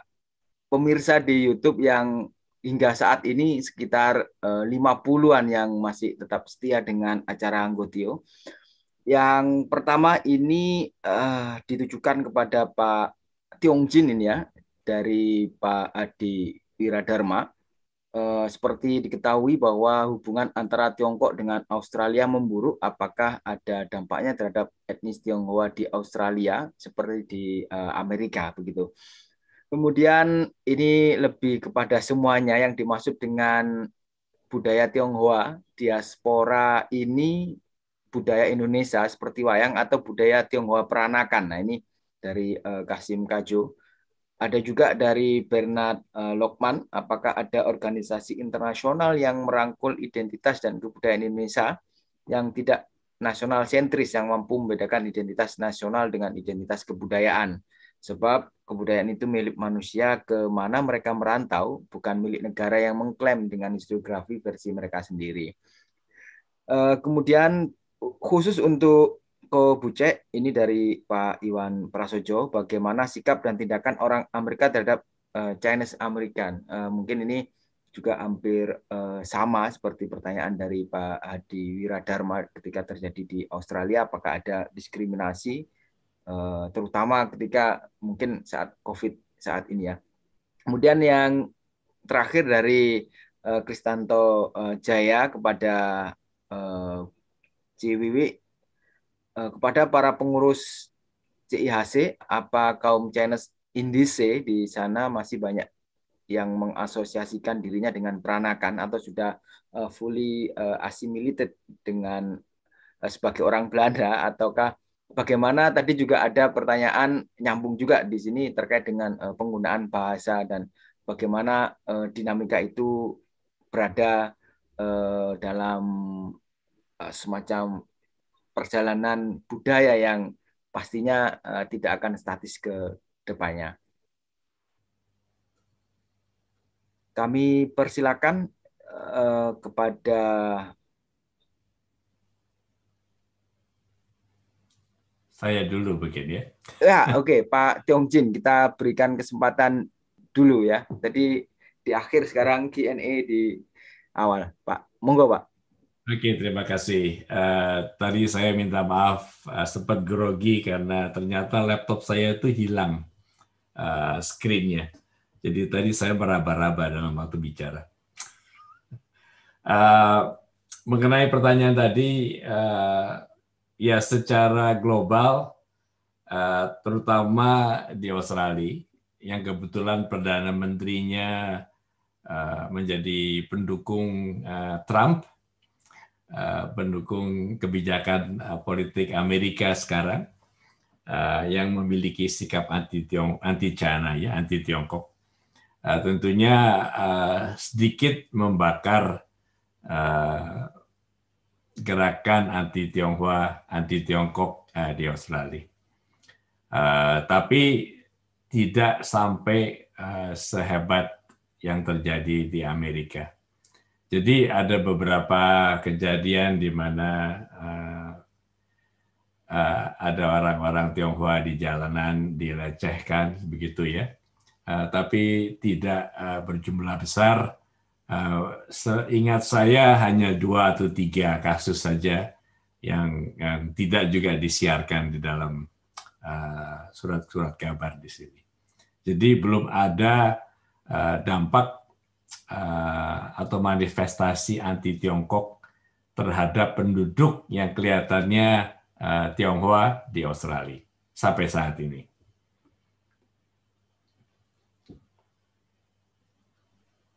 pemirsa di YouTube yang hingga saat ini sekitar eh, lima puluhan yang masih tetap setia dengan acara Anggotio. Yang pertama ini uh, ditujukan kepada Pak Tiong Jin ini ya dari Pak Adi Wiradarma. Eh, seperti diketahui bahwa hubungan antara Tiongkok dengan Australia memburuk, apakah ada dampaknya terhadap etnis Tionghoa di Australia seperti di eh, Amerika begitu. Kemudian ini lebih kepada semuanya yang dimaksud dengan budaya Tionghoa, diaspora ini budaya Indonesia seperti wayang atau budaya Tionghoa peranakan. Nah ini dari eh, Kasim Kajo ada juga dari Bernard eh, Lokman, apakah ada organisasi internasional yang merangkul identitas dan kebudayaan Indonesia yang tidak nasional sentris yang mampu membedakan identitas nasional dengan identitas kebudayaan? Sebab kebudayaan itu milik manusia ke mana mereka merantau, bukan milik negara yang mengklaim dengan historiografi versi mereka sendiri. Eh, kemudian khusus untuk Ko Bucek, ini dari Pak Iwan Prasojo, bagaimana sikap dan tindakan orang Amerika terhadap uh, Chinese American? Uh, mungkin ini juga hampir uh, sama seperti pertanyaan dari Pak Hadi Wiradharma ketika terjadi di Australia, apakah ada diskriminasi, uh, terutama ketika mungkin saat COVID saat ini ya. Kemudian yang terakhir dari Kristanto uh, Jaya kepada uh, Ciwiwi Eh, kepada para pengurus CIHC, apa kaum Chinese Indice di sana masih banyak yang mengasosiasikan dirinya dengan peranakan atau sudah uh, fully uh, assimilated dengan uh, sebagai orang Belanda ataukah bagaimana tadi juga ada pertanyaan nyambung juga di sini terkait dengan uh, penggunaan bahasa dan bagaimana uh, dinamika itu berada uh, dalam uh, semacam perjalanan budaya yang pastinya eh, tidak akan statis ke depannya. Kami persilakan eh, kepada saya dulu begini ya. Ya, oke okay. Pak Jin, kita berikan kesempatan dulu ya. Tadi di akhir sekarang Q&A di awal, Pak. Monggo, Pak. Oke, terima kasih. Uh, tadi saya minta maaf uh, sempat grogi karena ternyata laptop saya itu hilang uh, screen-nya. Jadi tadi saya meraba-raba dalam waktu bicara. Uh, mengenai pertanyaan tadi, uh, ya secara global, uh, terutama di Australia, yang kebetulan perdana menterinya uh, menjadi pendukung uh, Trump, Eh, pendukung kebijakan eh, politik Amerika sekarang eh, yang memiliki sikap anti Tiong anti China ya anti Tiongkok tentunya sedikit membakar gerakan anti Tionghoa anti Tiongkok uh, di Australia tapi tidak sampai sehebat yang terjadi di Amerika jadi ada beberapa kejadian di mana uh, uh, ada orang-orang Tionghoa di jalanan dilecehkan begitu ya, uh, tapi tidak uh, berjumlah besar. Uh, seingat saya hanya dua atau tiga kasus saja yang, yang tidak juga disiarkan di dalam surat-surat uh, kabar di sini. Jadi belum ada uh, dampak Eh, atau manifestasi anti Tiongkok terhadap penduduk yang kelihatannya eh, Tionghoa di Australia sampai saat ini.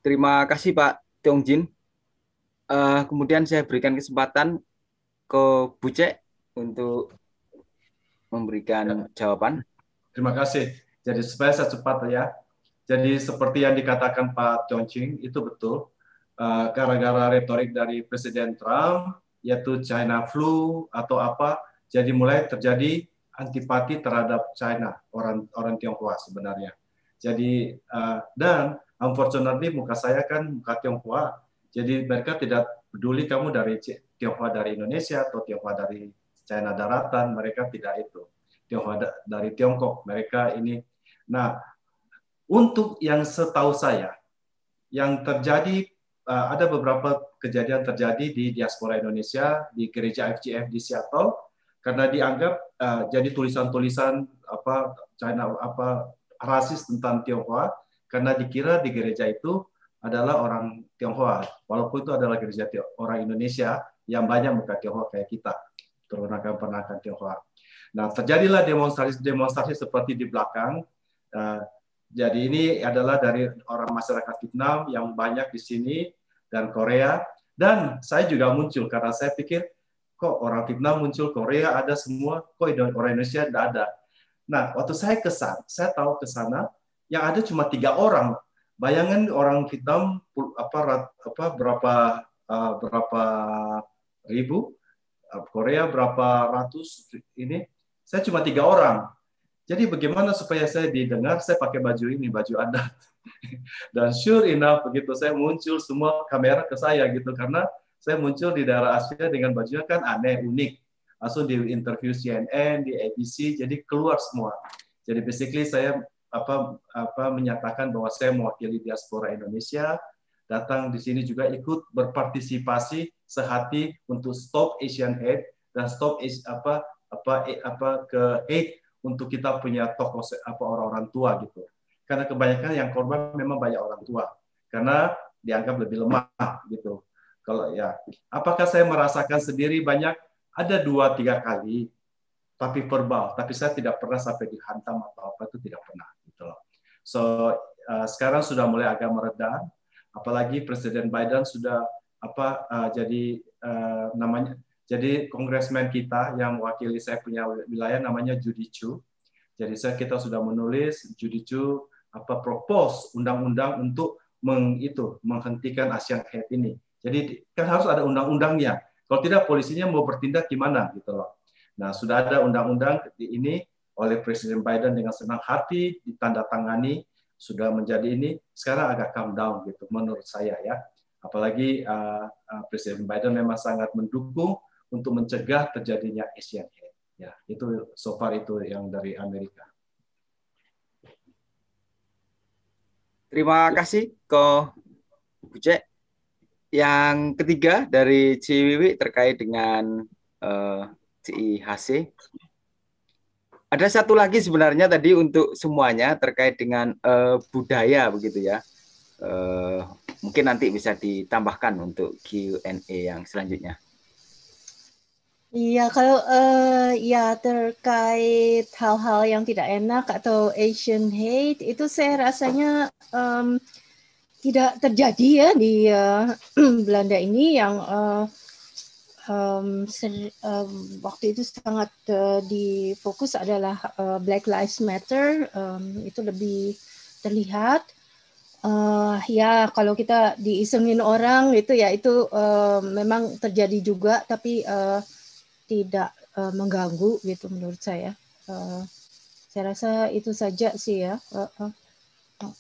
Terima kasih Pak Tiong Uh, eh, kemudian saya berikan kesempatan ke Buce untuk memberikan ya. jawaban. Terima kasih. Jadi supaya saya cepat ya. Jadi seperti yang dikatakan Pak Chongqing itu betul eh, gara-gara retorik dari Presiden Trump yaitu China flu atau apa jadi mulai terjadi antipati terhadap China orang orang Tionghoa sebenarnya. Jadi eh, dan unfortunately muka saya kan muka Tionghoa. Jadi mereka tidak peduli kamu dari Tionghoa dari Indonesia atau Tionghoa dari China daratan, mereka tidak itu. Tionghoa dari Tiongkok, mereka ini. Nah, untuk yang setahu saya, yang terjadi eh, ada beberapa kejadian terjadi di diaspora Indonesia di gereja FGF di Seattle karena dianggap eh, jadi tulisan-tulisan apa China apa rasis tentang Tionghoa karena dikira di gereja itu adalah orang Tionghoa walaupun itu adalah gereja orang Indonesia yang banyak bukan Tionghoa kayak kita turunakan pernahkan Tionghoa. Nah terjadilah demonstrasi-demonstrasi seperti di belakang eh, jadi ini adalah dari orang masyarakat Vietnam yang banyak di sini dan Korea. Dan saya juga muncul karena saya pikir kok orang Vietnam muncul, Korea ada semua, kok orang Indonesia tidak ada. Nah, waktu saya kesan, saya tahu ke sana yang ada cuma tiga orang. Bayangan orang Vietnam apa, apa berapa eh, berapa ribu, eh, Korea berapa ratus ini. Saya cuma tiga orang jadi bagaimana supaya saya didengar? Saya pakai baju ini, baju adat. Dan sure enough begitu saya muncul semua kamera ke saya gitu karena saya muncul di daerah Asia dengan bajunya kan aneh, unik. Langsung di interview CNN, di ABC, jadi keluar semua. Jadi basically saya apa apa menyatakan bahwa saya mewakili diaspora Indonesia datang di sini juga ikut berpartisipasi sehati untuk stop Asian hate dan stop apa apa apa ke hate untuk kita punya tokoh apa orang-orang tua gitu. Karena kebanyakan yang korban memang banyak orang tua karena dianggap lebih lemah gitu. Kalau ya, apakah saya merasakan sendiri banyak ada dua tiga kali tapi verbal, tapi saya tidak pernah sampai dihantam atau apa itu tidak pernah gitu loh. So uh, sekarang sudah mulai agak meredah, apalagi Presiden Biden sudah apa uh, jadi uh, namanya jadi kongresmen kita yang mewakili saya punya wilayah namanya Judicu. Jadi saya kita sudah menulis Judicu apa propose undang-undang untuk meng, itu menghentikan Asian Head ini. Jadi kan harus ada undang-undangnya. Kalau tidak polisinya mau bertindak gimana gitu loh. Nah, sudah ada undang-undang ini oleh Presiden Biden dengan senang hati ditandatangani sudah menjadi ini sekarang agak calm down gitu menurut saya ya apalagi uh, uh, Presiden Biden memang sangat mendukung untuk mencegah terjadinya Asian hate. Ya, itu so far itu yang dari Amerika. Terima ya. kasih Ko Buce. Yang ketiga dari Ciwiwi terkait dengan uh, eh, CIHC. Ada satu lagi sebenarnya tadi untuk semuanya terkait dengan uh, budaya begitu ya. Uh, mungkin nanti bisa ditambahkan untuk Q&A yang selanjutnya. Iya, kalau uh, ya terkait hal-hal yang tidak enak atau Asian hate itu saya rasanya um, tidak terjadi ya di uh, Belanda ini yang uh, um, ser, um, waktu itu sangat uh, difokus adalah uh, Black Lives Matter um, itu lebih terlihat. Uh, ya kalau kita diisengin orang itu ya itu uh, memang terjadi juga tapi uh, tidak uh, mengganggu gitu menurut saya. Uh, saya rasa itu saja sih ya. Uh, uh,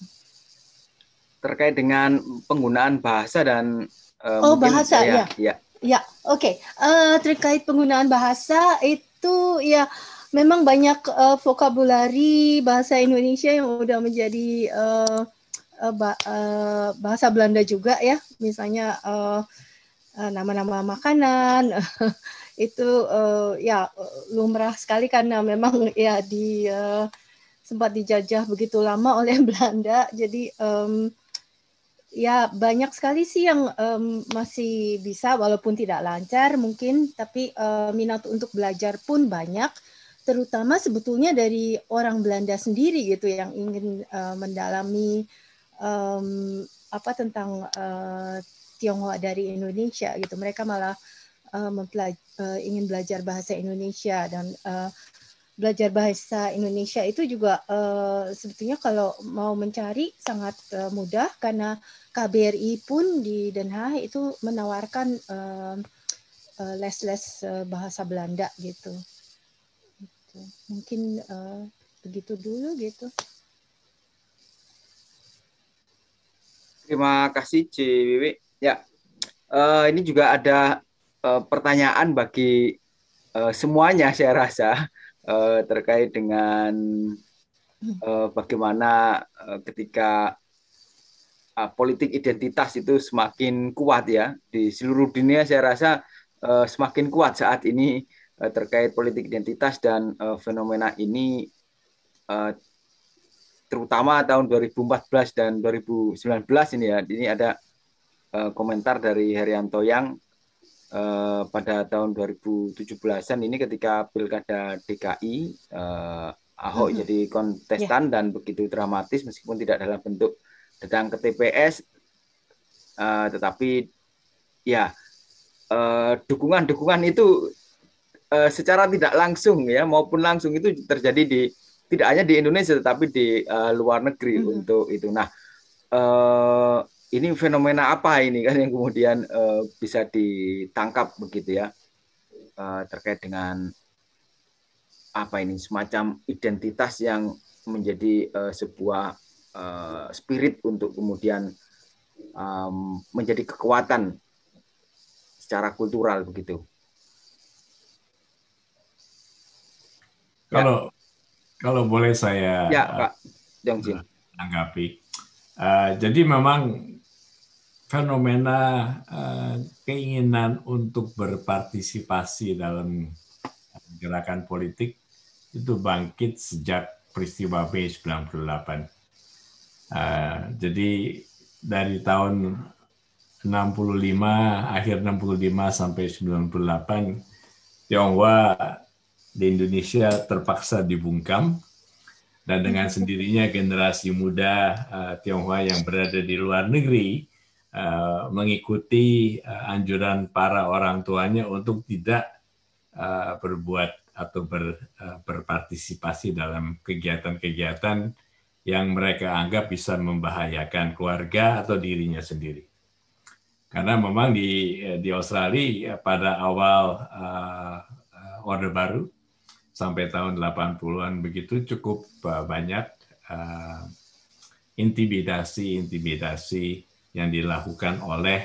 Terkait dengan penggunaan bahasa dan uh, oh bahasa saya, ya. ya. Ya, oke. Okay. Uh, terkait penggunaan bahasa itu ya memang banyak uh, vokabulari bahasa Indonesia yang sudah menjadi uh, bahasa Belanda juga ya. Misalnya nama-nama makanan, itu uh, ya lumrah sekali karena memang ya di uh, sempat dijajah begitu lama oleh Belanda. Jadi um, ya banyak sekali sih yang um, masih bisa walaupun tidak lancar mungkin, tapi uh, minat untuk belajar pun banyak terutama sebetulnya dari orang Belanda sendiri gitu yang ingin uh, mendalami um, apa tentang uh, Tionghoa dari Indonesia gitu mereka malah uh, uh, ingin belajar bahasa Indonesia dan uh, belajar bahasa Indonesia itu juga uh, sebetulnya kalau mau mencari sangat uh, mudah karena KBRI pun di Den Haag itu menawarkan les-les uh, bahasa Belanda gitu. gitu. Mungkin uh, begitu dulu gitu. Terima kasih C. Wiwi. Ya, uh, ini juga ada Eh, pertanyaan bagi uh, semuanya saya rasa uh, terkait dengan uh, bagaimana uh, ketika uh, politik identitas itu semakin kuat ya di seluruh dunia saya rasa uh, semakin kuat saat ini uh, terkait politik identitas dan uh, fenomena ini uh, terutama tahun 2014 dan 2019 ini ya ini ada uh, komentar dari Herianto yang eh, pada tahun 2017-an ini ketika pilkada DKI eh, Ahok -hmm. jadi kontestan yeah. dan begitu dramatis meskipun tidak dalam bentuk datang ke TPS eh, tetapi ya eh, dukungan-dukungan itu eh, secara tidak langsung ya maupun langsung itu terjadi di tidak hanya di Indonesia tetapi di eh, luar negeri mm -hmm. untuk itu. Nah, uh, ini fenomena apa ini kan yang kemudian uh, bisa ditangkap begitu ya uh, terkait dengan apa ini semacam identitas yang menjadi uh, sebuah uh, spirit untuk kemudian um, menjadi kekuatan secara kultural begitu. Kalau ya. kalau boleh saya ya, Pak Uh, tanggapi. Uh, jadi memang fenomena eh, keinginan untuk berpartisipasi dalam eh, gerakan politik itu bangkit sejak peristiwa Mei 98. Eh, jadi dari tahun 65 akhir 65 sampai 98 Tionghoa di Indonesia terpaksa dibungkam dan dengan sendirinya generasi muda Tionghoa yang berada di luar negeri Eh, mengikuti uh, anjuran para orang tuanya untuk tidak uh, berbuat atau ber, uh, berpartisipasi dalam kegiatan-kegiatan yang mereka anggap bisa membahayakan keluarga atau dirinya sendiri. Karena memang di di Australia pada awal uh, Orde Baru sampai tahun 80-an begitu cukup banyak uh, intimidasi-intimidasi yang dilakukan oleh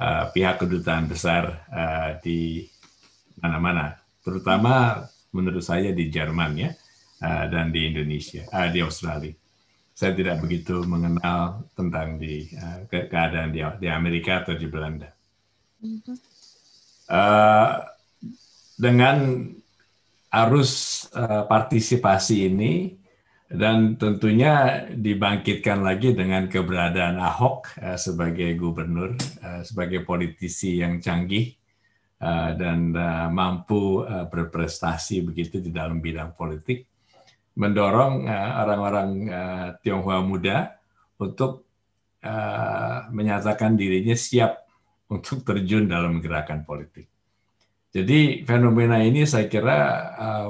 uh, pihak kedutaan besar uh, di mana-mana, terutama menurut saya di Jerman ya uh, dan di Indonesia, uh, di Australia. Saya tidak begitu mengenal tentang di uh, keadaan di, di Amerika atau di Belanda. Uh, dengan arus uh, partisipasi ini dan tentunya dibangkitkan lagi dengan keberadaan Ahok eh, sebagai gubernur, eh, sebagai politisi yang canggih eh, dan mampu berprestasi begitu di dalam bidang politik, mendorong orang-orang Tionghoa muda untuk menyatakan dirinya siap untuk terjun dalam gerakan politik. Jadi fenomena ini saya kira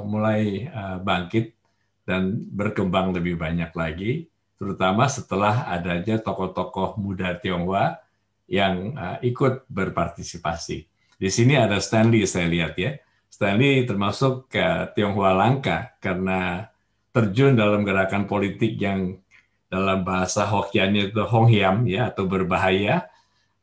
mulai bangkit dan berkembang lebih banyak lagi, terutama setelah adanya tokoh-tokoh muda Tionghoa yang uh, ikut berpartisipasi. Di sini ada Stanley saya lihat ya. Stanley termasuk uh, Tionghoa langka karena terjun dalam gerakan politik yang dalam bahasa Hokkiannya itu Hong Hiam ya atau berbahaya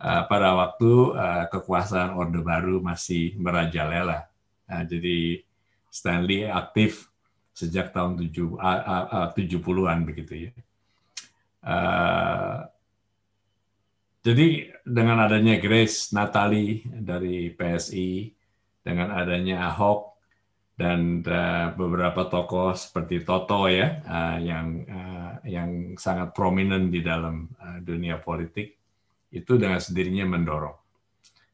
uh, pada waktu uh, kekuasaan Orde Baru masih merajalela. Nah, jadi Stanley aktif sejak tahun 70 an begitu ya. jadi dengan adanya Grace Natali dari PSI, dengan adanya Ahok dan beberapa tokoh seperti Toto ya yang yang sangat prominent di dalam dunia politik itu dengan sendirinya mendorong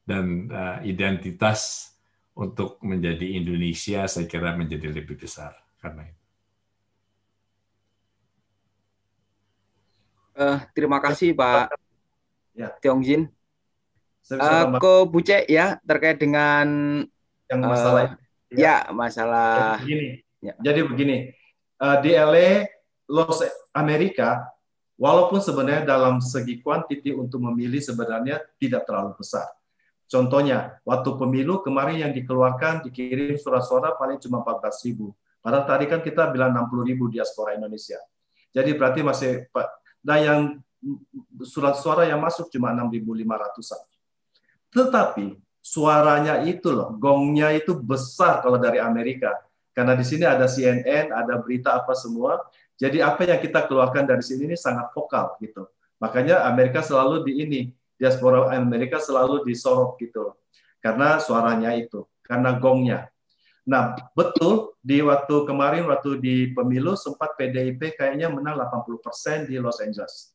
dan identitas untuk menjadi Indonesia saya kira menjadi lebih besar karena itu. Uh, terima kasih Pak ya. Jin. Uh, eh, Ko Buce ya terkait dengan yang eh, masalah uh, ya. ya masalah. Jadi begini. Ya. Jadi begini uh, di LA Los Amerika walaupun sebenarnya dalam segi kuantiti untuk memilih sebenarnya tidak terlalu besar. Contohnya, waktu pemilu kemarin yang dikeluarkan dikirim surat suara paling cuma 14 ribu. Padahal tadi kan kita bilang 60 ribu diaspora Indonesia. Jadi berarti masih nah yang surat suara yang masuk cuma 6.500-an. Tetapi suaranya itu loh, gongnya itu besar kalau dari Amerika. Karena di sini ada CNN, ada berita apa semua. Jadi apa yang kita keluarkan dari sini ini sangat vokal gitu. Makanya Amerika selalu di ini, diaspora Amerika selalu disorot gitu. Karena suaranya itu, karena gongnya. Nah, betul di waktu kemarin waktu di pemilu sempat PDIP kayaknya menang 80% di Los Angeles.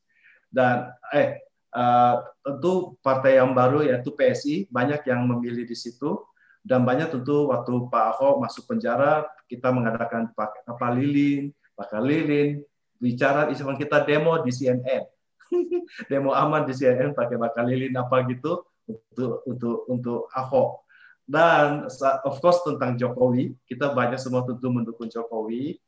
Dan eh uh, tentu partai yang baru yaitu PSI banyak yang memilih di situ dan banyak tentu waktu Pak Ahok masuk penjara kita mengadakan apa lilin, pakai lilin, bicara isu kita demo di CNN. demo aman di CNN pakai Pak lilin apa gitu untuk untuk untuk Ahok dan of course tentang Jokowi, kita banyak semua tentu mendukung Jokowi.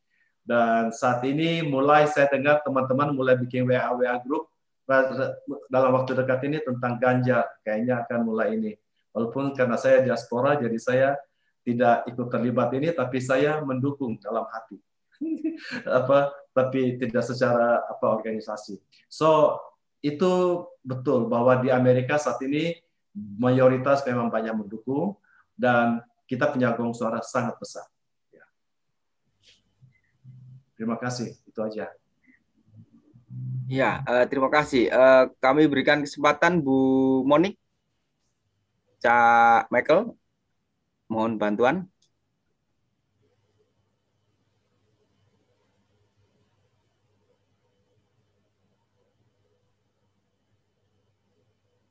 Dan saat ini mulai saya dengar teman-teman mulai bikin WA WA grup dalam waktu dekat ini tentang ganja kayaknya akan mulai ini. Walaupun karena saya diaspora jadi saya tidak ikut terlibat ini tapi saya mendukung dalam hati. apa tapi tidak secara apa organisasi. So itu betul bahwa di Amerika saat ini mayoritas memang banyak mendukung dan kita punya gong suara sangat besar. Ya. Terima kasih, itu aja. Ya, uh, terima kasih. Uh, kami berikan kesempatan Bu Monik, Cak Michael, mohon bantuan.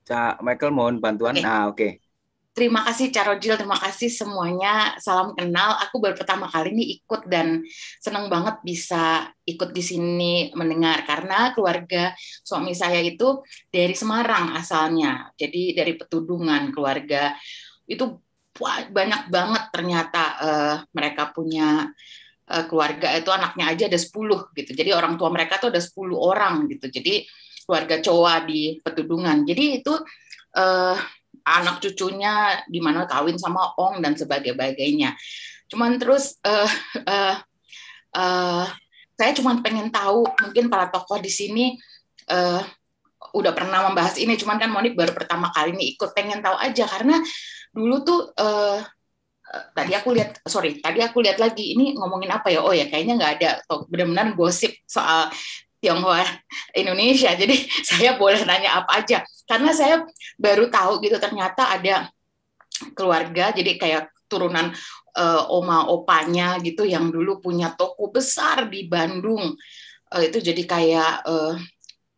Cak Michael mohon bantuan. Okay. Nah, oke. Ah, okay. Terima kasih Carojil, terima kasih semuanya. Salam kenal. Aku baru pertama kali ini ikut dan senang banget bisa ikut di sini mendengar karena keluarga suami saya itu dari Semarang asalnya. Jadi dari Petudungan keluarga itu banyak banget ternyata uh, mereka punya uh, keluarga itu anaknya aja ada 10 gitu. Jadi orang tua mereka tuh ada 10 orang gitu. Jadi keluarga cowok di Petudungan. Jadi itu uh, anak cucunya di mana kawin sama Ong dan sebagainya. Cuman terus uh, uh, uh, saya cuma pengen tahu mungkin para tokoh di sini uh, udah pernah membahas ini, cuman kan Monik baru pertama kali ini ikut pengen tahu aja karena dulu tuh uh, tadi aku lihat sorry tadi aku lihat lagi ini ngomongin apa ya oh ya kayaknya nggak ada benar-benar gosip soal Tionghoa Indonesia. Jadi saya boleh nanya apa aja karena saya baru tahu gitu ternyata ada keluarga jadi kayak turunan uh, oma opanya gitu yang dulu punya toko besar di Bandung. Uh, itu jadi kayak uh,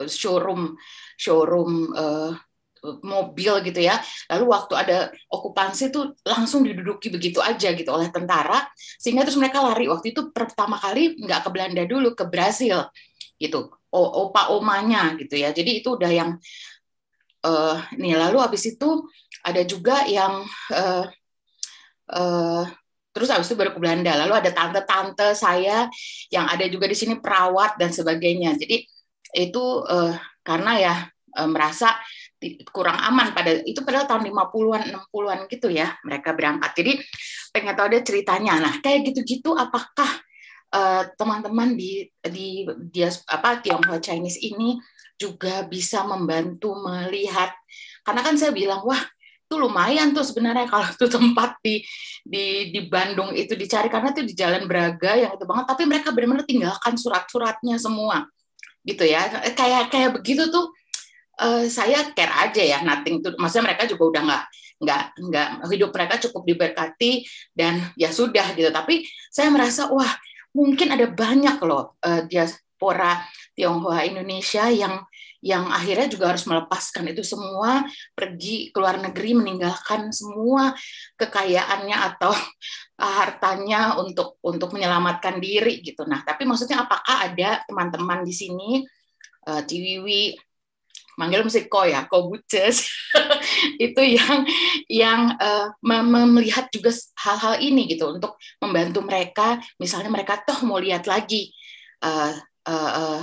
showroom showroom uh, mobil gitu ya. Lalu waktu ada okupansi tuh langsung diduduki begitu aja gitu oleh tentara, sehingga terus mereka lari. Waktu itu pertama kali nggak ke Belanda dulu, ke Brasil gitu opa omanya gitu ya jadi itu udah yang uh, nih lalu habis itu ada juga yang uh, uh, terus habis itu baru ke Belanda lalu ada tante-tante saya yang ada juga di sini perawat dan sebagainya jadi itu uh, karena ya uh, merasa kurang aman pada itu pada tahun 50-an 60-an gitu ya mereka berangkat jadi pengen tahu ada ceritanya nah kayak gitu-gitu apakah Eh, teman-teman uh, di di dia apa Tionghoa Chinese ini juga bisa membantu melihat karena kan saya bilang wah itu lumayan tuh sebenarnya kalau tuh tempat di di di Bandung itu dicari karena tuh di Jalan Braga yang itu banget tapi mereka benar-benar tinggalkan surat-suratnya semua gitu ya eh, kayak kayak begitu tuh uh, saya care aja ya nothing tuh maksudnya mereka juga udah nggak nggak nggak hidup mereka cukup diberkati dan ya sudah gitu tapi saya merasa wah mungkin ada banyak loh uh, diaspora Tionghoa Indonesia yang yang akhirnya juga harus melepaskan itu semua pergi ke luar negeri meninggalkan semua kekayaannya atau ah, hartanya untuk untuk menyelamatkan diri gitu nah tapi maksudnya apakah ada teman-teman di sini uh, Ciwiwi manggil mesti ko ya ko buces itu yang yang uh, melihat juga hal-hal ini gitu untuk membantu mereka misalnya mereka toh mau lihat lagi uh, uh, uh,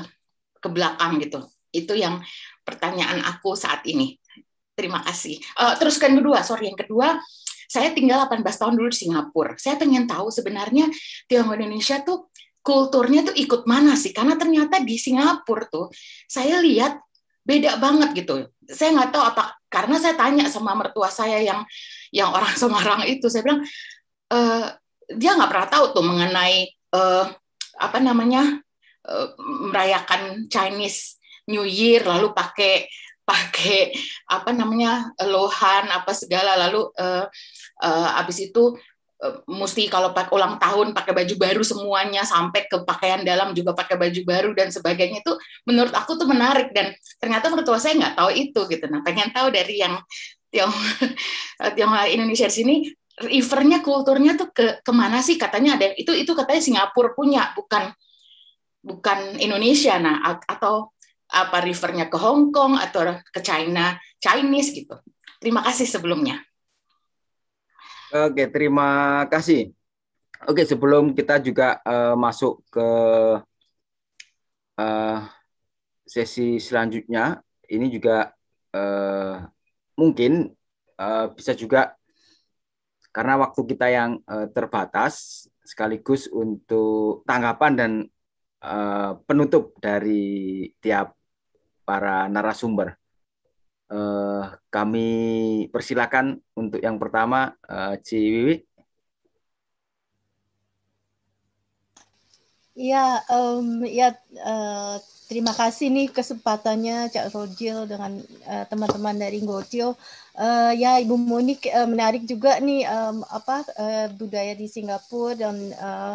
ke belakang gitu itu yang pertanyaan aku saat ini terima kasih uh, teruskan kedua sorry yang kedua saya tinggal 18 tahun dulu di Singapura. Saya pengen tahu sebenarnya Tiongkok Indonesia tuh kulturnya tuh ikut mana sih? Karena ternyata di Singapura tuh saya lihat beda banget gitu. Saya nggak tahu apa karena saya tanya sama mertua saya yang yang orang Semarang itu, saya bilang e, dia nggak pernah tahu tuh mengenai eh, apa namanya eh, merayakan Chinese New Year lalu pakai pakai apa namanya lohan apa segala lalu eh, uh, abis itu Eh, mesti kalau pak ulang tahun pakai baju baru semuanya sampai ke pakaian dalam juga pakai baju baru dan sebagainya itu menurut aku tuh menarik dan ternyata mertua saya nggak tahu itu gitu nah pengen tahu dari yang yang Indonesia di sini rivernya kulturnya tuh ke kemana sih katanya ada itu itu katanya Singapura punya bukan bukan Indonesia nah atau apa rivernya ke Hong Kong atau ke China Chinese gitu terima kasih sebelumnya Oke, terima kasih. Oke, sebelum kita juga uh, masuk ke uh, sesi selanjutnya, ini juga uh, mungkin uh, bisa juga karena waktu kita yang uh, terbatas, sekaligus untuk tanggapan dan uh, penutup dari tiap para narasumber uh, kami persilakan untuk yang pertama uh, eh, Ciwiwi. Iya, ya, um, ya uh, terima kasih nih kesempatannya Cak Rojil dengan teman-teman dari Ngotio. Uh, ya, Ibu Monik uh, menarik juga nih um, apa uh, budaya di Singapura dan uh,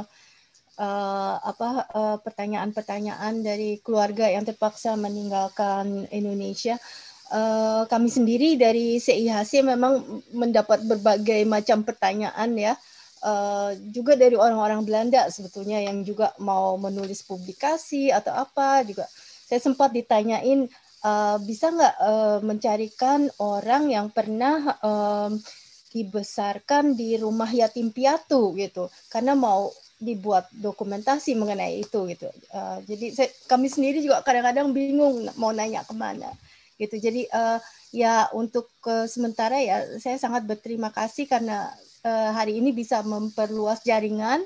uh, apa uh, pertanyaan-pertanyaan dari keluarga yang terpaksa meninggalkan Indonesia. Uh, Eh, kami sendiri dari CIHC memang mendapat berbagai macam pertanyaan ya. Uh, juga dari orang-orang Belanda sebetulnya yang juga mau menulis publikasi atau apa juga saya sempat ditanyain uh, bisa nggak uh, mencarikan orang yang pernah um, dibesarkan di rumah yatim piatu gitu karena mau dibuat dokumentasi mengenai itu gitu uh, jadi saya, kami sendiri juga kadang-kadang bingung mau nanya kemana gitu. Jadi uh, ya untuk uh, sementara ya saya sangat berterima kasih karena uh, hari ini bisa memperluas jaringan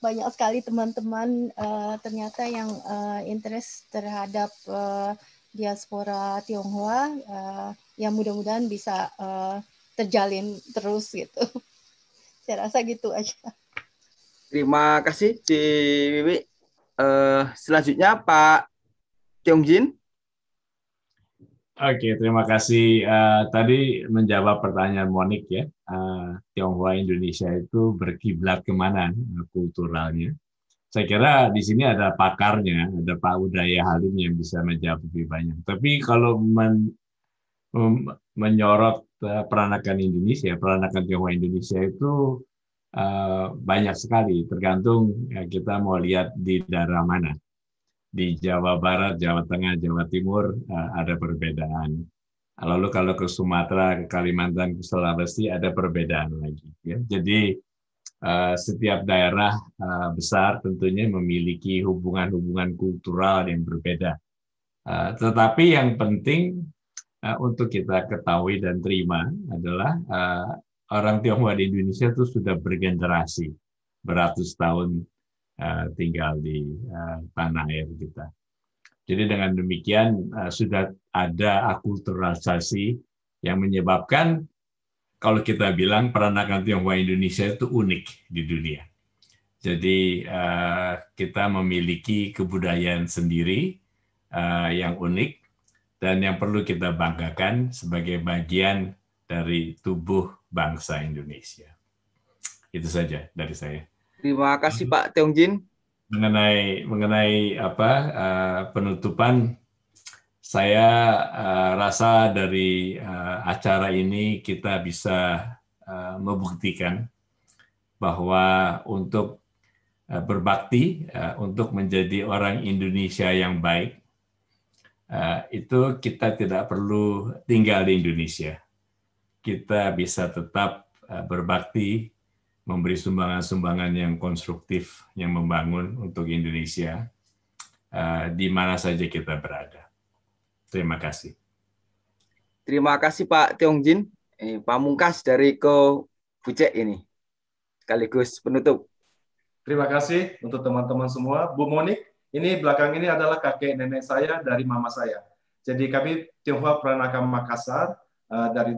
banyak sekali teman-teman uh, ternyata yang uh, interest terhadap uh, diaspora Tionghoa uh, yang mudah-mudahan bisa uh, terjalin terus gitu. Saya rasa gitu aja. Terima kasih Ci Wiwi. Uh, selanjutnya Pak Tiong Oke, terima kasih. Uh, tadi menjawab pertanyaan Monik ya, uh, Tionghoa Indonesia itu berkiblat kemana eh, kulturalnya? Saya kira di sini ada pakarnya, ada Pak Udaya Halim yang bisa menjawab lebih banyak. Tapi kalau men, um, menyorot peranakan Indonesia, peranakan Tionghoa Indonesia itu uh, banyak sekali, tergantung ya, kita mau lihat di daerah mana di Jawa Barat, Jawa Tengah, Jawa Timur eh, ada perbedaan. Lalu kalau ke Sumatera, ke Kalimantan, ke Sulawesi ada perbedaan lagi. Ya. Jadi eh, setiap daerah eh, besar tentunya memiliki hubungan-hubungan kultural yang berbeda. Tetapi yang penting untuk kita ketahui dan terima adalah orang Tionghoa di Indonesia itu sudah bergenerasi beratus tahun Eh, tinggal di eh, tanah air kita. Jadi dengan demikian eh, sudah ada akulturalisasi yang menyebabkan kalau kita bilang peranakan Tionghoa Indonesia itu unik di dunia. Jadi kita memiliki kebudayaan sendiri yang unik dan yang perlu kita banggakan sebagai bagian dari tubuh bangsa Indonesia. Itu saja dari saya. Terima kasih hmm. Pak Teongjin. Mengenai mengenai apa uh, penutupan saya uh, rasa dari uh, acara ini kita bisa uh, membuktikan bahwa untuk uh, berbakti, uh, untuk menjadi orang Indonesia yang baik, uh, itu kita tidak perlu tinggal di Indonesia. Kita bisa tetap uh, berbakti memberi sumbangan-sumbangan yang konstruktif, yang membangun untuk Indonesia uh, di mana saja kita berada. Terima kasih. Terima kasih Pak Jin. eh, pamungkas dari Ko Bucek ini, sekaligus penutup. Terima kasih untuk teman-teman semua. Bu Monik, ini belakang ini adalah kakek nenek saya dari mama saya. Jadi kami Tionghoa Pranaka Makassar uh, eh, dari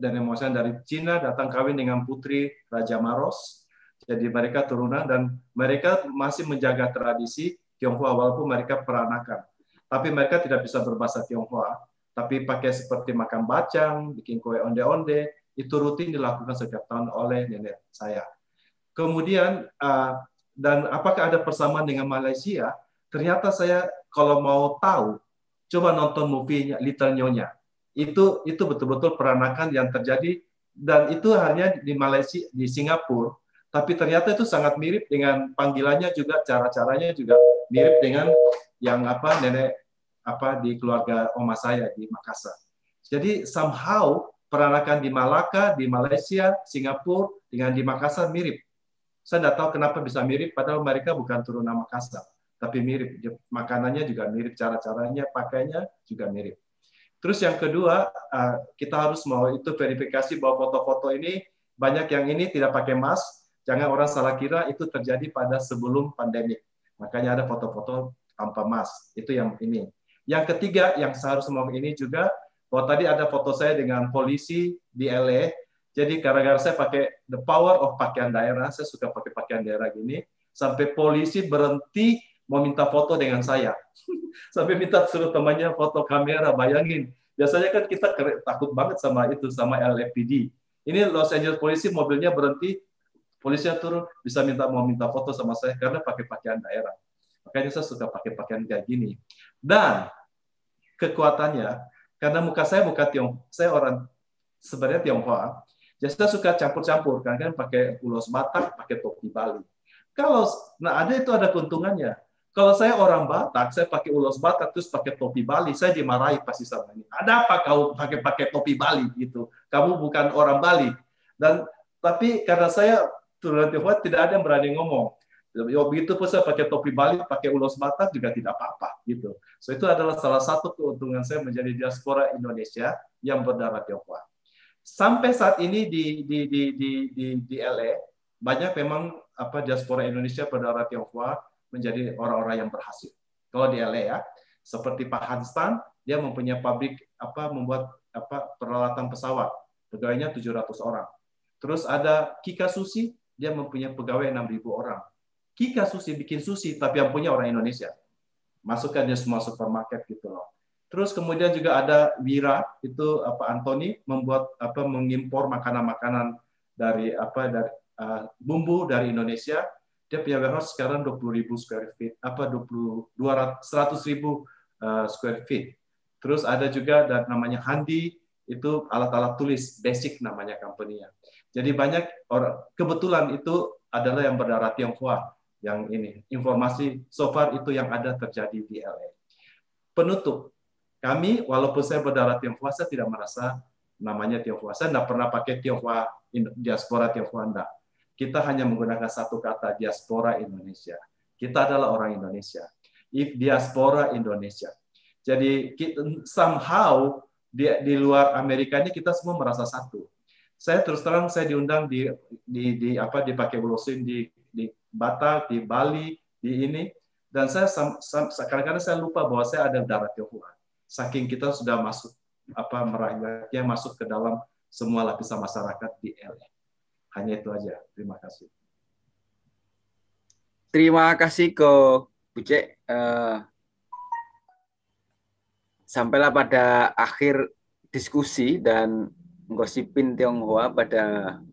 dan emosian dari Cina datang kawin dengan putri Raja Maros. Jadi mereka turunan dan mereka masih menjaga tradisi Tionghoa walaupun mereka peranakan. Tapi mereka tidak bisa berbahasa Tionghoa, tapi pakai seperti makan bacang, bikin kue onde-onde, itu rutin dilakukan setiap tahun oleh nenek saya. Kemudian, ah, dan apakah ada persamaan dengan Malaysia? Ternyata saya kalau mau tahu, coba nonton movie Little Nyonya itu itu betul-betul peranakan yang terjadi dan itu hanya di Malaysia di Singapura tapi ternyata itu sangat mirip dengan panggilannya juga cara-caranya juga mirip dengan yang apa nenek apa di keluarga oma saya di Makassar jadi somehow peranakan di Malaka di Malaysia Singapura dengan di Makassar mirip saya tidak tahu kenapa bisa mirip padahal mereka bukan turunan Makassar tapi mirip makanannya juga mirip cara-caranya pakainya juga mirip Terus yang kedua, eh, kita harus mau itu verifikasi bahwa foto-foto ini banyak yang ini tidak pakai mask, jangan orang salah kira itu terjadi pada sebelum pandemi. Makanya ada foto-foto tanpa mask. Itu yang ini. Yang ketiga yang seharusnya mau ini juga bahwa tadi ada foto saya dengan polisi di LA. Jadi gara-gara saya pakai the power of pakaian daerah, saya suka pakai pakaian daerah gini, sampai polisi berhenti mau minta foto dengan saya. Sampai minta suruh temannya foto kamera, bayangin. Biasanya kan kita takut banget sama itu, sama LAPD. Ini Los Angeles polisi mobilnya berhenti, polisi turun, bisa minta mau minta foto sama saya karena pakai pakaian daerah. Makanya saya suka pakai pakaian kayak gini. Dan kekuatannya, karena muka saya muka tiong saya orang sebenarnya Tionghoa, jadi saya suka campur-campur, kan kan pakai ulos Batak, pakai topi Bali. Kalau nah ada itu ada keuntungannya. Kalau saya orang Batak, saya pakai ulos Batak terus pakai topi Bali, saya dimarahi pasti sama ini. Ada apa kau pakai pakai topi Bali gitu? Kamu bukan orang Bali. Dan tapi karena saya turun Tionghoa tidak ada yang berani ngomong. Ya, begitu pun saya pakai topi Bali, pakai ulos Batak juga tidak apa-apa gitu. So itu adalah salah satu keuntungan saya menjadi diaspora Indonesia yang berdarah Tionghoa. Sampai saat ini di di di di di, di LA banyak memang apa diaspora Indonesia berdarah Tionghoa menjadi orang-orang yang berhasil. Kalau di LA ya, seperti Pak Hans dia mempunyai pabrik apa membuat apa peralatan pesawat. Pegawainya 700 orang. Terus ada Kika Susi, dia mempunyai pegawai 6.000 orang. Kika Susi bikin sushi, tapi yang punya orang Indonesia. Masukannya semua supermarket gitu loh. Terus kemudian juga ada Wira itu apa Anthony membuat apa mengimpor makanan-makanan dari apa dari uh, bumbu dari Indonesia dia punya warehouse sekarang 20.000 square feet apa 20 200 100.000 ribu eh, square feet. Terus ada juga dan namanya Handi itu alat-alat tulis basic namanya company-nya. Jadi banyak orang kebetulan itu adalah yang berdarah Tionghoa yang ini informasi so far itu yang ada terjadi di LA. Penutup, kami walaupun saya berdarah Tionghoa saya tidak merasa namanya Tionghoa. Saya tidak pernah pakai Tionghoa diaspora Tionghoa enggak. Kita hanya menggunakan satu kata diaspora Indonesia. Kita adalah orang Indonesia. If diaspora Indonesia. Jadi somehow di, di luar Amerika ini kita semua merasa satu. Saya terus terang saya diundang di di, di apa dipakai Bolosin di di Batak, di Bali, di ini dan saya kadang karena saya lupa bahwa saya ada darah Tionghoa. Saking kita sudah masuk apa merayatnya masuk ke dalam semua lapisan masyarakat di LA. Hanya itu aja. Terima kasih. Terima kasih ke Buce. Eh, sampailah pada akhir diskusi dan gosipin Tionghoa pada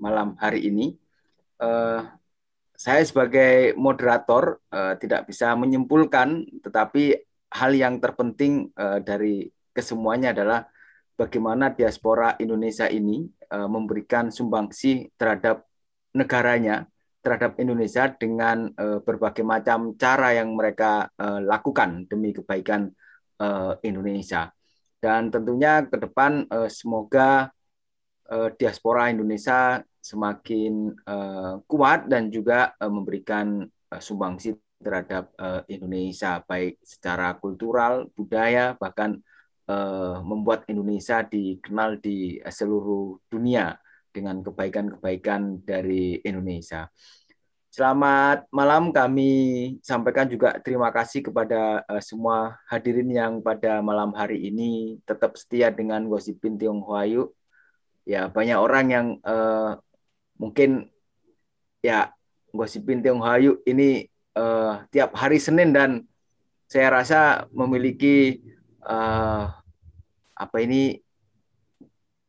malam hari ini. Eh, saya sebagai moderator eh, tidak bisa menyimpulkan, tetapi hal yang terpenting dari kesemuanya adalah bagaimana diaspora Indonesia ini uh, memberikan sumbangsi terhadap negaranya, terhadap Indonesia dengan uh, berbagai macam cara yang mereka uh, lakukan demi kebaikan uh, Indonesia. Dan tentunya ke depan uh, semoga uh, diaspora Indonesia semakin uh, kuat dan juga uh, memberikan uh, sumbangsi terhadap uh, Indonesia baik secara kultural, budaya bahkan Eh, membuat Indonesia dikenal di seluruh dunia dengan kebaikan-kebaikan dari Indonesia. Selamat malam kami sampaikan juga terima kasih kepada eh, semua hadirin yang pada malam hari ini tetap setia dengan Gosipin Tionghoa yuk. Ya, banyak orang yang uh, mungkin ya Gosipin Tionghoa yuk ini uh, tiap hari Senin dan saya rasa memiliki uh, apa ini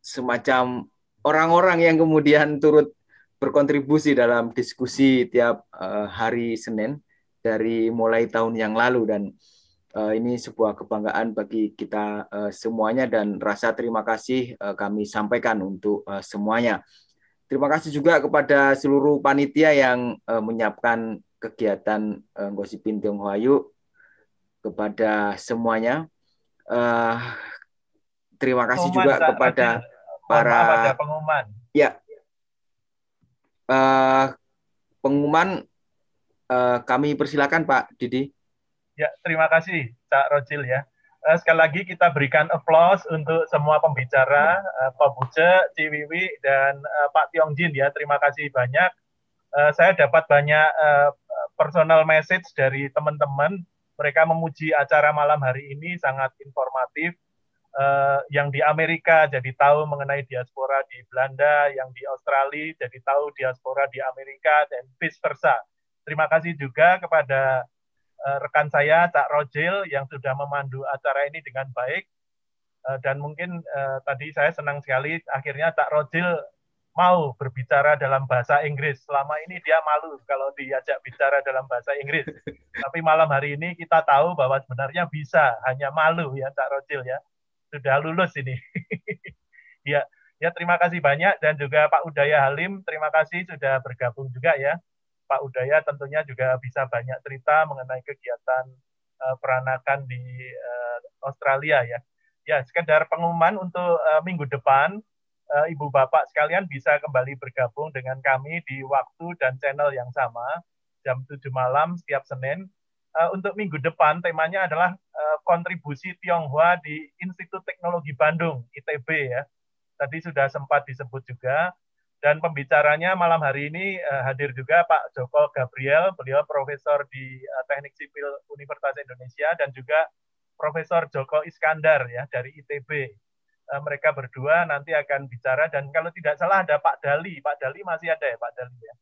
semacam orang-orang yang kemudian turut berkontribusi dalam diskusi tiap uh, hari Senin dari mulai tahun yang lalu dan uh, ini sebuah kebanggaan bagi kita uh, semuanya dan rasa terima kasih uh, kami sampaikan untuk uh, semuanya. Terima kasih juga kepada seluruh panitia yang uh, menyiapkan kegiatan uh, Gosipin Tionghoa Yuk kepada semuanya Uh, terima kasih pengumuman juga kepada ada, para ada pengumuman. Ya. Uh, pengumuman uh, kami persilakan Pak Didi. Ya, terima kasih Cak Rojil ya. Uh, sekali lagi kita berikan applause untuk semua pembicara, uh, Pak Buce, Ciwiwi, dan uh, Pak Jin ya. Terima kasih banyak. Uh, saya dapat banyak uh, personal message dari teman-teman mereka memuji acara malam hari ini sangat informatif. Uh, yang di Amerika jadi tahu mengenai diaspora di Belanda, yang di Australia jadi tahu diaspora di Amerika, dan vice versa. Terima kasih juga kepada uh, rekan saya, Cak Rojil, yang sudah memandu acara ini dengan baik. Uh, dan mungkin uh, tadi saya senang sekali akhirnya Cak Rojil mau berbicara dalam bahasa Inggris. Selama ini dia malu kalau diajak bicara dalam bahasa Inggris. Tapi malam hari ini kita tahu bahwa sebenarnya bisa, hanya malu ya Cak rojil ya. Sudah lulus ini. ya, ya terima kasih banyak dan juga Pak Udaya Halim, terima kasih sudah bergabung juga ya. Pak Udaya tentunya juga bisa banyak cerita mengenai kegiatan uh, peranakan di uh, Australia ya. Ya, sekedar pengumuman untuk uh, minggu depan Eh, ibu bapak sekalian bisa kembali bergabung dengan kami di waktu dan channel yang sama jam 7 malam setiap Senin. Eh, untuk minggu depan temanya adalah eh, kontribusi Tionghoa di Institut Teknologi Bandung ITB ya. Tadi sudah sempat disebut juga dan pembicaranya malam hari ini hadir juga Pak Joko Gabriel, beliau profesor di Teknik Sipil Universitas Indonesia dan juga Profesor Joko Iskandar ya dari ITB. Eh, mereka berdua nanti akan bicara dan kalau tidak salah ada Pak Dali. Pak Dali masih ada ya Pak Dali ya.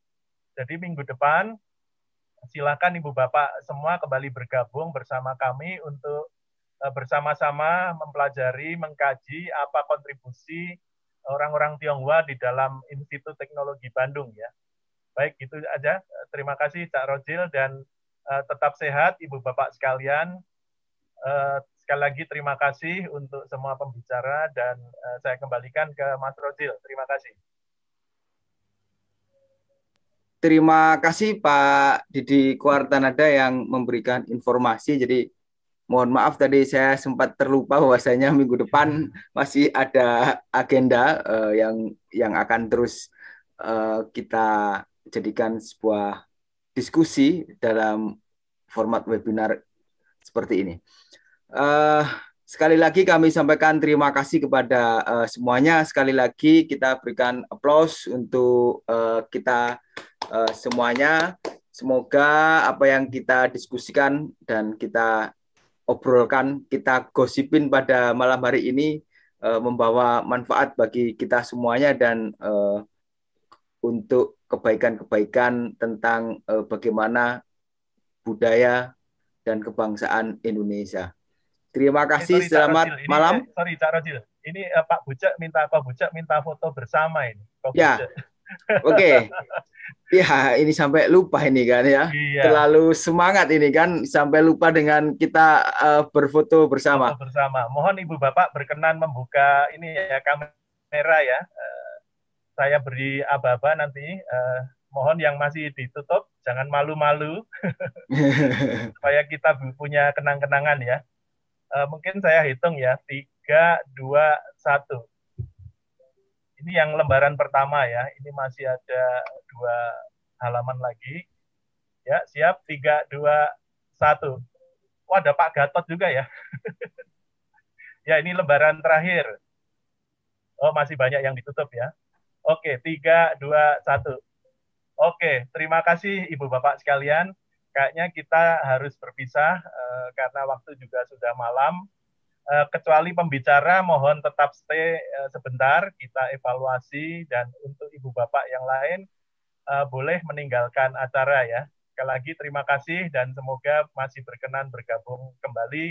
Jadi minggu depan silakan Ibu Bapak semua kembali bergabung bersama kami untuk eh, bersama-sama mempelajari, mengkaji apa kontribusi orang-orang Tionghoa di dalam Institut Teknologi Bandung ya. Baik, itu aja. Terima kasih Cak Rojil dan eh, tetap sehat Ibu Bapak sekalian. Sekali lagi terima kasih untuk semua pembicara dan eh, saya kembalikan ke Mas Rozil. Terima kasih. Terima kasih Pak Didi Kuartanada yang memberikan informasi. Jadi mohon maaf tadi saya sempat terlupa bahwasanya minggu depan masih ada agenda uh, yang yang akan terus uh, kita jadikan sebuah diskusi dalam format webinar seperti ini. Uh, sekali lagi kami sampaikan terima kasih kepada uh, semuanya. Sekali lagi kita berikan aplaus untuk uh, kita uh, semuanya. Semoga apa yang kita diskusikan dan kita obrolkan, kita gosipin pada malam hari ini uh, membawa manfaat bagi kita semuanya dan uh, untuk kebaikan-kebaikan tentang uh, bagaimana budaya dan kebangsaan Indonesia. Terima kasih, sorry, selamat ini, malam. Eh, sorry, Cak Rodil. Ini uh, Pak Bucek minta Pak Bucek minta foto bersama ini. Pak ya. Oke. Okay. ya, ini sampai lupa ini kan ya. Iya. Terlalu semangat ini kan sampai lupa dengan kita uh, berfoto bersama. Foto bersama. Mohon Ibu Bapak berkenan membuka ini ya kamera ya. Uh, saya beri aba-aba nanti uh, mohon yang masih ditutup jangan malu-malu supaya kita punya kenang-kenangan ya uh, mungkin saya hitung ya, 3, 2, 1. Ini yang lembaran pertama ya, ini masih ada dua halaman lagi. Ya, siap, 3, 2, 1. Wah, ada Pak Gatot juga ya. ya, ini lembaran terakhir. Oh, masih banyak yang ditutup ya. Oke, 3, 2, 1. Oke, terima kasih Ibu Bapak sekalian kayaknya kita harus berpisah uh, karena waktu juga sudah malam. Uh, kecuali pembicara, mohon tetap stay uh, sebentar. Kita evaluasi dan untuk ibu bapak yang lain uh, boleh meninggalkan acara ya. Sekali lagi terima kasih dan semoga masih berkenan bergabung kembali.